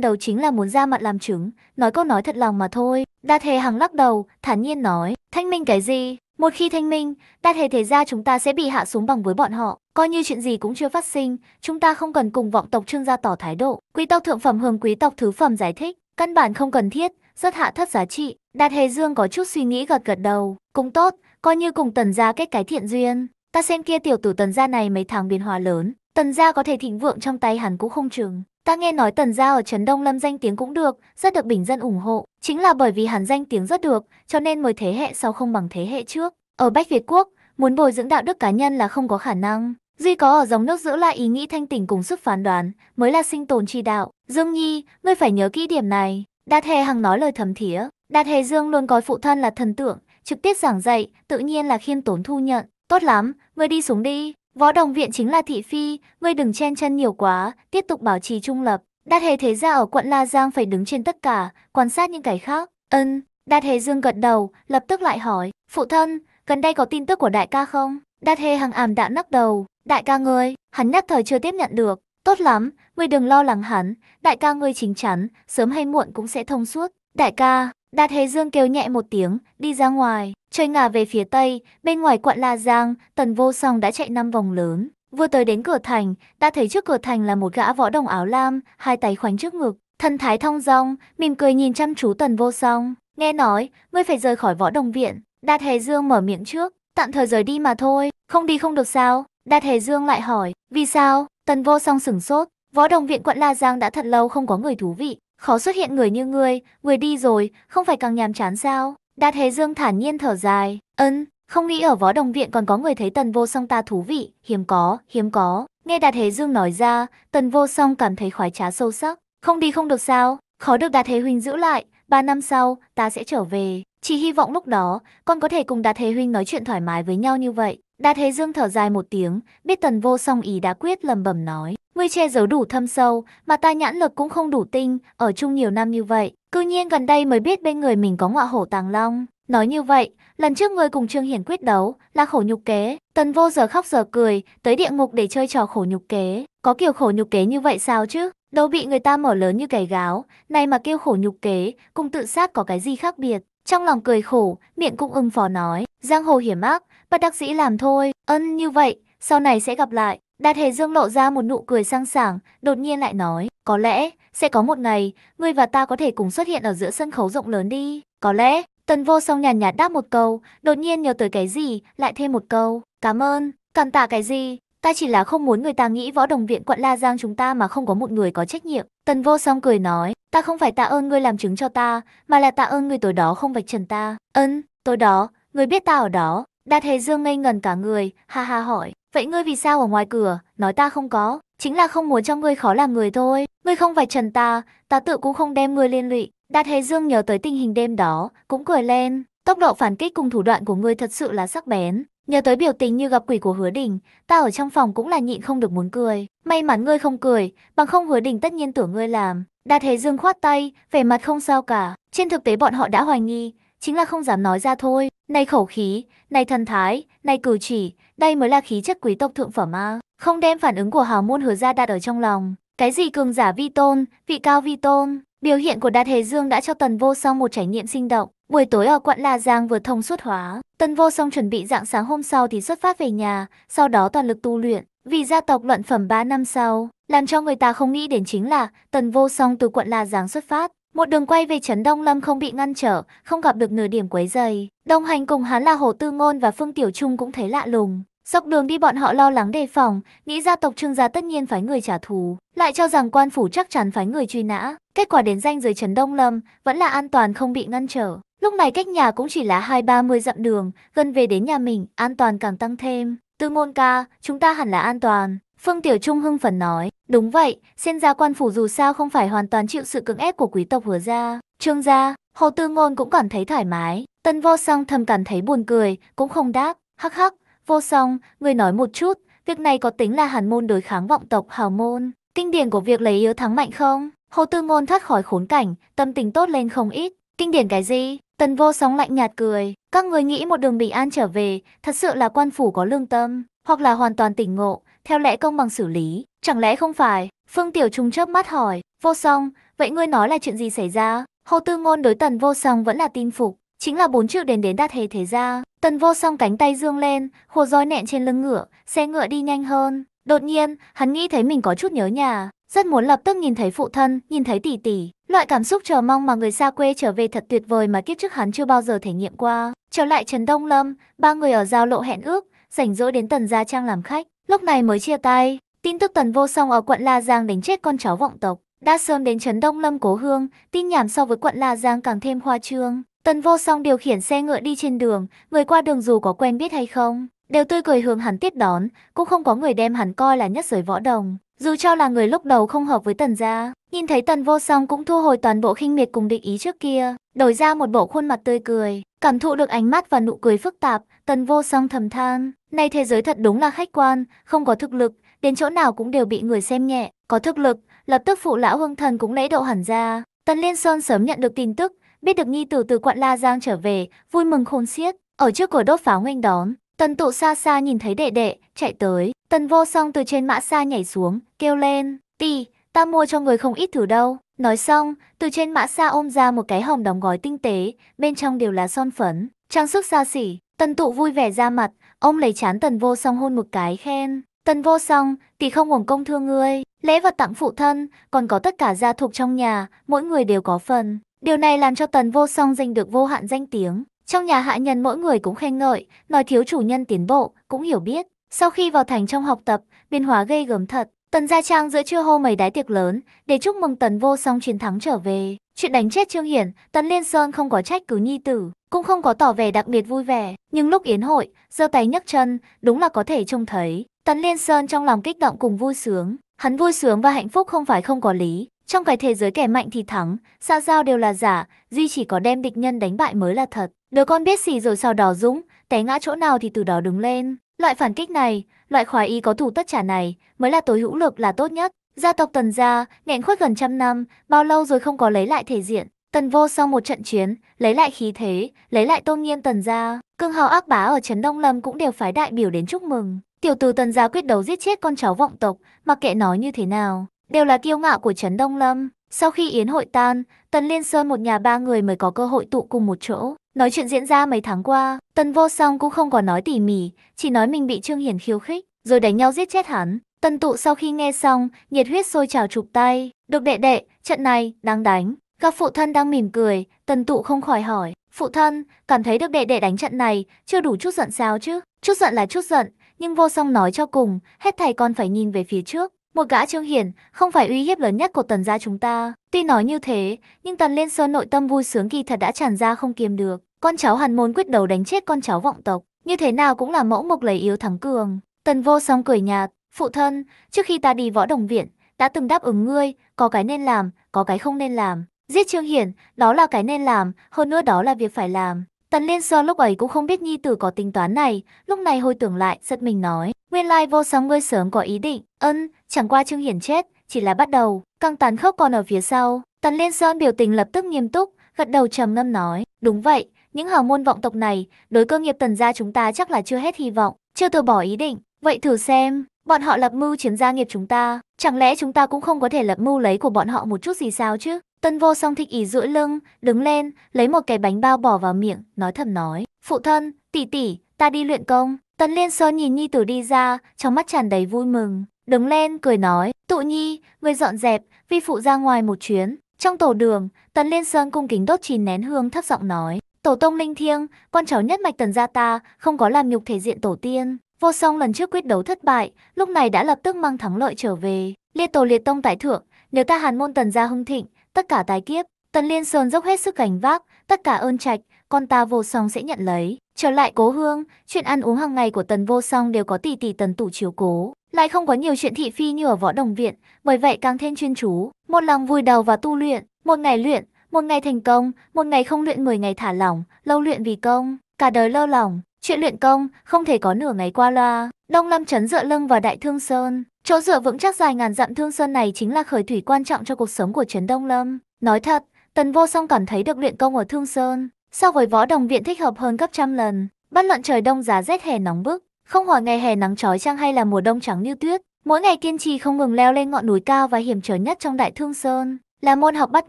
đầu chính là muốn ra mặt làm chứng, nói câu nói thật lòng mà thôi. Đạt hề hằng lắc đầu, thản nhiên nói, thanh minh cái gì, một khi thanh minh, ta thể thể ra chúng ta sẽ bị hạ xuống bằng với bọn họ. Coi như chuyện gì cũng chưa phát sinh, chúng ta không cần cùng vọng tộc trương gia tỏ thái độ. Quý tộc thượng phẩm hướng quý tộc thứ phẩm giải thích, căn bản không cần thiết, rất hạ thấp giá trị. Đạt Hề Dương có chút suy nghĩ gật gật đầu, cũng tốt, coi như cùng tần gia kết cái thiện duyên. Ta xem kia tiểu tử tần gia này mấy tháng biến hóa lớn, tần gia có thể thịnh vượng trong tay hắn cũng không chừng. Ta nghe nói Tần Gia ở Trấn Đông Lâm danh tiếng cũng được, rất được bình dân ủng hộ. Chính là bởi vì hắn danh tiếng rất được, cho nên mới thế hệ sau không bằng thế hệ trước. Ở Bách Việt Quốc, muốn bồi dưỡng đạo đức cá nhân là không có khả năng. Duy có ở dòng nước giữ lại ý nghĩ thanh tỉnh cùng sức phán đoán, mới là sinh tồn chi đạo. Dương Nhi, ngươi phải nhớ kỹ điểm này. Đạt Hề Hằng nói lời thầm thía. Đạt Hề Dương luôn coi phụ thân là thần tượng, trực tiếp giảng dạy, tự nhiên là khiêm tốn thu nhận. Tốt lắm, ngươi đi xuống đi. Võ Đồng Viện chính là thị phi, ngươi đừng chen chân nhiều quá, tiếp tục bảo trì trung lập. Đạt Hề Thế Gia ở quận La Giang phải đứng trên tất cả, quan sát những cái khác. Ân, Đạt Hề Dương gật đầu, lập tức lại hỏi, phụ thân, gần đây có tin tức của đại ca không? Đạt Hề hằng ảm đạm nắc đầu, đại ca ngươi, hắn nhất thời chưa tiếp nhận được. Tốt lắm, ngươi đừng lo lắng hắn, đại ca ngươi chính chắn, sớm hay muộn cũng sẽ thông suốt. Đại ca, Đạt Hề Dương kêu nhẹ một tiếng, đi ra ngoài. Chơi ngả về phía tây, bên ngoài quận La Giang, Tần Vô Song đã chạy năm vòng lớn. Vừa tới đến cửa thành, đã thấy trước cửa thành là một gã võ đồng áo lam, hai tay khoánh trước ngực, thân thái thong dong, mỉm cười nhìn chăm chú Tần Vô Song. Nghe nói, ngươi phải rời khỏi võ đồng viện. Đạt Hề Dương mở miệng trước, tạm thời rời đi mà thôi, không đi không được sao? Đạt Hề Dương lại hỏi, vì sao? Tần Vô Song sửng sốt, võ đồng viện quận La Giang đã thật lâu không có người thú vị, khó xuất hiện người như ngươi, người đi rồi, không phải càng nhàm chán sao? Đa Thế Dương thản nhiên thở dài, ân, không nghĩ ở võ đồng viện còn có người thấy tần vô song ta thú vị, hiếm có, hiếm có. Nghe Đa Thế Dương nói ra, tần vô song cảm thấy khoái trá sâu sắc. Không đi không được sao, khó được Đa Thế Huynh giữ lại, ba năm sau, ta sẽ trở về. Chỉ hy vọng lúc đó, con có thể cùng Đa Thế Huynh nói chuyện thoải mái với nhau như vậy. Đa Thế Dương thở dài một tiếng, biết tần vô song ý đã quyết lầm bầm nói. Ngươi che giấu đủ thâm sâu, mà ta nhãn lực cũng không đủ tinh, ở chung nhiều năm như vậy, Cư nhiên gần đây mới biết bên người mình có ngọa hổ tàng long. Nói như vậy, lần trước người cùng Trương Hiển quyết đấu là khổ nhục kế. Tần vô giờ khóc giờ cười, tới địa ngục để chơi trò khổ nhục kế. Có kiểu khổ nhục kế như vậy sao chứ? Đâu bị người ta mở lớn như cày gáo, này mà kêu khổ nhục kế, cùng tự sát có cái gì khác biệt. Trong lòng cười khổ, miệng cũng ưng phò nói, giang hồ hiểm ác, bắt đắc sĩ làm thôi, ân như vậy, sau này sẽ gặp lại. Đạt Hề Dương lộ ra một nụ cười sang sảng, đột nhiên lại nói, có lẽ sẽ có một ngày, ngươi và ta có thể cùng xuất hiện ở giữa sân khấu rộng lớn đi. Có lẽ, tần vô song nhàn nhạt đáp một câu, đột nhiên nhớ tới cái gì, lại thêm một câu. Cảm ơn, cần tạ cái gì, ta chỉ là không muốn người ta nghĩ võ đồng viện quận La Giang chúng ta mà không có một người có trách nhiệm. Tần vô song cười nói, ta không phải tạ ơn ngươi làm chứng cho ta, mà là tạ ơn người tối đó không vạch trần ta. Ân, tối đó, người biết ta ở đó. Đạt Hề Dương ngây ngần cả người, ha ha hỏi, vậy ngươi vì sao ở ngoài cửa, nói ta không có, Chính là không muốn cho ngươi khó làm người thôi. Ngươi không phải trần ta, ta tự cũng không đem ngươi liên lụy. Đạt Hề Dương nhớ tới tình hình đêm đó, cũng cười lên. Tốc độ phản kích cùng thủ đoạn của ngươi thật sự là sắc bén. Nhớ tới biểu tình như gặp quỷ của hứa đình, ta ở trong phòng cũng là nhịn không được muốn cười. May mắn ngươi không cười, bằng không hứa đình tất nhiên tưởng ngươi làm. Đạt Hề Dương khoát tay, vẻ mặt không sao cả. Trên thực tế bọn họ đã hoài nghi, chính là không dám nói ra thôi. Này khẩu khí, này thần thái, này cử chỉ, đây mới là khí chất quý tộc thượng phẩm a không đem phản ứng của hào môn hứa ra đặt ở trong lòng. Cái gì cường giả vi tôn, vị cao vi tôn, biểu hiện của Đạt Hề Dương đã cho Tần Vô Song một trải nghiệm sinh động. Buổi tối ở quận La Giang vừa thông suốt hóa, Tần Vô Song chuẩn bị dạng sáng hôm sau thì xuất phát về nhà, sau đó toàn lực tu luyện. Vì gia tộc luận phẩm 3 năm sau, làm cho người ta không nghĩ đến chính là Tần Vô Song từ quận La Giang xuất phát. Một đường quay về Trấn Đông Lâm không bị ngăn trở, không gặp được nửa điểm quấy dày. Đồng hành cùng hắn là Hồ Tư Ngôn và Phương Tiểu Trung cũng thấy lạ lùng. Dọc đường đi bọn họ lo lắng đề phòng, nghĩ gia tộc Trương gia tất nhiên phái người trả thù, lại cho rằng quan phủ chắc chắn phái người truy nã. Kết quả đến danh dưới Trấn Đông Lâm, vẫn là an toàn không bị ngăn trở. Lúc này cách nhà cũng chỉ là hai ba mươi dặm đường, gần về đến nhà mình, an toàn càng tăng thêm. tư môn ca, chúng ta hẳn là an toàn. Phương Tiểu Trung hưng phấn nói, đúng vậy, xin gia quan phủ dù sao không phải hoàn toàn chịu sự cưỡng ép của quý tộc hứa gia. Trương gia, Hồ Tư Ngôn cũng cảm thấy thoải mái, Tân Vô Song thầm cảm thấy buồn cười, cũng không đáp, hắc hắc, Vô song, người nói một chút, việc này có tính là hàn môn đối kháng vọng tộc hào môn, kinh điển của việc lấy yếu thắng mạnh không? Hồ Tư Ngôn thoát khỏi khốn cảnh, tâm tình tốt lên không ít. Kinh điển cái gì? Tần vô sóng lạnh nhạt cười. Các người nghĩ một đường bị an trở về, thật sự là quan phủ có lương tâm, hoặc là hoàn toàn tỉnh ngộ, theo lẽ công bằng xử lý. Chẳng lẽ không phải? Phương Tiểu Trung chớp mắt hỏi. Vô song, vậy ngươi nói là chuyện gì xảy ra? Hồ Tư Ngôn đối tần vô song vẫn là tin phục chính là bốn chữ đến đến đa thề thế ra. Tần vô song cánh tay dương lên, hồ roi nện trên lưng ngựa, xe ngựa đi nhanh hơn. Đột nhiên, hắn nghĩ thấy mình có chút nhớ nhà, rất muốn lập tức nhìn thấy phụ thân, nhìn thấy tỷ tỷ. Loại cảm xúc chờ mong mà người xa quê trở về thật tuyệt vời mà kiếp trước hắn chưa bao giờ thể nghiệm qua. Trở lại Trần Đông Lâm, ba người ở giao lộ hẹn ước, rảnh rỗi đến Tần Gia Trang làm khách. Lúc này mới chia tay, tin tức Tần Vô Song ở quận La Giang đánh chết con cháu vọng tộc. Đã sớm đến trần Đông Lâm cố hương, tin nhảm so với quận La Giang càng thêm hoa trương. Tần vô song điều khiển xe ngựa đi trên đường, người qua đường dù có quen biết hay không, đều tươi cười hướng hắn tiếp đón, cũng không có người đem hắn coi là nhất giới võ đồng. Dù cho là người lúc đầu không hợp với tần gia, nhìn thấy tần vô song cũng thu hồi toàn bộ khinh miệt cùng định ý trước kia, đổi ra một bộ khuôn mặt tươi cười, cảm thụ được ánh mắt và nụ cười phức tạp, tần vô song thầm than. Nay thế giới thật đúng là khách quan, không có thực lực, đến chỗ nào cũng đều bị người xem nhẹ, có thực lực, lập tức phụ lão hương thần cũng lấy độ hẳn ra. Tần Liên Sơn sớm nhận được tin tức, biết được nhi tử từ quận La Giang trở về, vui mừng khôn xiết, ở trước cửa đốt pháo nghênh đón. Tần tụ xa xa nhìn thấy đệ đệ, chạy tới, tần vô song từ trên mã xa nhảy xuống, kêu lên, tỷ, ta mua cho người không ít thứ đâu. Nói xong, từ trên mã xa ôm ra một cái hồng đóng gói tinh tế, bên trong đều là son phấn, trang sức xa xỉ. Tần tụ vui vẻ ra mặt, ông lấy chán tần vô song hôn một cái khen. Tần vô song, tỷ không uổng công thương ngươi, lễ vật tặng phụ thân, còn có tất cả gia thuộc trong nhà, mỗi người đều có phần. Điều này làm cho Tần Vô Song giành được vô hạn danh tiếng. Trong nhà hạ nhân mỗi người cũng khen ngợi, nói thiếu chủ nhân tiến bộ, cũng hiểu biết. Sau khi vào thành trong học tập, biên hóa gây gớm thật. Tần Gia Trang giữa trưa hô mấy đái tiệc lớn để chúc mừng Tần Vô Song chiến thắng trở về. Chuyện đánh chết Trương Hiển, Tần Liên Sơn không có trách cứ nhi tử, cũng không có tỏ vẻ đặc biệt vui vẻ. Nhưng lúc yến hội, giơ tay nhấc chân, đúng là có thể trông thấy. Tần Liên Sơn trong lòng kích động cùng vui sướng. Hắn vui sướng và hạnh phúc không phải không có lý, trong cái thế giới kẻ mạnh thì thắng, xa giao đều là giả, duy chỉ có đem địch nhân đánh bại mới là thật. Đứa con biết gì rồi sau đó dũng, té ngã chỗ nào thì từ đó đứng lên. Loại phản kích này, loại khoái ý có thủ tất trả này mới là tối hữu lực là tốt nhất. Gia tộc Tần gia, nghẹn khuất gần trăm năm, bao lâu rồi không có lấy lại thể diện. Tần vô sau một trận chiến, lấy lại khí thế, lấy lại tôn nghiêm Tần gia. Cương hào ác bá ở Trấn Đông Lâm cũng đều phái đại biểu đến chúc mừng. Tiểu tử Tần gia quyết đấu giết chết con cháu vọng tộc, mặc kệ nói như thế nào đều là kiêu ngạo của Trấn Đông Lâm. Sau khi yến hội tan, Tần Liên Sơn một nhà ba người mới có cơ hội tụ cùng một chỗ. Nói chuyện diễn ra mấy tháng qua, Tần Vô Song cũng không có nói tỉ mỉ, chỉ nói mình bị Trương Hiển khiêu khích, rồi đánh nhau giết chết hắn. Tần Tụ sau khi nghe xong, nhiệt huyết sôi trào chụp tay, được đệ đệ, trận này, đang đánh. Gặp phụ thân đang mỉm cười, Tần Tụ không khỏi hỏi, phụ thân, cảm thấy được đệ đệ đánh trận này, chưa đủ chút giận sao chứ? Chút giận là chút giận, nhưng Vô Song nói cho cùng, hết thầy con phải nhìn về phía trước một gã trương hiển không phải uy hiếp lớn nhất của tần gia chúng ta tuy nói như thế nhưng tần liên sơn nội tâm vui sướng kỳ thật đã tràn ra không kiềm được con cháu hàn môn quyết đầu đánh chết con cháu vọng tộc như thế nào cũng là mẫu mục lấy yếu thắng cường tần vô song cười nhạt phụ thân trước khi ta đi võ đồng viện đã từng đáp ứng ngươi có cái nên làm có cái không nên làm giết trương hiển đó là cái nên làm hơn nữa đó là việc phải làm Tần Liên Sơ lúc ấy cũng không biết nhi tử có tính toán này, lúc này hồi tưởng lại, giật mình nói, nguyên lai vô song ngươi sớm có ý định, ân, Chẳng qua Trương Hiển chết, chỉ là bắt đầu, căng tán khốc còn ở phía sau. Tần Liên Sơn biểu tình lập tức nghiêm túc, gật đầu trầm ngâm nói, đúng vậy, những hào môn vọng tộc này, đối cơ nghiệp tần gia chúng ta chắc là chưa hết hy vọng, chưa từ bỏ ý định, vậy thử xem, bọn họ lập mưu chiến gia nghiệp chúng ta, chẳng lẽ chúng ta cũng không có thể lập mưu lấy của bọn họ một chút gì sao chứ? Tân vô song thích ý duỗi lưng, đứng lên, lấy một cái bánh bao bỏ vào miệng, nói thầm nói, phụ thân, tỷ tỷ, ta đi luyện công. Tần Liên Sơn nhìn Nhi Tử đi ra, trong mắt tràn đầy vui mừng, Đứng lên cười nói, tụ nhi, người dọn dẹp, vi phụ ra ngoài một chuyến. Trong tổ đường, Tần Liên Sơn cung kính đốt chín nén hương thấp giọng nói, tổ tông linh thiêng, con cháu nhất mạch tần gia ta, không có làm nhục thể diện tổ tiên. Vô song lần trước quyết đấu thất bại, lúc này đã lập tức mang thắng lợi trở về. Liệt tổ liệt tông tại thượng, nếu ta hàn môn tần gia hưng thịnh, tất cả tái kiếp. Tần Liên Sơn dốc hết sức gánh vác, tất cả ơn trạch, con ta vô song sẽ nhận lấy. Trở lại cố hương, chuyện ăn uống hàng ngày của tần vô song đều có tỷ tỷ tần tủ chiếu cố lại không có nhiều chuyện thị phi như ở võ đồng viện, bởi vậy càng thêm chuyên chú, một lòng vui đầu và tu luyện, một ngày luyện, một ngày thành công, một ngày không luyện 10 ngày thả lỏng, lâu luyện vì công, cả đời lâu lòng, chuyện luyện công không thể có nửa ngày qua loa. Đông Lâm chấn dựa lưng vào Đại Thương Sơn, chỗ dựa vững chắc dài ngàn dặm Thương Sơn này chính là khởi thủy quan trọng cho cuộc sống của Trấn Đông Lâm. Nói thật, Tần Vô Song cảm thấy được luyện công ở Thương Sơn, so với võ đồng viện thích hợp hơn gấp trăm lần, bất luận trời đông giá rét hè nóng bức, không hỏi ngày hè nắng trói chang hay là mùa đông trắng như tuyết, mỗi ngày kiên trì không ngừng leo lên ngọn núi cao và hiểm trở nhất trong Đại Thương Sơn, là môn học bắt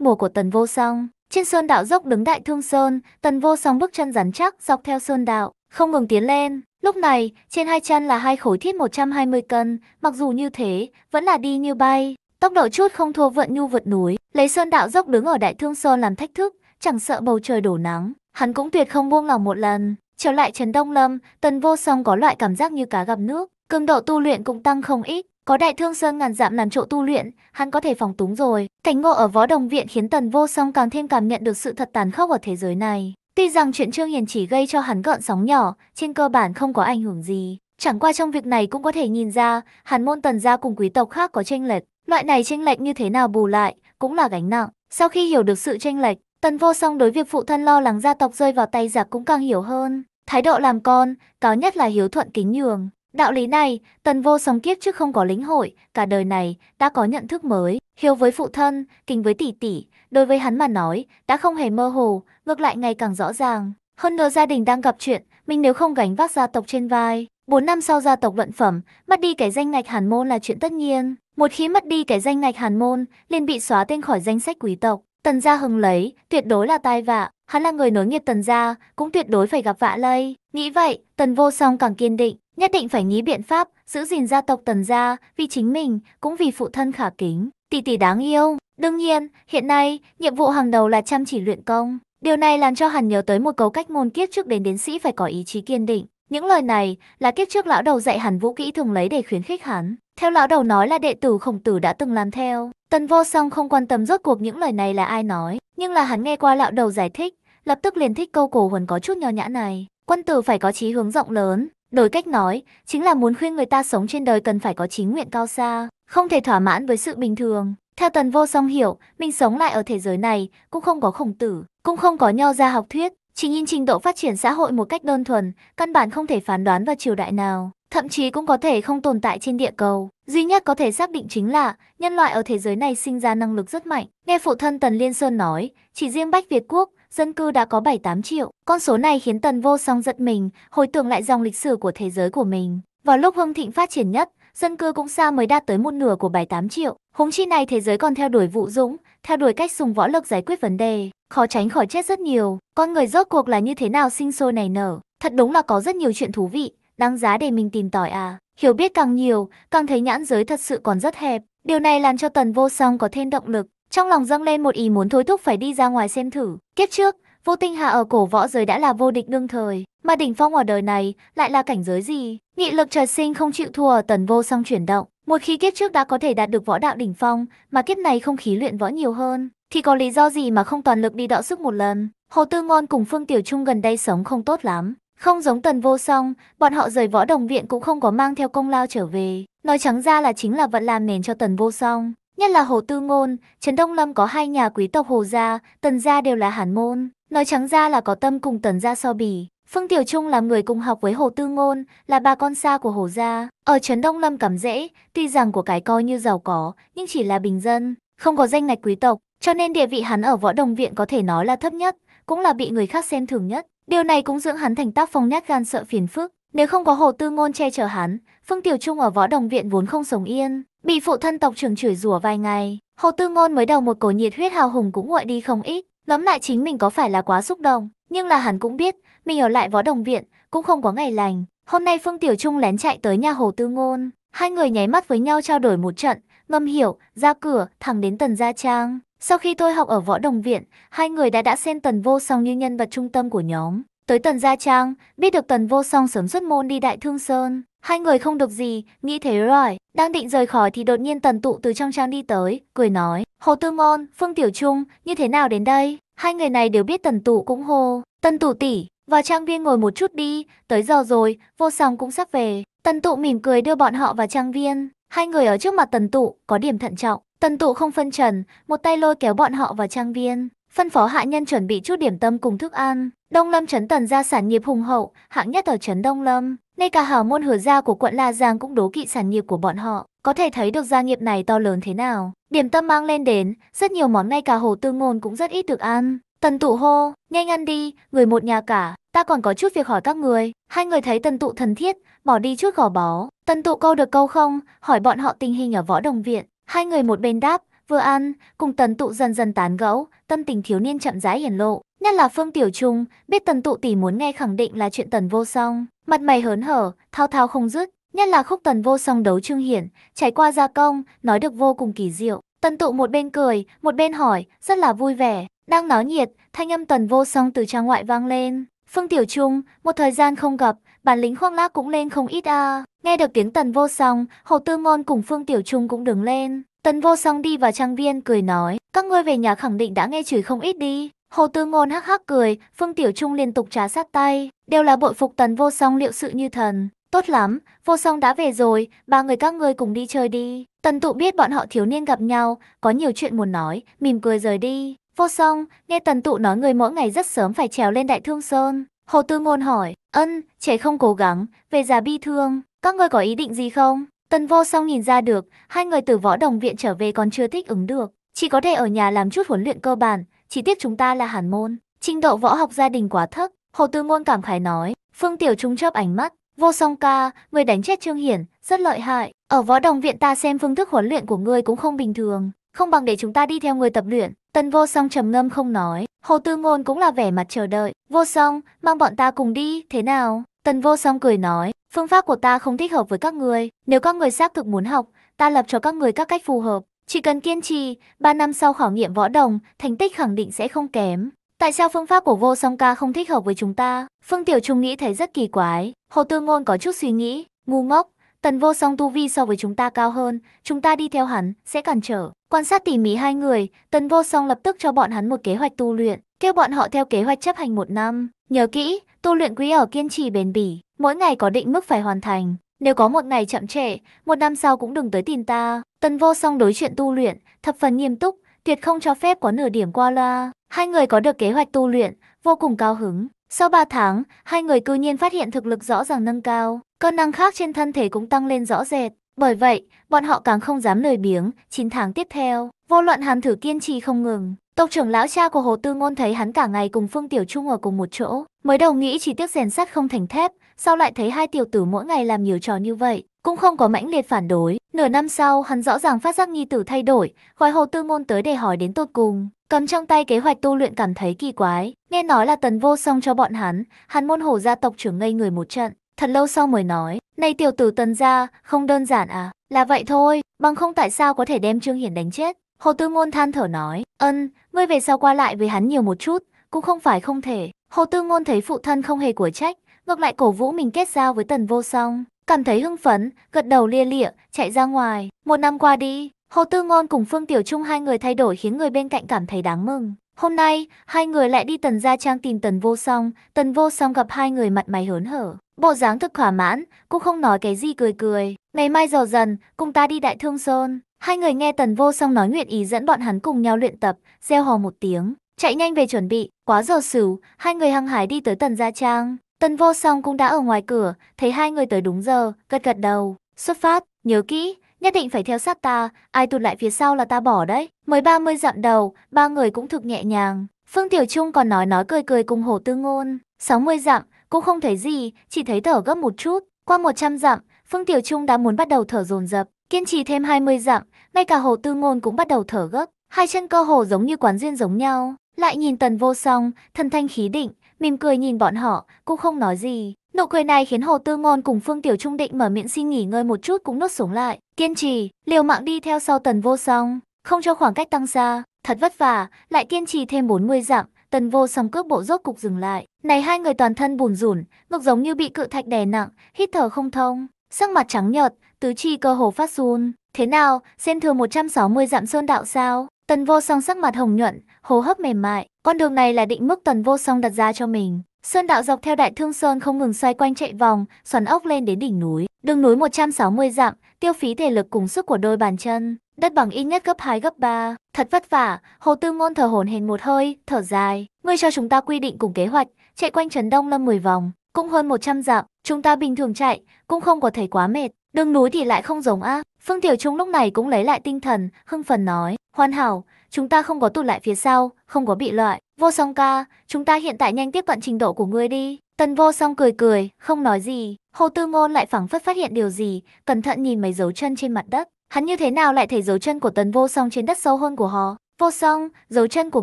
buộc của Tần Vô Song. Trên sơn đạo dốc đứng Đại Thương Sơn, Tần Vô Song bước chân rắn chắc dọc theo sơn đạo, không ngừng tiến lên. Lúc này, trên hai chân là hai khối thiết 120 cân, mặc dù như thế, vẫn là đi như bay. Tốc độ chút không thua vận nhu vượt núi, lấy sơn đạo dốc đứng ở Đại Thương Sơn làm thách thức, chẳng sợ bầu trời đổ nắng, hắn cũng tuyệt không buông lòng một lần. Trở lại Trấn Đông Lâm, Tần Vô Song có loại cảm giác như cá gặp nước, cường độ tu luyện cũng tăng không ít. Có đại thương sơn ngàn dạm làm chỗ tu luyện, hắn có thể phòng túng rồi. Cảnh ngộ ở võ đồng viện khiến Tần Vô Song càng thêm cảm nhận được sự thật tàn khốc ở thế giới này. Tuy rằng chuyện Trương Hiền chỉ gây cho hắn gợn sóng nhỏ, trên cơ bản không có ảnh hưởng gì. Chẳng qua trong việc này cũng có thể nhìn ra, hắn môn tần gia cùng quý tộc khác có tranh lệch. Loại này tranh lệch như thế nào bù lại, cũng là gánh nặng. Sau khi hiểu được sự tranh lệch, tần vô song đối việc phụ thân lo lắng gia tộc rơi vào tay giặc cũng càng hiểu hơn thái độ làm con, cao nhất là hiếu thuận kính nhường. Đạo lý này, tần vô sống kiếp trước không có lĩnh hội, cả đời này đã có nhận thức mới, hiếu với phụ thân, kính với tỷ tỷ, đối với hắn mà nói, đã không hề mơ hồ, ngược lại ngày càng rõ ràng. Hơn nữa gia đình đang gặp chuyện, mình nếu không gánh vác gia tộc trên vai, 4 năm sau gia tộc luận phẩm, mất đi cái danh ngạch hàn môn là chuyện tất nhiên. Một khi mất đi cái danh ngạch hàn môn, liền bị xóa tên khỏi danh sách quý tộc. Tần gia hứng lấy, tuyệt đối là tai vạ, hắn là người nối nghiệp tần gia, cũng tuyệt đối phải gặp vạ lây. Nghĩ vậy, tần vô song càng kiên định, nhất định phải nghĩ biện pháp, giữ gìn gia tộc tần gia, vì chính mình, cũng vì phụ thân khả kính, tỷ tỷ đáng yêu. Đương nhiên, hiện nay, nhiệm vụ hàng đầu là chăm chỉ luyện công. Điều này làm cho hắn nhớ tới một cấu cách ngôn kiếp trước đến đến sĩ phải có ý chí kiên định. Những lời này là kiếp trước lão đầu dạy hắn vũ kỹ thường lấy để khuyến khích hắn. Theo lão đầu nói là đệ tử khổng tử đã từng làm theo. Tần vô song không quan tâm rốt cuộc những lời này là ai nói, nhưng là hắn nghe qua lão đầu giải thích, lập tức liền thích câu cổ huấn có chút nho nhã này. Quân tử phải có chí hướng rộng lớn, đổi cách nói, chính là muốn khuyên người ta sống trên đời cần phải có chí nguyện cao xa, không thể thỏa mãn với sự bình thường. Theo tần vô song hiểu, mình sống lại ở thế giới này, cũng không có khổng tử, cũng không có nho gia học thuyết, chỉ nhìn trình độ phát triển xã hội một cách đơn thuần, căn bản không thể phán đoán vào triều đại nào, thậm chí cũng có thể không tồn tại trên địa cầu. Duy nhất có thể xác định chính là nhân loại ở thế giới này sinh ra năng lực rất mạnh. Nghe phụ thân Tần Liên Sơn nói, chỉ riêng Bách Việt Quốc, dân cư đã có 7-8 triệu. Con số này khiến Tần Vô Song giật mình, hồi tưởng lại dòng lịch sử của thế giới của mình. Vào lúc hưng thịnh phát triển nhất, dân cư cũng xa mới đạt tới một nửa của 7-8 triệu. Húng chi này thế giới còn theo đuổi vụ dũng, theo đuổi cách dùng võ lực giải quyết vấn đề, khó tránh khỏi chết rất nhiều. Con người rốt cuộc là như thế nào sinh sôi nảy nở, thật đúng là có rất nhiều chuyện thú vị, đáng giá để mình tìm tòi à. Hiểu biết càng nhiều, càng thấy nhãn giới thật sự còn rất hẹp. Điều này làm cho Tần Vô Song có thêm động lực. Trong lòng dâng lên một ý muốn thôi thúc phải đi ra ngoài xem thử. Kiếp trước, Vô Tinh Hà ở cổ võ giới đã là vô địch đương thời, mà đỉnh phong ở đời này lại là cảnh giới gì? Nghị lực trời sinh không chịu thua ở Tần Vô Song chuyển động. Một khi kiếp trước đã có thể đạt được võ đạo đỉnh phong, mà kiếp này không khí luyện võ nhiều hơn, thì có lý do gì mà không toàn lực đi đọ sức một lần? Hồ Tư Ngôn cùng Phương Tiểu Trung gần đây sống không tốt lắm, không giống tần vô song, bọn họ rời võ đồng viện cũng không có mang theo công lao trở về. Nói trắng ra là chính là vận làm nền cho tần vô song. Nhất là Hồ Tư Ngôn, Trấn Đông Lâm có hai nhà quý tộc Hồ Gia, Tần Gia đều là hàn môn. Nói trắng ra là có tâm cùng Tần Gia so bì. Phương Tiểu Trung là người cùng học với Hồ Tư Ngôn, là bà con xa của Hồ Gia. Ở Trấn Đông Lâm cắm dễ tuy rằng của cái coi như giàu có, nhưng chỉ là bình dân, không có danh ngạch quý tộc. Cho nên địa vị hắn ở võ đồng viện có thể nói là thấp nhất, cũng là bị người khác xem thường nhất. Điều này cũng dưỡng hắn thành tác phong nhát gan sợ phiền phức. Nếu không có hồ tư ngôn che chở hắn, Phương Tiểu Trung ở võ đồng viện vốn không sống yên, bị phụ thân tộc trưởng chửi rủa vài ngày. Hồ tư ngôn mới đầu một cổ nhiệt huyết hào hùng cũng nguội đi không ít, lắm lại chính mình có phải là quá xúc động, nhưng là hắn cũng biết, mình ở lại võ đồng viện cũng không có ngày lành. Hôm nay Phương Tiểu Trung lén chạy tới nhà hồ tư ngôn, hai người nháy mắt với nhau trao đổi một trận, ngâm hiểu, ra cửa, thẳng đến tần gia trang. Sau khi tôi học ở võ đồng viện, hai người đã đã xem Tần Vô Song như nhân vật trung tâm của nhóm. Tới Tần Gia Trang, biết được Tần Vô Song sớm xuất môn đi Đại Thương Sơn. Hai người không được gì, nghĩ thế rồi. Đang định rời khỏi thì đột nhiên Tần Tụ từ trong trang đi tới, cười nói. Hồ Tư Ngôn, Phương Tiểu Trung, như thế nào đến đây? Hai người này đều biết Tần Tụ cũng hô. Tần Tụ tỷ vào trang viên ngồi một chút đi, tới giờ rồi, Vô Song cũng sắp về. Tần Tụ mỉm cười đưa bọn họ vào trang viên. Hai người ở trước mặt Tần Tụ, có điểm thận trọng. Tần tụ không phân trần, một tay lôi kéo bọn họ vào trang viên, phân phó hạ nhân chuẩn bị chút điểm tâm cùng thức ăn. Đông Lâm trấn Tần gia sản nghiệp hùng hậu, hạng nhất ở trấn Đông Lâm, ngay cả hào môn hứa gia của quận La Giang cũng đố kỵ sản nghiệp của bọn họ, có thể thấy được gia nghiệp này to lớn thế nào. Điểm tâm mang lên đến, rất nhiều món ngay cả hồ tư ngôn cũng rất ít được ăn. Tần tụ hô, nhanh ăn đi, người một nhà cả, ta còn có chút việc hỏi các người. Hai người thấy tần tụ thần thiết, bỏ đi chút gò bó. Tần tụ câu được câu không, hỏi bọn họ tình hình ở võ đồng viện. Hai người một bên đáp, vừa ăn, cùng tần tụ dần dần tán gẫu, tâm tình thiếu niên chậm rãi hiển lộ. Nhất là Phương Tiểu Trung, biết tần tụ tỷ muốn nghe khẳng định là chuyện tần vô song. Mặt mày hớn hở, thao thao không dứt. Nhất là khúc tần vô song đấu trương hiển, trải qua gia công, nói được vô cùng kỳ diệu. Tần tụ một bên cười, một bên hỏi, rất là vui vẻ. Đang náo nhiệt, thanh âm tần vô song từ trang ngoại vang lên. Phương Tiểu Trung, một thời gian không gặp, bản lĩnh khoang lác cũng lên không ít à. Nghe được tiếng tần vô song, Hồ Tư Ngôn cùng Phương Tiểu Trung cũng đứng lên. Tần vô song đi vào trang viên cười nói, các ngươi về nhà khẳng định đã nghe chửi không ít đi. Hồ Tư Ngôn hắc hắc cười, Phương Tiểu Trung liên tục trá sát tay, đều là bội phục tần vô song liệu sự như thần. Tốt lắm, vô song đã về rồi, ba người các ngươi cùng đi chơi đi. Tần tụ biết bọn họ thiếu niên gặp nhau, có nhiều chuyện muốn nói, mỉm cười rời đi. Vô song, nghe tần tụ nói người mỗi ngày rất sớm phải trèo lên đại thương sơn, Hồ Tư Ngôn hỏi, ân, trẻ không cố gắng, về già bi thương, các người có ý định gì không? Tần vô song nhìn ra được, hai người từ võ đồng viện trở về còn chưa thích ứng được, chỉ có thể ở nhà làm chút huấn luyện cơ bản, chỉ tiếc chúng ta là hàn môn, trình độ võ học gia đình quá thấp. Hồ Tư Ngôn cảm khái nói, Phương Tiểu Trung chớp ánh mắt, vô song ca, người đánh chết Trương Hiển, rất lợi hại, ở võ đồng viện ta xem phương thức huấn luyện của ngươi cũng không bình thường, không bằng để chúng ta đi theo người tập luyện. Tần vô song trầm ngâm không nói, hồ tư ngôn cũng là vẻ mặt chờ đợi. Vô song, mang bọn ta cùng đi, thế nào? Tần vô song cười nói, phương pháp của ta không thích hợp với các người. Nếu các người xác thực muốn học, ta lập cho các người các cách phù hợp. Chỉ cần kiên trì, 3 năm sau khảo nghiệm võ đồng, thành tích khẳng định sẽ không kém. Tại sao phương pháp của vô song ca không thích hợp với chúng ta? Phương Tiểu Trung nghĩ thấy rất kỳ quái. Hồ Tư Ngôn có chút suy nghĩ, ngu ngốc, Tần vô song tu vi so với chúng ta cao hơn, chúng ta đi theo hắn, sẽ cản trở. Quan sát tỉ mỉ hai người, tần vô song lập tức cho bọn hắn một kế hoạch tu luyện, kêu bọn họ theo kế hoạch chấp hành một năm. Nhớ kỹ, tu luyện quý ở kiên trì bền bỉ, mỗi ngày có định mức phải hoàn thành. Nếu có một ngày chậm trễ, một năm sau cũng đừng tới tìm ta. Tần vô song đối chuyện tu luyện, thập phần nghiêm túc, tuyệt không cho phép có nửa điểm qua loa. Hai người có được kế hoạch tu luyện, vô cùng cao hứng. Sau 3 tháng, hai người cư nhiên phát hiện thực lực rõ ràng nâng cao, cơ năng khác trên thân thể cũng tăng lên rõ rệt. Bởi vậy, bọn họ càng không dám lười biếng, 9 tháng tiếp theo, vô luận Hàn Thử kiên trì không ngừng. Tộc trưởng lão cha của Hồ Tư Ngôn thấy hắn cả ngày cùng Phương Tiểu Trung ở cùng một chỗ, mới đầu nghĩ chỉ tiếc rèn sắt không thành thép, sau lại thấy hai tiểu tử mỗi ngày làm nhiều trò như vậy, cũng không có mãnh liệt phản đối. Nửa năm sau, hắn rõ ràng phát giác nhi tử thay đổi, gọi Hồ Tư Ngôn tới để hỏi đến tột cùng. Cầm trong tay kế hoạch tu luyện cảm thấy kỳ quái, nghe nói là tần vô song cho bọn hắn, hắn môn hổ gia tộc trưởng ngây người một trận, thật lâu sau mới nói, này tiểu tử tần gia, không đơn giản à, là vậy thôi, bằng không tại sao có thể đem Trương Hiển đánh chết. Hồ Tư Ngôn than thở nói, ân, ngươi về sau qua lại với hắn nhiều một chút, cũng không phải không thể. Hồ Tư Ngôn thấy phụ thân không hề của trách, ngược lại cổ vũ mình kết giao với tần vô song, cảm thấy hưng phấn, gật đầu lia lịa, chạy ra ngoài. Một năm qua đi, Hồ Tư Ngôn cùng Phương Tiểu Trung hai người thay đổi khiến người bên cạnh cảm thấy đáng mừng. Hôm nay, hai người lại đi Tần Gia Trang tìm Tần Vô Song, Tần Vô Song gặp hai người mặt mày hớn hở. Bộ dáng thực thỏa mãn, cũng không nói cái gì cười cười. Ngày mai giàu dần, cùng ta đi Đại Thương Sơn. Hai người nghe Tần Vô Song nói nguyện ý dẫn bọn hắn cùng nhau luyện tập, gieo hò một tiếng. Chạy nhanh về chuẩn bị, quá giờ sửu, hai người hăng hái đi tới Tần Gia Trang. Tần Vô Song cũng đã ở ngoài cửa, thấy hai người tới đúng giờ, gật gật đầu. Xuất phát, nhớ kỹ, nhất định phải theo sát ta, ai tụt lại phía sau là ta bỏ đấy. Mới 30 dặm đầu, ba người cũng thực nhẹ nhàng. Phương Tiểu Trung còn nói nói cười cười cùng Hồ Tư Ngôn. 60 dặm, cũng không thấy gì, chỉ thấy thở gấp một chút. Qua 100 dặm, Phương Tiểu Trung đã muốn bắt đầu thở dồn dập. Kiên trì thêm 20 dặm, ngay cả Hồ Tư Ngôn cũng bắt đầu thở gấp. Hai chân cơ hồ giống như quán duyên giống nhau. Lại nhìn tần vô song, thần thanh khí định, mỉm cười nhìn bọn họ, cũng không nói gì. Nụ cười này khiến Hồ Tư Ngôn cùng Phương Tiểu Trung định mở miệng xin nghỉ ngơi một chút cũng nuốt xuống lại, kiên trì, liều mạng đi theo sau Tần Vô Song, không cho khoảng cách tăng xa, thật vất vả, lại kiên trì thêm 40 dặm, Tần Vô Song cước bộ rốt cục dừng lại. Này hai người toàn thân bùn rủn, ngực giống như bị cự thạch đè nặng, hít thở không thông, sắc mặt trắng nhợt, tứ chi cơ hồ phát run. Thế nào, xen thừa 160 dặm sơn đạo sao? Tần Vô Song sắc mặt hồng nhuận, hô hấp mềm mại, con đường này là định mức Tần Vô Song đặt ra cho mình, Sơn đạo dọc theo đại thương sơn không ngừng xoay quanh chạy vòng, xoắn ốc lên đến đỉnh núi. Đường núi 160 dặm, tiêu phí thể lực cùng sức của đôi bàn chân, đất bằng ít nhất gấp 2 gấp 3. Thật vất vả, Hồ Tư Ngôn thở hổn hển một hơi, thở dài. Ngươi cho chúng ta quy định cùng kế hoạch, chạy quanh trấn Đông Lâm 10 vòng, cũng hơn 100 dặm, chúng ta bình thường chạy, cũng không có thấy quá mệt. Đường núi thì lại không giống a. Phương Tiểu Trung lúc này cũng lấy lại tinh thần, hưng phần nói, hoàn hảo, chúng ta không có tụt lại phía sau, không có bị loại. Vô song ca, chúng ta hiện tại nhanh tiếp cận trình độ của ngươi đi. Tần vô song cười cười, không nói gì. Hồ Tư Ngôn lại phảng phất phát hiện điều gì, cẩn thận nhìn mấy dấu chân trên mặt đất. Hắn như thế nào lại thấy dấu chân của tần vô song trên đất sâu hơn của họ? Vô song, dấu chân của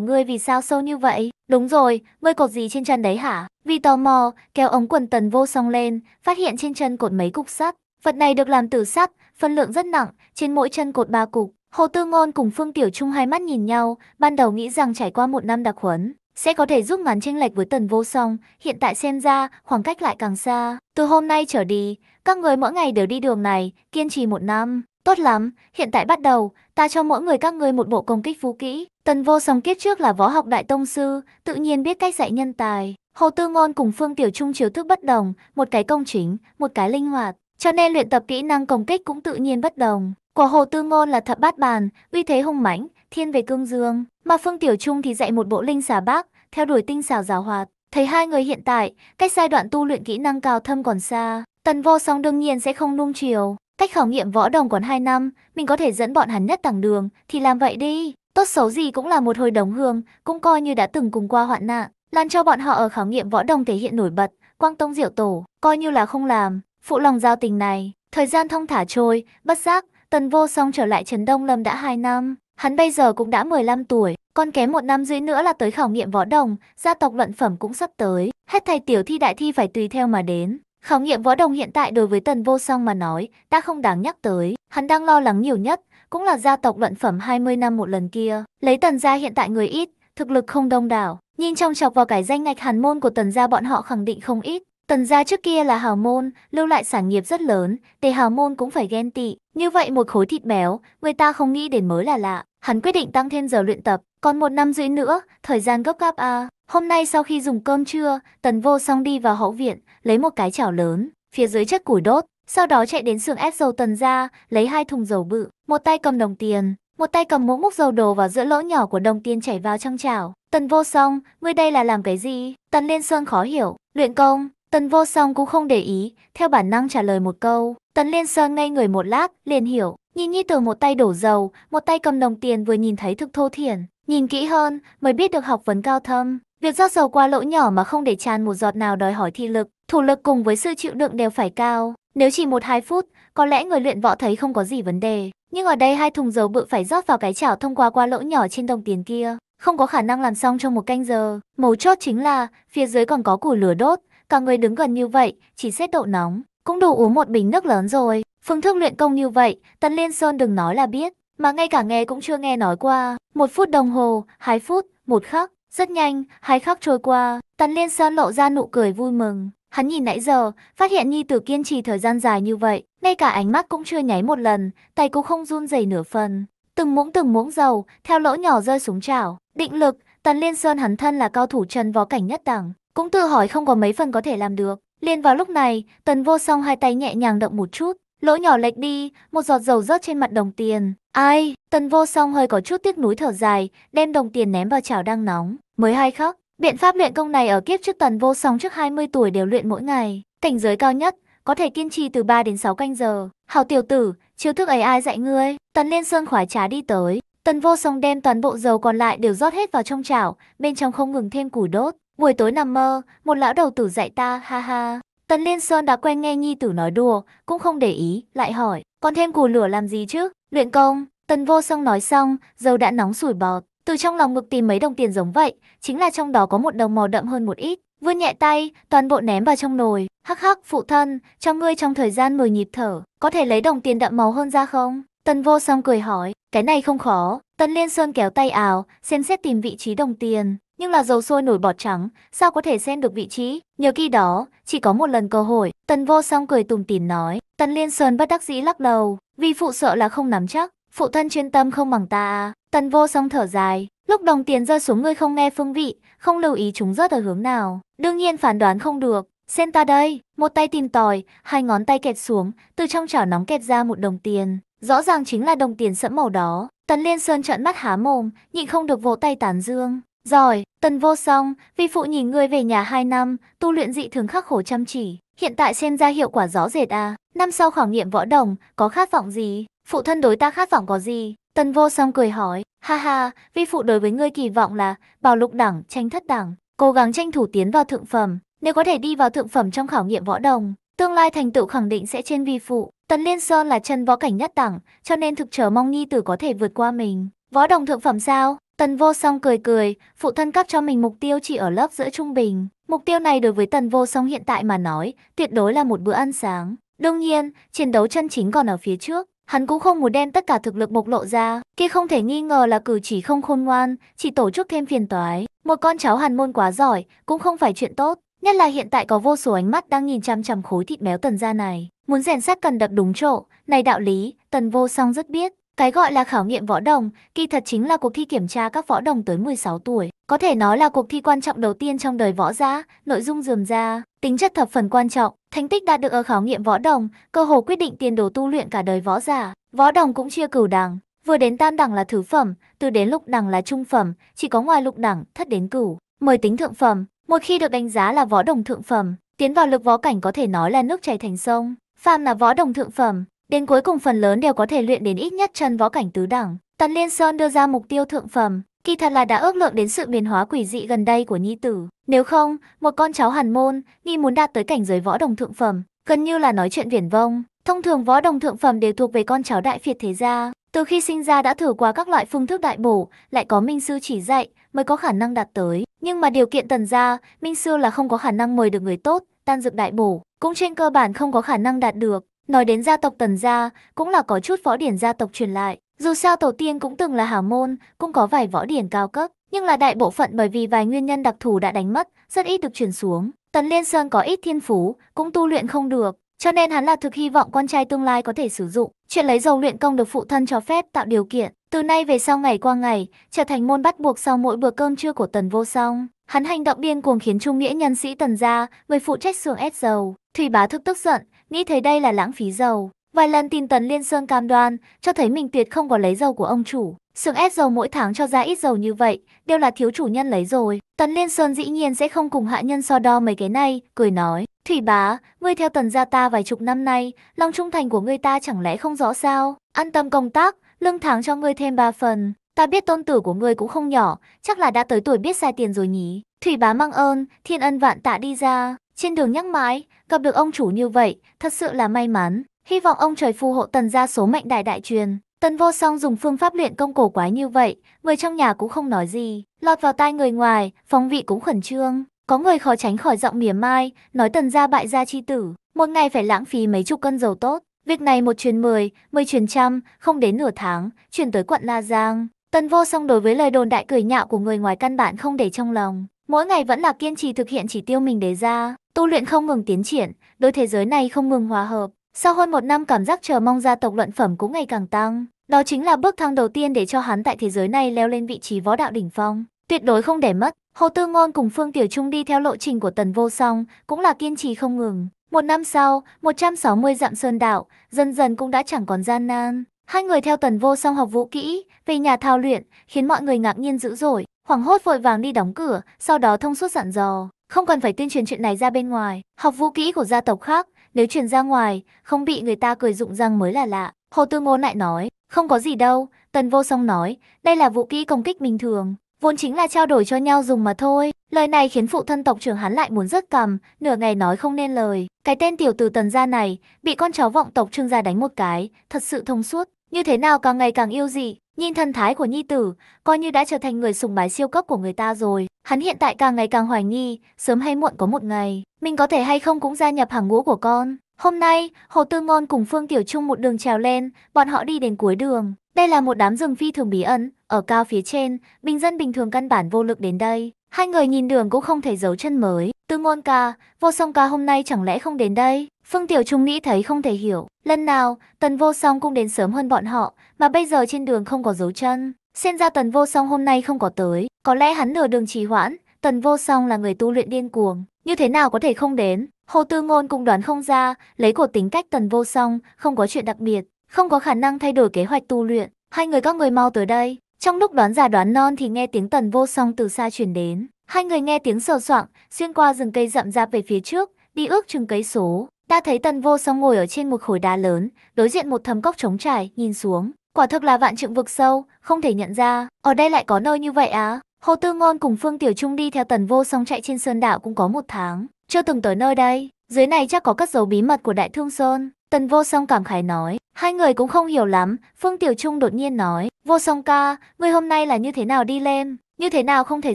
ngươi vì sao sâu như vậy? Đúng rồi, ngươi cột gì trên chân đấy hả? Vì tò mò, kéo ống quần tần vô song lên, phát hiện trên chân cột mấy cục sắt. Vật này được làm từ sắt, phân lượng rất nặng, trên mỗi chân cột ba cục. Hồ Tư Ngôn cùng Phương Tiểu Trung hai mắt nhìn nhau, ban đầu nghĩ rằng trải qua một năm đặc huấn, sẽ có thể giúp ngắn chênh lệch với tần vô song, hiện tại xem ra khoảng cách lại càng xa. Từ hôm nay trở đi, các người mỗi ngày đều đi đường này, kiên trì một năm. Tốt lắm, hiện tại bắt đầu, ta cho mỗi người các ngươi một bộ công kích vũ kỹ. Tần vô song kiếp trước là võ học đại tông sư, tự nhiên biết cách dạy nhân tài. Hồ Tư Ngôn cùng Phương Tiểu Trung chiếu thức bất đồng, một cái công chính, một cái linh hoạt. Cho nên luyện tập kỹ năng công kích cũng tự nhiên bất đồng. Của Hồ Tư Ngôn là thập bát bàn, uy thế hung mãnh, thiên về cương dương, mà Phương Tiểu Trung thì dạy một bộ linh xà bác, theo đuổi tinh xảo giáo hoạt. Thấy hai người hiện tại, cách giai đoạn tu luyện kỹ năng cao thâm còn xa, Tần Vô Song đương nhiên sẽ không nung chiều. Cách khảo nghiệm võ đồng còn hai năm, mình có thể dẫn bọn hắn nhất tầng đường, thì làm vậy đi. Tốt xấu gì cũng là một hồi đồng hương, cũng coi như đã từng cùng qua hoạn nạn. Lan cho bọn họ ở khảo nghiệm võ đồng thể hiện nổi bật, quang tông diệu tổ, coi như là không làm. Phụ lòng giao tình này, thời gian thông thả trôi, bất giác, Tần Vô Song trở lại Trấn Đông Lâm đã 2 năm, hắn bây giờ cũng đã 15 tuổi, còn kém một năm rưỡi nữa là tới khảo nghiệm võ đồng, gia tộc luận phẩm cũng sắp tới, hết thầy tiểu thi đại thi phải tùy theo mà đến. Khảo nghiệm võ đồng hiện tại đối với Tần Vô Song mà nói, đã không đáng nhắc tới, hắn đang lo lắng nhiều nhất, cũng là gia tộc luận phẩm 20 năm một lần kia. Lấy Tần gia hiện tại người ít, thực lực không đông đảo, nhìn trong chọc vào cái danh ngạch hàn môn của Tần gia bọn họ khẳng định không ít, Tần gia trước kia là hào môn, lưu lại sản nghiệp rất lớn, tề hào môn cũng phải ghen tị. Như vậy một khối thịt béo, người ta không nghĩ đến mới là lạ. Hắn quyết định tăng thêm giờ luyện tập, còn một năm rưỡi nữa, thời gian gấp gáp à. Hôm nay sau khi dùng cơm trưa, tần vô xong đi vào hậu viện, lấy một cái chảo lớn, phía dưới chất củi đốt. Sau đó chạy đến xưởng ép dầu tần ra, lấy hai thùng dầu bự, một tay cầm đồng tiền, một tay cầm mũ múc dầu đồ vào giữa lỗ nhỏ của đồng tiền chảy vào trong chảo. Tần vô xong, ngươi đây là làm cái gì? Tần liên sơn khó hiểu, luyện công, Tần vô song cũng không để ý, theo bản năng trả lời một câu. Tần liên sơn ngây người một lát, liền hiểu. Nhìn Nhi từ một tay đổ dầu, một tay cầm đồng tiền vừa nhìn thấy thực thô thiển. Nhìn kỹ hơn, mới biết được học vấn cao thâm. Việc rót dầu qua lỗ nhỏ mà không để tràn một giọt nào đòi hỏi thị lực, thủ lực cùng với sự chịu đựng đều phải cao. Nếu chỉ một hai phút, có lẽ người luyện võ thấy không có gì vấn đề. Nhưng ở đây hai thùng dầu bự phải rót vào cái chảo thông qua qua lỗ nhỏ trên đồng tiền kia. Không có khả năng làm xong trong một canh giờ. Mấu chốt chính là, phía dưới còn có củi lửa đốt, cả người đứng gần như vậy, chỉ xét độ nóng, cũng đủ uống một bình nước lớn rồi. Phương thức luyện công như vậy, Tần Liên Sơn đừng nói là biết, mà ngay cả nghe cũng chưa nghe nói qua. Một phút đồng hồ, hai phút, một khắc, rất nhanh, hai khắc trôi qua, Tần Liên Sơn lộ ra nụ cười vui mừng. Hắn nhìn nãy giờ, phát hiện Nhi Tử kiên trì thời gian dài như vậy, ngay cả ánh mắt cũng chưa nháy một lần, tay cũng không run rẩy nửa phần. Từng muỗng từng muỗng dầu, theo lỗ nhỏ rơi xuống chảo, định lực, Tần Liên Sơn hắn thân là cao thủ chân võ cảnh nhất đẳng, cũng tự hỏi không có mấy phần có thể làm được. Liên vào lúc này, tần vô song hai tay nhẹ nhàng động một chút, lỗ nhỏ lệch đi, một giọt dầu rớt trên mặt đồng tiền. Ai, tần vô song hơi có chút tiếc núi thở dài, đem đồng tiền ném vào chảo đang nóng. Mới hai khắc, biện pháp luyện công này ở kiếp trước tần vô song trước 20 tuổi đều luyện mỗi ngày. Cảnh giới cao nhất, có thể kiên trì từ 3 đến 6 canh giờ. Hào tiểu tử, chiêu thức ấy ai dạy ngươi? Tần liên sơn khoái trá đi tới. Tần vô song đem toàn bộ dầu còn lại đều rót hết vào trong chảo, bên trong không ngừng thêm củi đốt. Buổi tối nằm mơ, một lão đầu tử dạy ta, ha ha. Tần Liên Sơn đã quen nghe nhi tử nói đùa, cũng không để ý, lại hỏi, còn thêm củ lửa làm gì chứ? Luyện công, Tần Vô Song nói xong, dầu đã nóng sủi bọt, từ trong lòng ngực tìm mấy đồng tiền giống vậy, chính là trong đó có một đồng màu đậm hơn một ít, vươn nhẹ tay, toàn bộ ném vào trong nồi, hắc hắc phụ thân, cho ngươi trong thời gian 10 nhịp thở, có thể lấy đồng tiền đậm màu hơn ra không? Tần Vô Song cười hỏi, cái này không khó, Tần Liên Sơn kéo tay ảo, xem xét tìm vị trí đồng tiền, nhưng là dầu sôi nổi bọt trắng, sao có thể xem được vị trí. Nhớ khi đó, chỉ có một lần cơ hội, tần vô song cười tùm tìm nói, tần liên sơn bất đắc dĩ lắc đầu, vì phụ sợ là không nắm chắc, phụ thân chuyên tâm không bằng ta. Tần vô song thở dài, lúc đồng tiền rơi xuống ngươi không nghe phương vị, không lưu ý chúng rớt ở hướng nào, đương nhiên phán đoán không được. Xem ta đây, một tay tìm tòi, hai ngón tay kẹt xuống, từ trong chảo nóng kẹt ra một đồng tiền. Rõ ràng chính là đồng tiền sẫm màu đó. Tần Liên Sơn trợn mắt há mồm, nhịn không được vỗ tay tán dương. Giỏi, tần vô song, vi phụ nhìn ngươi về nhà 2 năm, tu luyện dị thường khắc khổ chăm chỉ, hiện tại xem ra hiệu quả rõ rệt à, năm sau khảo nghiệm võ đồng, có khát vọng gì, phụ thân đối ta khát vọng có gì, tần vô song cười hỏi, ha ha, vi phụ đối với ngươi kỳ vọng là, bảo lục đẳng, tranh thất đẳng, cố gắng tranh thủ tiến vào thượng phẩm, nếu có thể đi vào thượng phẩm trong khảo nghiệm võ đồng, tương lai thành tựu khẳng định sẽ trên vi phụ, tần liên sơn là chân võ cảnh nhất đẳng, cho nên thực chờ mong nhi tử có thể vượt qua mình, võ đồng thượng phẩm sao? Tần Vô Song cười cười, phụ thân cấp cho mình mục tiêu chỉ ở lớp giữa trung bình. Mục tiêu này đối với Tần Vô Song hiện tại mà nói, tuyệt đối là một bữa ăn sáng. Đương nhiên, chiến đấu chân chính còn ở phía trước. Hắn cũng không muốn đem tất cả thực lực bộc lộ ra, kia không thể nghi ngờ là cử chỉ không khôn ngoan, chỉ tổ chức thêm phiền toái. Một con cháu hàn môn quá giỏi, cũng không phải chuyện tốt. Nhất là hiện tại có vô số ánh mắt đang nhìn chăm chăm khối thịt béo tần ra này. Muốn rèn sắt cần đập đúng chỗ, này đạo lý, tần vô song rất biết. Cái gọi là khảo nghiệm võ đồng, kỳ thật chính là cuộc thi kiểm tra các võ đồng tới 16 tuổi. Có thể nói là cuộc thi quan trọng đầu tiên trong đời võ giả, nội dung dườm ra, tính chất thập phần quan trọng, thành tích đạt được ở khảo nghiệm võ đồng, cơ hồ quyết định tiền đồ tu luyện cả đời võ giả. Võ đồng cũng chia cửu đẳng, vừa đến tam đẳng là thứ phẩm, từ đến lục đẳng là trung phẩm, chỉ có ngoài lục đẳng, thất đến cửu, mời tính thượng phẩm. Một khi được đánh giá là võ đồng thượng phẩm, tiến vào lực võ cảnh có thể nói là nước chảy thành sông. Phàm là võ đồng thượng phẩm, Đến cuối cùng phần lớn đều có thể luyện đến ít nhất chân võ cảnh tứ đẳng. Tần Liên Sơn đưa ra mục tiêu thượng phẩm, kỳ thật là đã ước lượng đến sự biến hóa quỷ dị gần đây của nhi tử. Nếu không, một con cháu hàn môn, nghi muốn đạt tới cảnh giới võ đồng thượng phẩm, gần như là nói chuyện viển vông. Thông thường võ đồng thượng phẩm đều thuộc về con cháu đại phiệt thế gia. Từ khi sinh ra đã thử qua các loại phương thức đại bổ, lại có minh sư chỉ dạy mới có khả năng đạt tới. Nhưng mà điều kiện tần gia, minh sư là không có khả năng mời được người tốt, tan dược đại bổ, cũng trên cơ bản không có khả năng đạt được. Nói đến gia tộc Tần Gia, cũng là có chút võ điển gia tộc truyền lại. Dù sao tổ tiên cũng từng là hào môn, cũng có vài võ điển cao cấp, nhưng là đại bộ phận bởi vì vài nguyên nhân đặc thù đã đánh mất, rất ít được truyền xuống. Tần Liên Sơn có ít thiên phú, cũng tu luyện không được, cho nên hắn là thực hy vọng con trai tương lai có thể sử dụng. Chuyện lấy dầu luyện công được phụ thân cho phép tạo điều kiện, từ nay về sau ngày qua ngày, trở thành môn bắt buộc sau mỗi bữa cơm trưa của Tần Vô Song. Hắn hành động điên cuồng khiến trung nghĩa nhân sĩ Tần gia, người phụ trách xưởng ép dầu. Thủy Bá thực tức giận, nghĩ thấy đây là lãng phí dầu. Vài lần tin tấn Liên Sơn cam đoan, cho thấy mình tuyệt không có lấy dầu của ông chủ. Sưởng ép dầu mỗi tháng cho ra ít dầu như vậy, đều là thiếu chủ nhân lấy rồi. Tần Liên Sơn dĩ nhiên sẽ không cùng hạ nhân so đo mấy cái này, cười nói. Thủy bá, ngươi theo tần gia ta vài chục năm nay, lòng trung thành của ngươi ta chẳng lẽ không rõ sao? An tâm công tác, lương tháng cho ngươi thêm ba phần. Ta biết tôn tử của ngươi cũng không nhỏ, chắc là đã tới tuổi biết sai tiền rồi nhỉ. Thủy bá mang ơn, thiên ân vạn tạ đi ra. Trên đường nhắc mãi, gặp được ông chủ như vậy, thật sự là may mắn. Hy vọng ông trời phù hộ tần gia số mệnh đại đại truyền. Tần vô song dùng phương pháp luyện công cổ quái như vậy, người trong nhà cũng không nói gì. Lọt vào tai người ngoài, phong vị cũng khẩn trương. Có người khó tránh khỏi giọng mỉa mai, nói tần gia bại gia chi tử. Một ngày phải lãng phí mấy chục cân dầu tốt. Việc này một truyền mười, mười truyền trăm, không đến nửa tháng, truyền tới quận La Giang. Tần vô song đối với lời đồn đại cười nhạo của người ngoài căn bản không để trong lòng. Mỗi ngày vẫn là kiên trì thực hiện chỉ tiêu mình đề ra tu luyện không ngừng tiến triển, đôi thế giới này không ngừng hòa hợp. Sau hơn một năm cảm giác chờ mong gia tộc luận phẩm cũng ngày càng tăng. Đó chính là bước thăng đầu tiên để cho hắn tại thế giới này leo lên vị trí võ đạo đỉnh phong. Tuyệt đối không để mất, Hồ Tư Ngôn cùng Phương Tiểu Trung đi theo lộ trình của Tần Vô Song, cũng là kiên trì không ngừng. Một năm sau, 160 dặm sơn đạo, dần dần cũng đã chẳng còn gian nan. Hai người theo Tần Vô Song học vũ kỹ, về nhà thao luyện, khiến mọi người ngạc nhiên dữ dội, hoảng hốt vội vàng đi đóng cửa, sau đó thông suốt dặn dò. Không cần phải tuyên truyền chuyện này ra bên ngoài, học vũ kỹ của gia tộc khác, nếu truyền ra ngoài, không bị người ta cười dụng răng mới là lạ. Hồ Tư Ngôn lại nói, không có gì đâu, Tần Vô Song nói, đây là vũ kỹ công kích bình thường, vốn chính là trao đổi cho nhau dùng mà thôi. Lời này khiến phụ thân tộc trưởng hắn lại muốn rớt cằm, nửa ngày nói không nên lời. Cái tên tiểu tử Tần gia này, bị con cháu vọng tộc Trương gia đánh một cái, thật sự thông suốt, như thế nào càng ngày càng yêu dị. Nhìn thần thái của nhi tử, coi như đã trở thành người sùng bái siêu cấp của người ta rồi. Hắn hiện tại càng ngày càng hoài nghi, sớm hay muộn có một ngày, mình có thể hay không cũng gia nhập hàng ngũ của con. Hôm nay, Hồ Tư Ngôn cùng Phương Tiểu Trung một đường trèo lên, bọn họ đi đến cuối đường. Đây là một đám rừng phi thường bí ẩn, ở cao phía trên, bình dân bình thường căn bản vô lực đến đây. Hai người nhìn đường cũng không thể giấu chân mới. Tư Ngôn ca, vô song ca hôm nay chẳng lẽ không đến đây? Phương Tiểu Trung nghĩ thấy không thể hiểu, lần nào Tần Vô Song cũng đến sớm hơn bọn họ, mà bây giờ trên đường không có dấu chân. Xem ra Tần Vô Song hôm nay không có tới, có lẽ hắn nửa đường trì hoãn, Tần Vô Song là người tu luyện điên cuồng, như thế nào có thể không đến. Hồ Tư Ngôn cũng đoán không ra, lấy của tính cách Tần Vô Song, không có chuyện đặc biệt, không có khả năng thay đổi kế hoạch tu luyện. Hai người các người mau tới đây. Trong lúc đoán già đoán non thì nghe tiếng Tần Vô Song từ xa truyền đến. Hai người nghe tiếng sờ soạng, xuyên qua rừng cây rậm rạp về phía trước, đi ước chừng cây số ta thấy tần vô song ngồi ở trên một khối đá lớn, đối diện một thầm cốc trống trải, nhìn xuống. Quả thực là vạn trượng vực sâu, không thể nhận ra, ở đây lại có nơi như vậy á à? Hồ Tư Ngôn cùng Phương Tiểu Trung đi theo tần vô song chạy trên sơn đạo cũng có một tháng, chưa từng tới nơi đây. Dưới này chắc có các dấu bí mật của Đại Thương Sơn. Tần Vô Song cảm khái nói, hai người cũng không hiểu lắm, Phương Tiểu Trung đột nhiên nói, Vô Song ca, người hôm nay là như thế nào đi lên, như thế nào không thể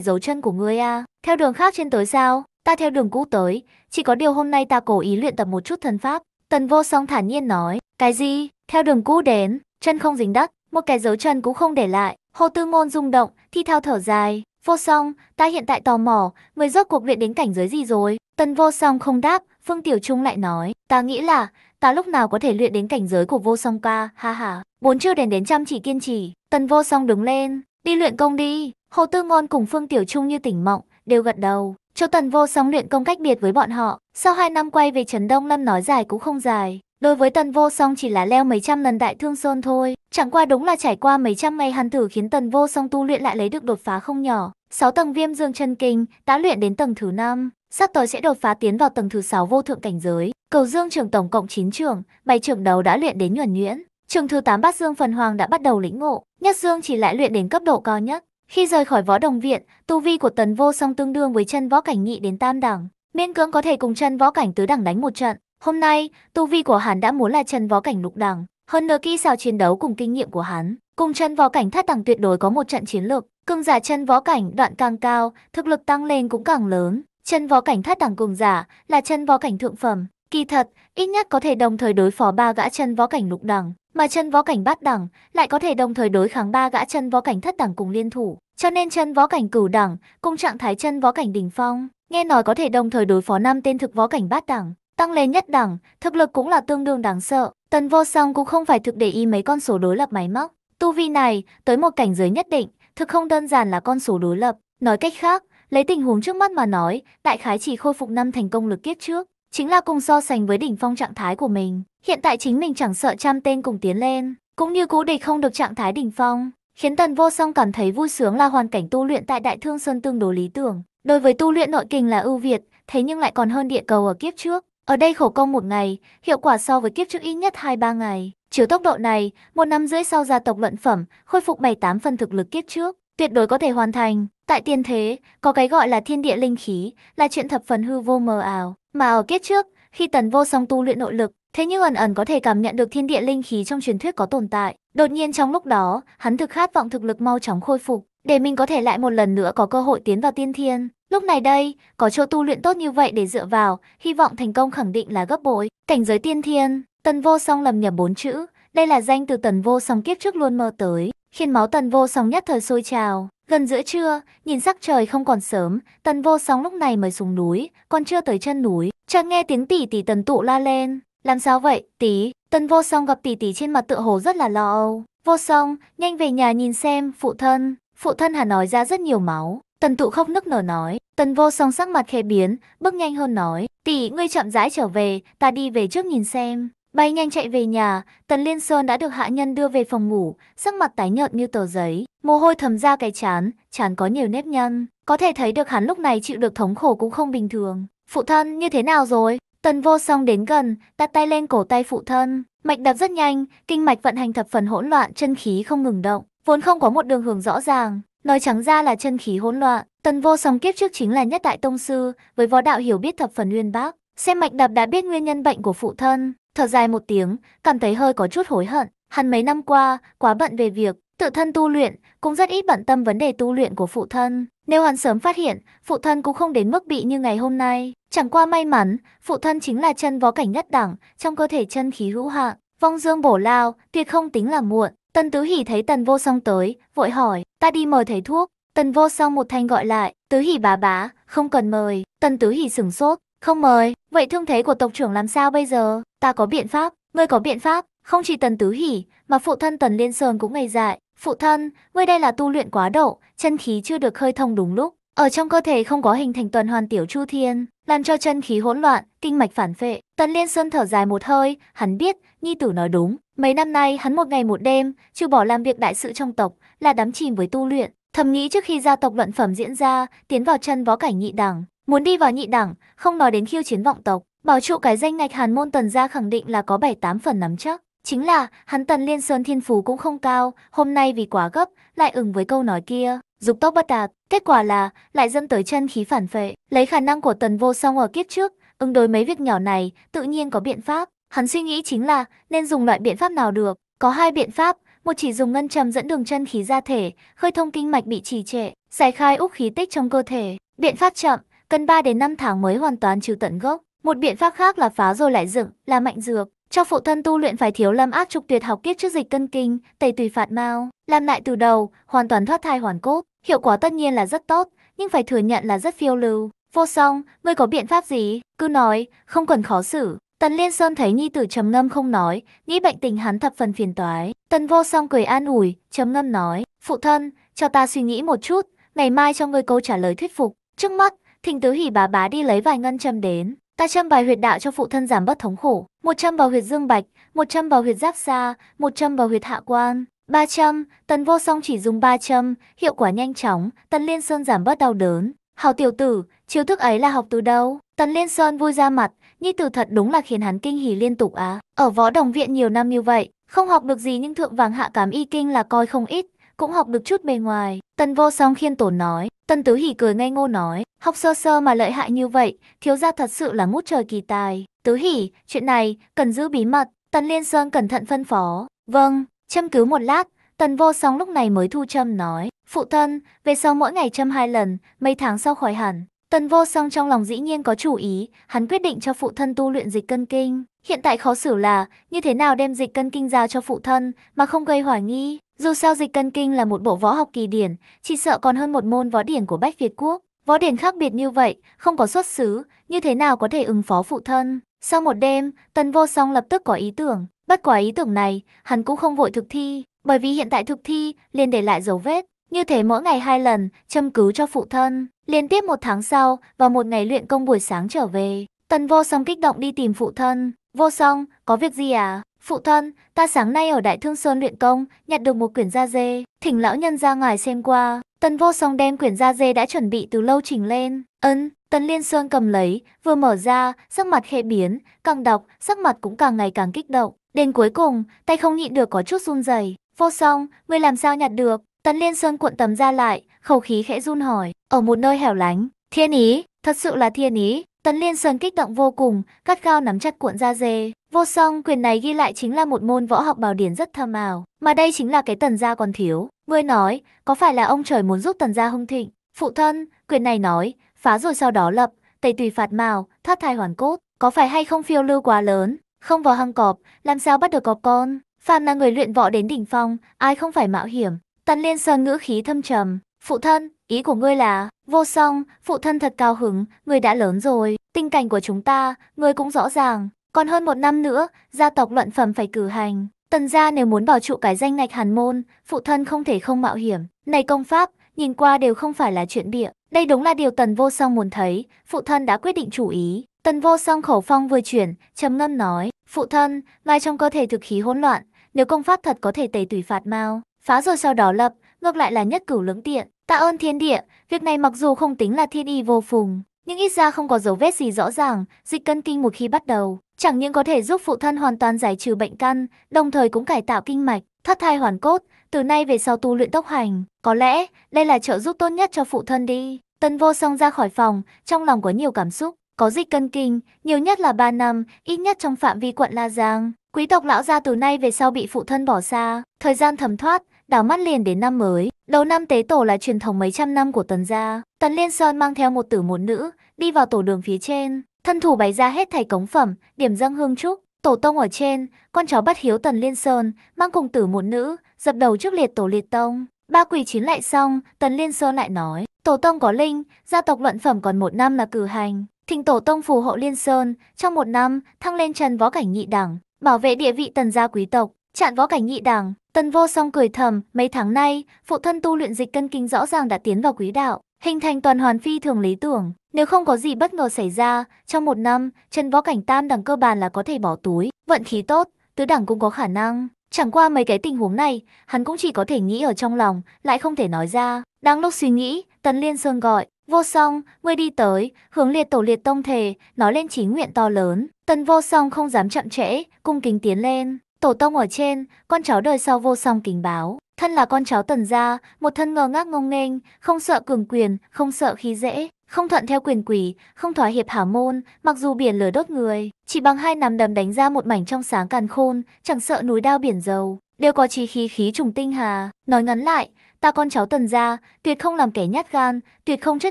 giấu chân của người à, theo đường khác trên tới sao, ta theo đường cũ tới, chỉ có điều hôm nay ta cố ý luyện tập một chút thân pháp. Tần vô song thản nhiên nói, cái gì? Theo đường cũ đến, chân không dính đất, một cái dấu chân cũng không để lại. Hồ Tư Ngôn rung động, thi thao thở dài. Vô song, ta hiện tại tò mò, người rốt cuộc luyện đến cảnh giới gì rồi? Tần vô song không đáp, Phương Tiểu Trung lại nói, ta nghĩ là, ta lúc nào có thể luyện đến cảnh giới của vô song ca, ha ha. Bốn chưa đến đến chăm chỉ kiên trì, tần vô song đứng lên, đi luyện công đi. Hồ Tư Ngôn cùng Phương Tiểu Trung như tỉnh mộng, đều gật đầu. Châu Tần vô Song luyện công cách biệt với bọn họ, sau 2 năm quay về Trấn Đông Lâm nói dài cũng không dài. Đối với Tần Vô Song chỉ là leo mấy trăm lần đại thương sơn thôi, chẳng qua đúng là trải qua mấy trăm ngày hàn thử khiến Tần Vô Song tu luyện lại lấy được đột phá không nhỏ. 6 tầng viêm dương chân kinh, đã luyện đến tầng thứ 5, sắp tới sẽ đột phá tiến vào tầng thứ 6 vô thượng cảnh giới. Cầu dương trường tổng cộng 9 trường, bảy trường đầu đã luyện đến nhuần nhuyễn. Trường thứ 8 bát dương phần hoàng đã bắt đầu lĩnh ngộ, nhất dương chỉ lại luyện đến cấp độ cao nhất. Khi rời khỏi võ đồng viện, tu vi của tần vô song tương đương với chân võ cảnh nhị đến tam đẳng, miễn cưỡng có thể cùng chân võ cảnh tứ đẳng đánh một trận. Hôm nay, tu vi của hắn đã muốn là chân võ cảnh lục đẳng, hơn nữa kỹ xảo chiến đấu cùng kinh nghiệm của hắn, cùng chân võ cảnh thất đẳng tuyệt đối có một trận chiến lược. Cường giả chân võ cảnh đoạn càng cao, thực lực tăng lên cũng càng lớn. Chân võ cảnh thất đẳng cường giả là chân võ cảnh thượng phẩm, Kỳ thật, ít nhất có thể đồng thời đối phó ba gã chân võ cảnh lục đẳng, mà chân võ cảnh bát đẳng lại có thể đồng thời đối kháng ba gã chân võ cảnh thất đẳng cùng liên thủ, cho nên chân võ cảnh cửu đẳng cùng trạng thái chân võ cảnh đỉnh phong, nghe nói có thể đồng thời đối phó năm tên thực võ cảnh bát đẳng, tăng lên nhất đẳng, thực lực cũng là tương đương đáng sợ. Tần Vô Song cũng không phải thực để ý mấy con số đối lập máy móc, tu vi này tới một cảnh giới nhất định, thực không đơn giản là con số đối lập, nói cách khác, lấy tình huống trước mắt mà nói, đại khái chỉ khôi phục năm thành công lực kiếp trước, chính là cùng so sánh với đỉnh phong trạng thái của mình. Hiện tại chính mình chẳng sợ trăm tên cùng tiến lên, cũng như cố địch không được trạng thái đỉnh phong, khiến Tần Vô Song cảm thấy vui sướng là hoàn cảnh tu luyện tại Đại Thương Sơn tương đối lý tưởng. Đối với tu luyện nội kinh là ưu việt, thế nhưng lại còn hơn địa cầu ở kiếp trước. Ở đây khổ công một ngày, hiệu quả so với kiếp trước ít nhất 2-3 ngày. Chiếu tốc độ này, một năm rưỡi sau gia tộc luận phẩm, khôi phục 7-8 phần thực lực kiếp trước, tuyệt đối có thể hoàn thành. Tại tiên thế, có cái gọi là thiên địa linh khí, là chuyện thập phần hư vô mờ ảo. Mà ở kiếp trước, khi tần vô song tu luyện nội lực, thế nhưng ẩn ẩn có thể cảm nhận được thiên địa linh khí trong truyền thuyết có tồn tại. Đột nhiên trong lúc đó, hắn thực khát vọng thực lực mau chóng khôi phục, để mình có thể lại một lần nữa có cơ hội tiến vào tiên thiên. Lúc này đây, có chỗ tu luyện tốt như vậy để dựa vào, hy vọng thành công khẳng định là gấp bội. Cảnh giới tiên thiên, tần vô song lầm nhầm bốn chữ, đây là danh từ tần vô song kiếp trước luôn mơ tới, khiến máu tần vô song nhất thời sôi trào. Gần giữa trưa, nhìn sắc trời không còn sớm, tần vô sóng lúc này mới xuống núi, còn chưa tới chân núi, chợt nghe tiếng tỷ tỷ tần tụ la lên. Làm sao vậy, tỷ? Tần vô song gặp tỷ tỷ trên mặt tựa hồ rất là lo âu. Vô song, nhanh về nhà nhìn xem, phụ thân. Phụ thân hà nói ra rất nhiều máu. Tần tụ khóc nức nở nói. Tần vô song sắc mặt khẽ biến, bước nhanh hơn nói. Tỷ, ngươi chậm rãi trở về, ta đi về trước nhìn xem. Bay nhanh chạy về nhà, Tần Liên Sơn đã được hạ nhân đưa về phòng ngủ, sắc mặt tái nhợt như tờ giấy, mồ hôi thấm ra cái chán, chán có nhiều nếp nhăn. Có thể thấy được hắn lúc này chịu được thống khổ cũng không bình thường. Phụ thân như thế nào rồi? Tần vô song đến gần, đặt tay lên cổ tay phụ thân. Mạch đập rất nhanh, kinh mạch vận hành thập phần hỗn loạn, chân khí không ngừng động, vốn không có một đường hướng rõ ràng. Nói trắng ra là chân khí hỗn loạn, Tần vô song kiếp trước chính là nhất đại tông sư, với võ đạo hiểu biết thập phần uyên bác. Xem mạch đập đã biết nguyên nhân bệnh của phụ thân, thở dài một tiếng, cảm thấy hơi có chút hối hận. Hắn mấy năm qua, quá bận về việc, tự thân tu luyện, cũng rất ít bận tâm vấn đề tu luyện của phụ thân. Nếu hắn sớm phát hiện, phụ thân cũng không đến mức bị như ngày hôm nay. Chẳng qua may mắn, phụ thân chính là chân võ cảnh nhất đẳng, trong cơ thể chân khí hữu hạng. Vong dương bổ lao, tuyệt không tính là muộn. Tần Tứ Hỉ thấy Tần Vô Song tới, vội hỏi, ta đi mời thầy thuốc. Tần Vô Song một thanh gọi lại, Tứ Hỉ bà bá, không cần mời. Tần Tứ Hỉ sửng sốt, không mời, Vậy thương thế của tộc trưởng làm sao bây giờ? Ta có biện pháp, ngươi có biện pháp. Không chỉ Tần Tứ Hỉ, mà phụ thân Tần Liên Sơn cũng ngây dại. Phụ thân, ngươi đây là tu luyện quá độ, chân khí chưa được khơi thông đúng lúc. Ở trong cơ thể không có hình thành tuần hoàn tiểu chu thiên, làm cho chân khí hỗn loạn, kinh mạch phản phệ. Tần Liên Sơn thở dài một hơi, hắn biết, Nhi Tử nói đúng. Mấy năm nay hắn một ngày một đêm, trừ bỏ làm việc đại sự trong tộc, là đắm chìm với tu luyện. Thầm nghĩ trước khi gia tộc luận phẩm diễn ra, tiến vào chân võ cảnh nhị đẳng, Muốn đi vào nhị đẳng, không nói đến khiêu chiến vọng tộc, bảo trụ cái danh ngạch Hàn Môn Tần gia khẳng định là có bảy tám phần nắm chắc. Chính là, hắn Tần Liên Sơn thiên phú cũng không cao, hôm nay vì quá gấp, lại ứng với câu nói kia, dục tốc bất đạt. Kết quả là, lại dẫn tới chân khí phản phệ, lấy khả năng của Tần Vô Song ở kiếp trước, ứng đối mấy việc nhỏ này, tự nhiên có biện pháp. Hắn suy nghĩ chính là, nên dùng loại biện pháp nào được, có hai biện pháp, một chỉ dùng ngân trầm dẫn đường chân khí ra thể, khơi thông kinh mạch bị trì trệ, giải khai úc khí tích trong cơ thể. Biện pháp chậm, cần 3 đến 5 tháng mới hoàn toàn trừ tận gốc. Một biện pháp khác là phá rồi lại dựng, là mạnh dược. Cho phụ thân tu luyện phải thiếu lâm ác trục tuyệt học kiết trước dịch cân kinh, tẩy tùy phạt mao, làm lại từ đầu, hoàn toàn thoát thai hoàn cốt. Hiệu quả tất nhiên là rất tốt, nhưng phải thừa nhận là rất phiêu lưu. Vô song, ngươi có biện pháp gì? Cứ nói, không cần khó xử. Tần Liên Sơn thấy nhi tử trầm ngâm không nói, nghĩ bệnh tình hắn thập phần phiền toái. Tần Vô Song cười an ủi, trầm ngâm nói, phụ thân, cho ta suy nghĩ một chút, ngày mai cho ngươi câu trả lời thuyết phục. Trước mắt, Thịnh tứ hỉ bà bá đi lấy vài ngân châm đến. Ta châm bài huyệt đạo cho phụ thân giảm bớt thống khổ. Một châm vào huyệt dương bạch, một châm vào huyệt giáp xa, một châm vào huyệt hạ quan. Ba châm, tần vô song chỉ dùng ba châm, hiệu quả nhanh chóng, tần liên sơn giảm bớt đau đớn. Hào tiểu tử, chiêu thức ấy là học từ đâu? Tần Liên Sơn vui ra mặt, nhi tử thật đúng là khiến hắn kinh hỉ liên tục á. Ở võ đồng viện nhiều năm như vậy, không học được gì nhưng thượng vàng hạ cảm y kinh là coi không ít, cũng học được chút bề ngoài. Tần vô song khiên tổ nói, tần tứ hỉ cười ngây ngô nói, Học sơ sơ mà lợi hại như vậy, thiếu gia thật sự là ngút trời kỳ tài. Tứ hỉ, chuyện này cần giữ bí mật. Tần Liên Sơn cẩn thận phân phó. Vâng, châm cứu một lát. Tần vô song lúc này mới thu châm nói. Phụ thân, về sau mỗi ngày châm hai lần, mấy tháng sau khỏi hẳn. Tần vô song trong lòng dĩ nhiên có chủ ý, hắn quyết định cho phụ thân tu luyện dịch cân kinh. Hiện tại khó xử là, như thế nào đem dịch cân kinh giao cho phụ thân mà không gây hoài nghi. Dù sao dịch cân kinh là một bộ võ học kỳ điển, chỉ sợ còn hơn một môn võ điển của Bách Việt Quốc. Võ điển khác biệt như vậy, không có xuất xứ, như thế nào có thể ứng phó phụ thân? Sau một đêm, Tần Vô Song lập tức có ý tưởng, bất quá ý tưởng này, hắn cũng không vội thực thi, bởi vì hiện tại thực thi liền để lại dấu vết. Như thế mỗi ngày hai lần, châm cứu cho phụ thân. Liên tiếp một tháng sau, vào một ngày luyện công buổi sáng trở về, Tần Vô Song kích động đi tìm phụ thân. Vô Song, có việc gì à? Phụ thân, ta sáng nay ở Đại Thương Sơn luyện công, nhặt được một quyển da dê, thỉnh lão nhân ra ngoài xem qua. Tần vô song đem quyển da dê đã chuẩn bị từ lâu chỉnh lên. Ân, Tần Liên Sơn cầm lấy, vừa mở ra, sắc mặt khẽ biến, càng đọc, sắc mặt cũng càng ngày càng kích động. Đến cuối cùng, tay không nhịn được có chút run rẩy. Vô song, ngươi làm sao nhặt được? Tần Liên Sơn cuộn tấm ra lại, khẩu khí khẽ run hỏi. Ở một nơi hẻo lánh, thiên ý, thật sự là thiên ý. Tần Liên Sơn kích động vô cùng, cắt cao nắm chặt cuộn da dê. Vô song quyền này ghi lại chính là một môn võ học bảo điển rất thâm ảo, mà đây chính là cái tần gia còn thiếu. Ngươi nói, có phải là ông trời muốn giúp tần gia hưng thịnh? Phụ thân, quyền này nói, phá rồi sau đó lập, tẩy tùy phạt màu, thoát thai hoàn cốt, có phải hay không phiêu lưu quá lớn, không vào hang cọp, làm sao bắt được cọp con? Phàm là người luyện võ đến đỉnh phong, ai không phải mạo hiểm? Tần Liên Sơn ngữ khí thâm trầm, "Phụ thân, ý của ngươi là?" Vô Song, phụ thân thật cao hứng, người đã lớn rồi, tình cảnh của chúng ta, người cũng rõ ràng, còn hơn một năm nữa, gia tộc luận phẩm phải cử hành. Tần gia nếu muốn bảo trụ cái danh ngạch hàn môn, phụ thân không thể không mạo hiểm. Này công pháp, nhìn qua đều không phải là chuyện bịa. Đây đúng là điều tần vô song muốn thấy, phụ thân đã quyết định chủ ý. Tần vô song khẩu phong vừa chuyển, trầm ngâm nói, phụ thân, mai trong cơ thể thực khí hỗn loạn, nếu công pháp thật có thể tẩy tùy phạt mau, phá rồi sau đó lập, ngược lại là nhất cửu lưỡng tiện. Tạ ơn thiên địa, việc này mặc dù không tính là thiên y vô phùng, nhưng ít ra không có dấu vết gì rõ ràng, dịch cân kinh một khi bắt đầu, Chẳng những có thể giúp phụ thân hoàn toàn giải trừ bệnh căn, đồng thời cũng cải tạo kinh mạch, thoát thai hoàn cốt, từ nay về sau tu luyện tốc hành, có lẽ đây là trợ giúp tốt nhất cho phụ thân đi. Tần vô song ra khỏi phòng, trong lòng có nhiều cảm xúc, có dịch cân kinh, nhiều nhất là 3 năm, ít nhất trong phạm vi quận La Giang. Quý tộc lão gia từ nay về sau bị phụ thân bỏ xa, thời gian thấm thoát, đảo mắt liền đến năm mới. Đầu năm tế tổ là truyền thống mấy trăm năm của tần gia. Tần Liên Sơn mang theo một tử một nữ, đi vào tổ đường phía trên. Thân thủ bày ra hết thảy cống phẩm, điểm dâng hương trúc, tổ tông ở trên, con chó bắt hiếu Tần Liên Sơn, mang cùng tử một nữ, dập đầu trước liệt tổ liệt tông. Ba quỷ chín lại xong, Tần Liên Sơn lại nói, tổ tông có linh, gia tộc luận phẩm còn một năm là cử hành. Thịnh tổ tông phù hộ Liên Sơn, trong một năm, thăng lên trần võ cảnh nhị đẳng, bảo vệ địa vị tần gia quý tộc, chặn võ cảnh nhị đẳng. Tần vô song cười thầm, mấy tháng nay, phụ thân tu luyện dịch cân kinh rõ ràng đã tiến vào quý đạo, hình thành tuần hoàn phi thường lý tưởng. Nếu không có gì bất ngờ xảy ra, trong một năm, chân võ cảnh tam đẳng cơ bản là có thể bỏ túi. Vận khí tốt, tứ đẳng cũng có khả năng. Chẳng qua mấy cái tình huống này, hắn cũng chỉ có thể nghĩ ở trong lòng, lại không thể nói ra. Đang lúc suy nghĩ, Tần Liên Sơn gọi, vô song, ngươi đi tới, hướng liệt tổ liệt tông thề, nói lên chí nguyện to lớn. Tần vô song không dám chậm trễ, cung kính tiến lên. Tổ tông ở trên, con cháu đời sau vô song kính báo. Thân là con cháu tần gia, một thân ngờ ngác ngông nghênh, không sợ cường quyền, không sợ khí dễ, không thuận theo quyền quỷ, không thỏa hiệp hả môn, mặc dù biển lửa đốt người, chỉ bằng hai nắm đấm đánh ra một mảnh trong sáng càn khôn, chẳng sợ núi đao biển dầu, đều có chi khí khí trùng tinh hà. Nói ngắn lại, ta con cháu tần gia, tuyệt không làm kẻ nhát gan, tuyệt không chấp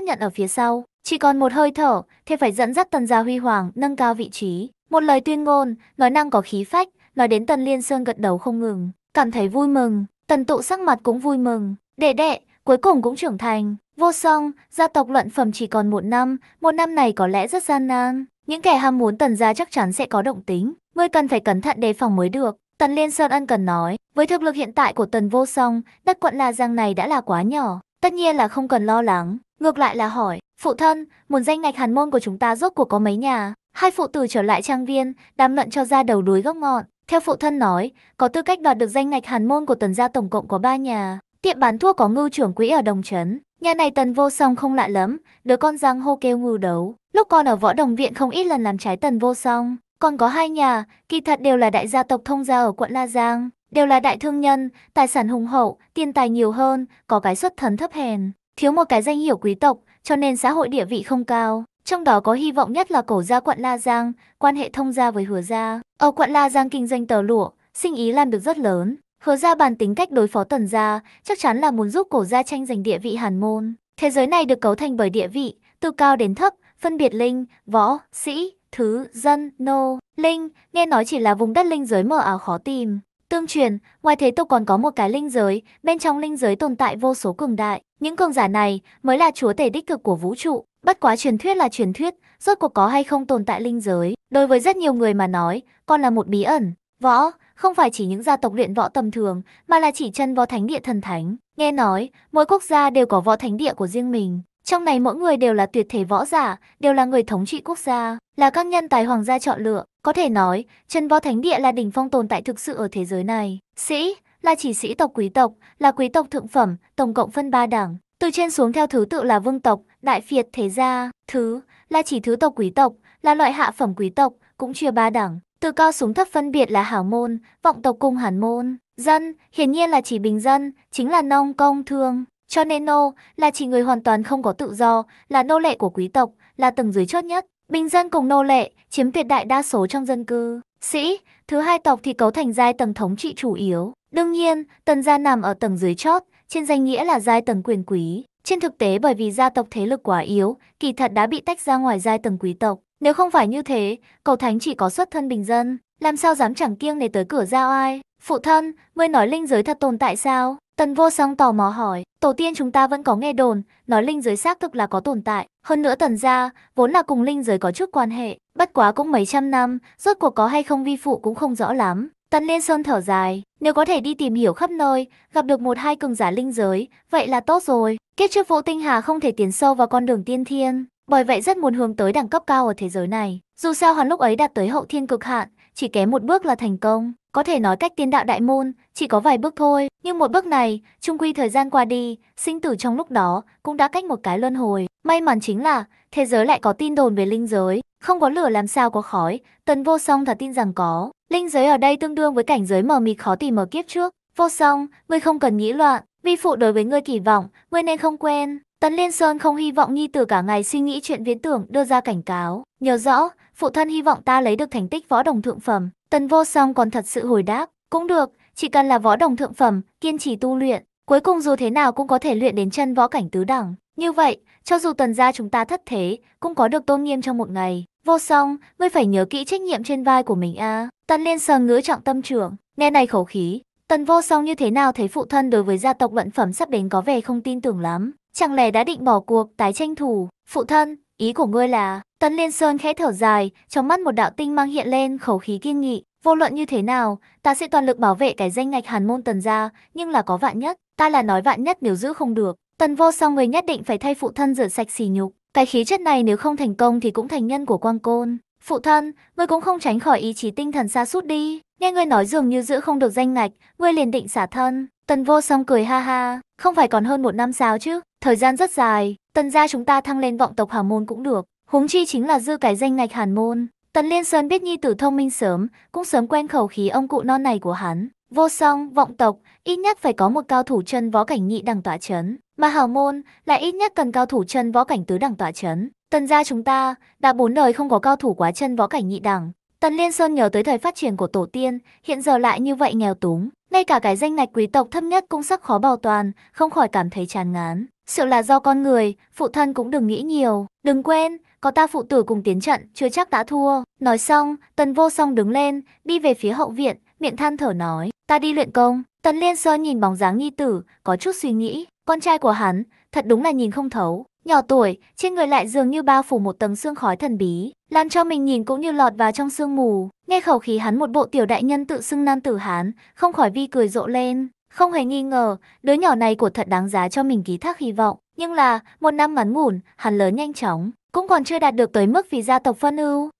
nhận ở phía sau, chỉ còn một hơi thở, thế phải dẫn dắt tần gia huy hoàng, nâng cao vị trí. Một lời tuyên ngôn, nói năng có khí phách, nói đến tần liên sơn gật đầu không ngừng, cảm thấy vui mừng. Tần tụ sắc mặt cũng vui mừng, đệ đệ, cuối cùng cũng trưởng thành. Vô song, gia tộc luận phẩm chỉ còn một năm, một năm này có lẽ rất gian nan. Những kẻ ham muốn tần gia chắc chắn sẽ có động tính, ngươi cần phải cẩn thận đề phòng mới được. Tần Liên Sơn Ân cần nói, với thực lực hiện tại của tần vô song, đất quận La Giang này đã là quá nhỏ, tất nhiên là không cần lo lắng. Ngược lại là hỏi, phụ thân, muốn danh ngạch hàn môn của chúng ta rốt cuộc có mấy nhà? Hai phụ tử trở lại trang viên, đàm luận cho ra đầu đuối góc ngọn. Theo phụ thân nói, có tư cách đoạt được danh ngạch hàn môn của tần gia tổng cộng có 3 nhà. Tiệm bán thuốc có ngưu trưởng quỹ ở Đồng Trấn. Nhà này tần vô song không lạ lắm, đứa con giang hô kêu ngưu đấu. Lúc con ở võ đồng viện không ít lần làm trái tần vô song. Còn có hai nhà, kỳ thật đều là đại gia tộc thông gia ở quận La Giang. Đều là đại thương nhân, tài sản hùng hậu, tiền tài nhiều hơn, có cái xuất thần thấp hèn. Thiếu một cái danh hiệu quý tộc, cho nên xã hội địa vị không cao. Trong đó có hy vọng nhất là cổ gia quận La Giang, quan hệ thông gia với hứa gia. Ở quận La Giang kinh doanh tờ lụa, sinh ý làm được rất lớn. Hứa gia bàn tính cách đối phó tần gia, chắc chắn là muốn giúp cổ gia tranh giành địa vị hàn môn. Thế giới này được cấu thành bởi địa vị, từ cao đến thấp, phân biệt linh, võ, sĩ, thứ, dân, nô, linh, nghe nói chỉ là vùng đất linh giới mờ ảo khó tìm. Tương truyền, ngoài thế tục còn có một cái linh giới, bên trong linh giới tồn tại vô số cường đại. Những cường giả này mới là chúa tể đích cực của vũ trụ. Bất quá truyền thuyết là truyền thuyết, rốt cuộc có hay không tồn tại linh giới, đối với rất nhiều người mà nói, còn là một bí ẩn. Võ, không phải chỉ những gia tộc luyện võ tầm thường, mà là chỉ chân võ thánh địa thần thánh. Nghe nói, mỗi quốc gia đều có võ thánh địa của riêng mình. Trong này mỗi người đều là tuyệt thể võ giả, đều là người thống trị quốc gia, là các nhân tài hoàng gia chọn lựa. Có thể nói, chân võ thánh địa là đỉnh phong tồn tại thực sự ở thế giới này. Sĩ, là chỉ sĩ tộc quý tộc, là quý tộc thượng phẩm, tổng cộng phân ba đảng. Từ trên xuống theo thứ tự là vương tộc, Đại Việt thế gia, thứ, là chỉ thứ tộc quý tộc, là loại hạ phẩm quý tộc, cũng chia ba đẳng. Từ cao xuống thấp phân biệt là hảo môn, vọng tộc cùng hàn môn. Dân, hiển nhiên là chỉ bình dân, chính là nông công thương. Cho nên nô là chỉ người hoàn toàn không có tự do, là nô lệ của quý tộc, là tầng dưới chót nhất. Bình dân cùng nô lệ chiếm tuyệt đại đa số trong dân cư. Sĩ, thứ hai tộc thì cấu thành giai tầng thống trị chủ yếu. Đương nhiên, tần gia nằm ở tầng dưới chót, trên danh nghĩa là giai tầng quyền quý. Trên thực tế bởi vì gia tộc thế lực quá yếu, kỳ thật đã bị tách ra ngoài giai tầng quý tộc. Nếu không phải như thế, cầu thánh chỉ có xuất thân bình dân, làm sao dám chẳng kiêng này tới cửa giao ai Phụ thân, ngươi nói linh giới thật tồn tại sao? Tần vô song tò mò hỏi, tổ tiên chúng ta vẫn có nghe đồn, nói linh giới xác thực là có tồn tại. Hơn nữa tần gia, vốn là cùng linh giới có chút quan hệ, bất quá cũng mấy trăm năm, rốt cuộc có hay không vi phụ cũng không rõ lắm. Tần Liên Sơn thở dài, nếu có thể đi tìm hiểu khắp nơi, gặp được một hai cường giả linh giới, vậy là tốt rồi. Kiếp trước Vũ Tinh Hà không thể tiến sâu vào con đường tiên thiên, bởi vậy rất muốn hướng tới đẳng cấp cao ở thế giới này. Dù sao hắn lúc ấy đạt tới hậu thiên cực hạn, chỉ kém một bước là thành công. Có thể nói cách tiên đạo đại môn, chỉ có vài bước thôi, nhưng một bước này, trung quy thời gian qua đi, sinh tử trong lúc đó cũng đã cách một cái luân hồi. May mắn chính là, thế giới lại có tin đồn về linh giới, không có lửa làm sao có khói, tần vô song thật tin rằng có. Linh giới ở đây tương đương với cảnh giới mờ mịt khó tìm ở kiếp trước. Vô song, ngươi không cần nghĩ loạn, vi phụ đối với ngươi kỳ vọng, ngươi nên không quên. Tấn Liên Sơn không hy vọng Nhi Tử cả ngày suy nghĩ chuyện viễn tưởng đưa ra cảnh cáo. Nhớ rõ, phụ thân hy vọng ta lấy được thành tích võ đồng thượng phẩm. Tần Vô Song còn thật sự hồi đáp, cũng được, chỉ cần là võ đồng thượng phẩm, kiên trì tu luyện, cuối cùng dù thế nào cũng có thể luyện đến chân võ cảnh tứ đẳng. Như vậy, cho dù tần gia chúng ta thất thế, cũng có được tôn nghiêm trong một ngày. Vô song, ngươi phải nhớ kỹ trách nhiệm trên vai của mình a. Tần Liên sờ ngứa trọng tâm trưởng, nghe này khẩu khí, Tần Vô Song như thế nào thấy phụ thân đối với gia tộc luận phẩm sắp đến có vẻ không tin tưởng lắm, chẳng lẽ đã định bỏ cuộc tái tranh thủ? Phụ thân, ý của ngươi là? Tần Liên Sơn khẽ thở dài, trong mắt một đạo tinh mang hiện lên khẩu khí kiên nghị, vô luận như thế nào, ta sẽ toàn lực bảo vệ cái danh ngạch Hàn môn Tần gia, nhưng là có vạn nhất, ta là nói vạn nhất nếu giữ không được, Tần Vô Song người nhất định phải thay phụ thân rửa sạch sỉ nhục. Cái khí chất này nếu không thành công thì cũng thành nhân của Quang Côn. Phụ thân, ngươi cũng không tránh khỏi ý chí tinh thần xa sút đi. Nghe ngươi nói dường như giữ không được danh ngạch, ngươi liền định xả thân. Tần vô song cười ha ha, không phải còn hơn một năm sao chứ, thời gian rất dài. Tần gia chúng ta thăng lên vọng tộc hào môn cũng được, huống chi chính là dư cái danh ngạch hàn môn. Tần Liên Sơn biết nhi tử thông minh sớm, cũng sớm quen khẩu khí ông cụ non này của hắn. Vô song, vọng tộc, ít nhất phải có một cao thủ chân võ cảnh nhị đẳng tỏa chấn. Mà hào môn lại ít nhất cần cao thủ chân võ cảnh tứ đẳng tỏa chấn. Tần gia chúng ta đã bốn đời không có cao thủ quá chân võ cảnh nhị đẳng. Tần Liên Sơn nhớ tới thời phát triển của tổ tiên, hiện giờ lại như vậy nghèo túng. Ngay cả cái danh ngạch quý tộc thấp nhất cũng sắc khó bảo toàn, không khỏi cảm thấy chán ngán. Sự là do con người, phụ thân cũng đừng nghĩ nhiều. Đừng quên, có ta phụ tử cùng tiến trận, chưa chắc đã thua. Nói xong, Tần Vô Song đứng lên, đi về phía hậu viện, miệng than thở nói. Ta đi luyện công. Tần Liên Sơn nhìn bóng dáng nhi tử, có chút suy nghĩ. Con trai của hắn, thật đúng là nhìn không thấu. Nhỏ tuổi, trên người lại dường như bao phủ một tầng xương khói thần bí, làm cho mình nhìn cũng như lọt vào trong sương mù. Nghe khẩu khí hắn một bộ tiểu đại nhân tự xưng nam tử hán, không khỏi vi cười rộ lên. Không hề nghi ngờ, đứa nhỏ này của thật đáng giá cho mình ký thác hy vọng. Nhưng là, một năm ngắn ngủn, hắn lớn nhanh chóng, cũng còn chưa đạt được tới mức vì gia tộc phân ưu.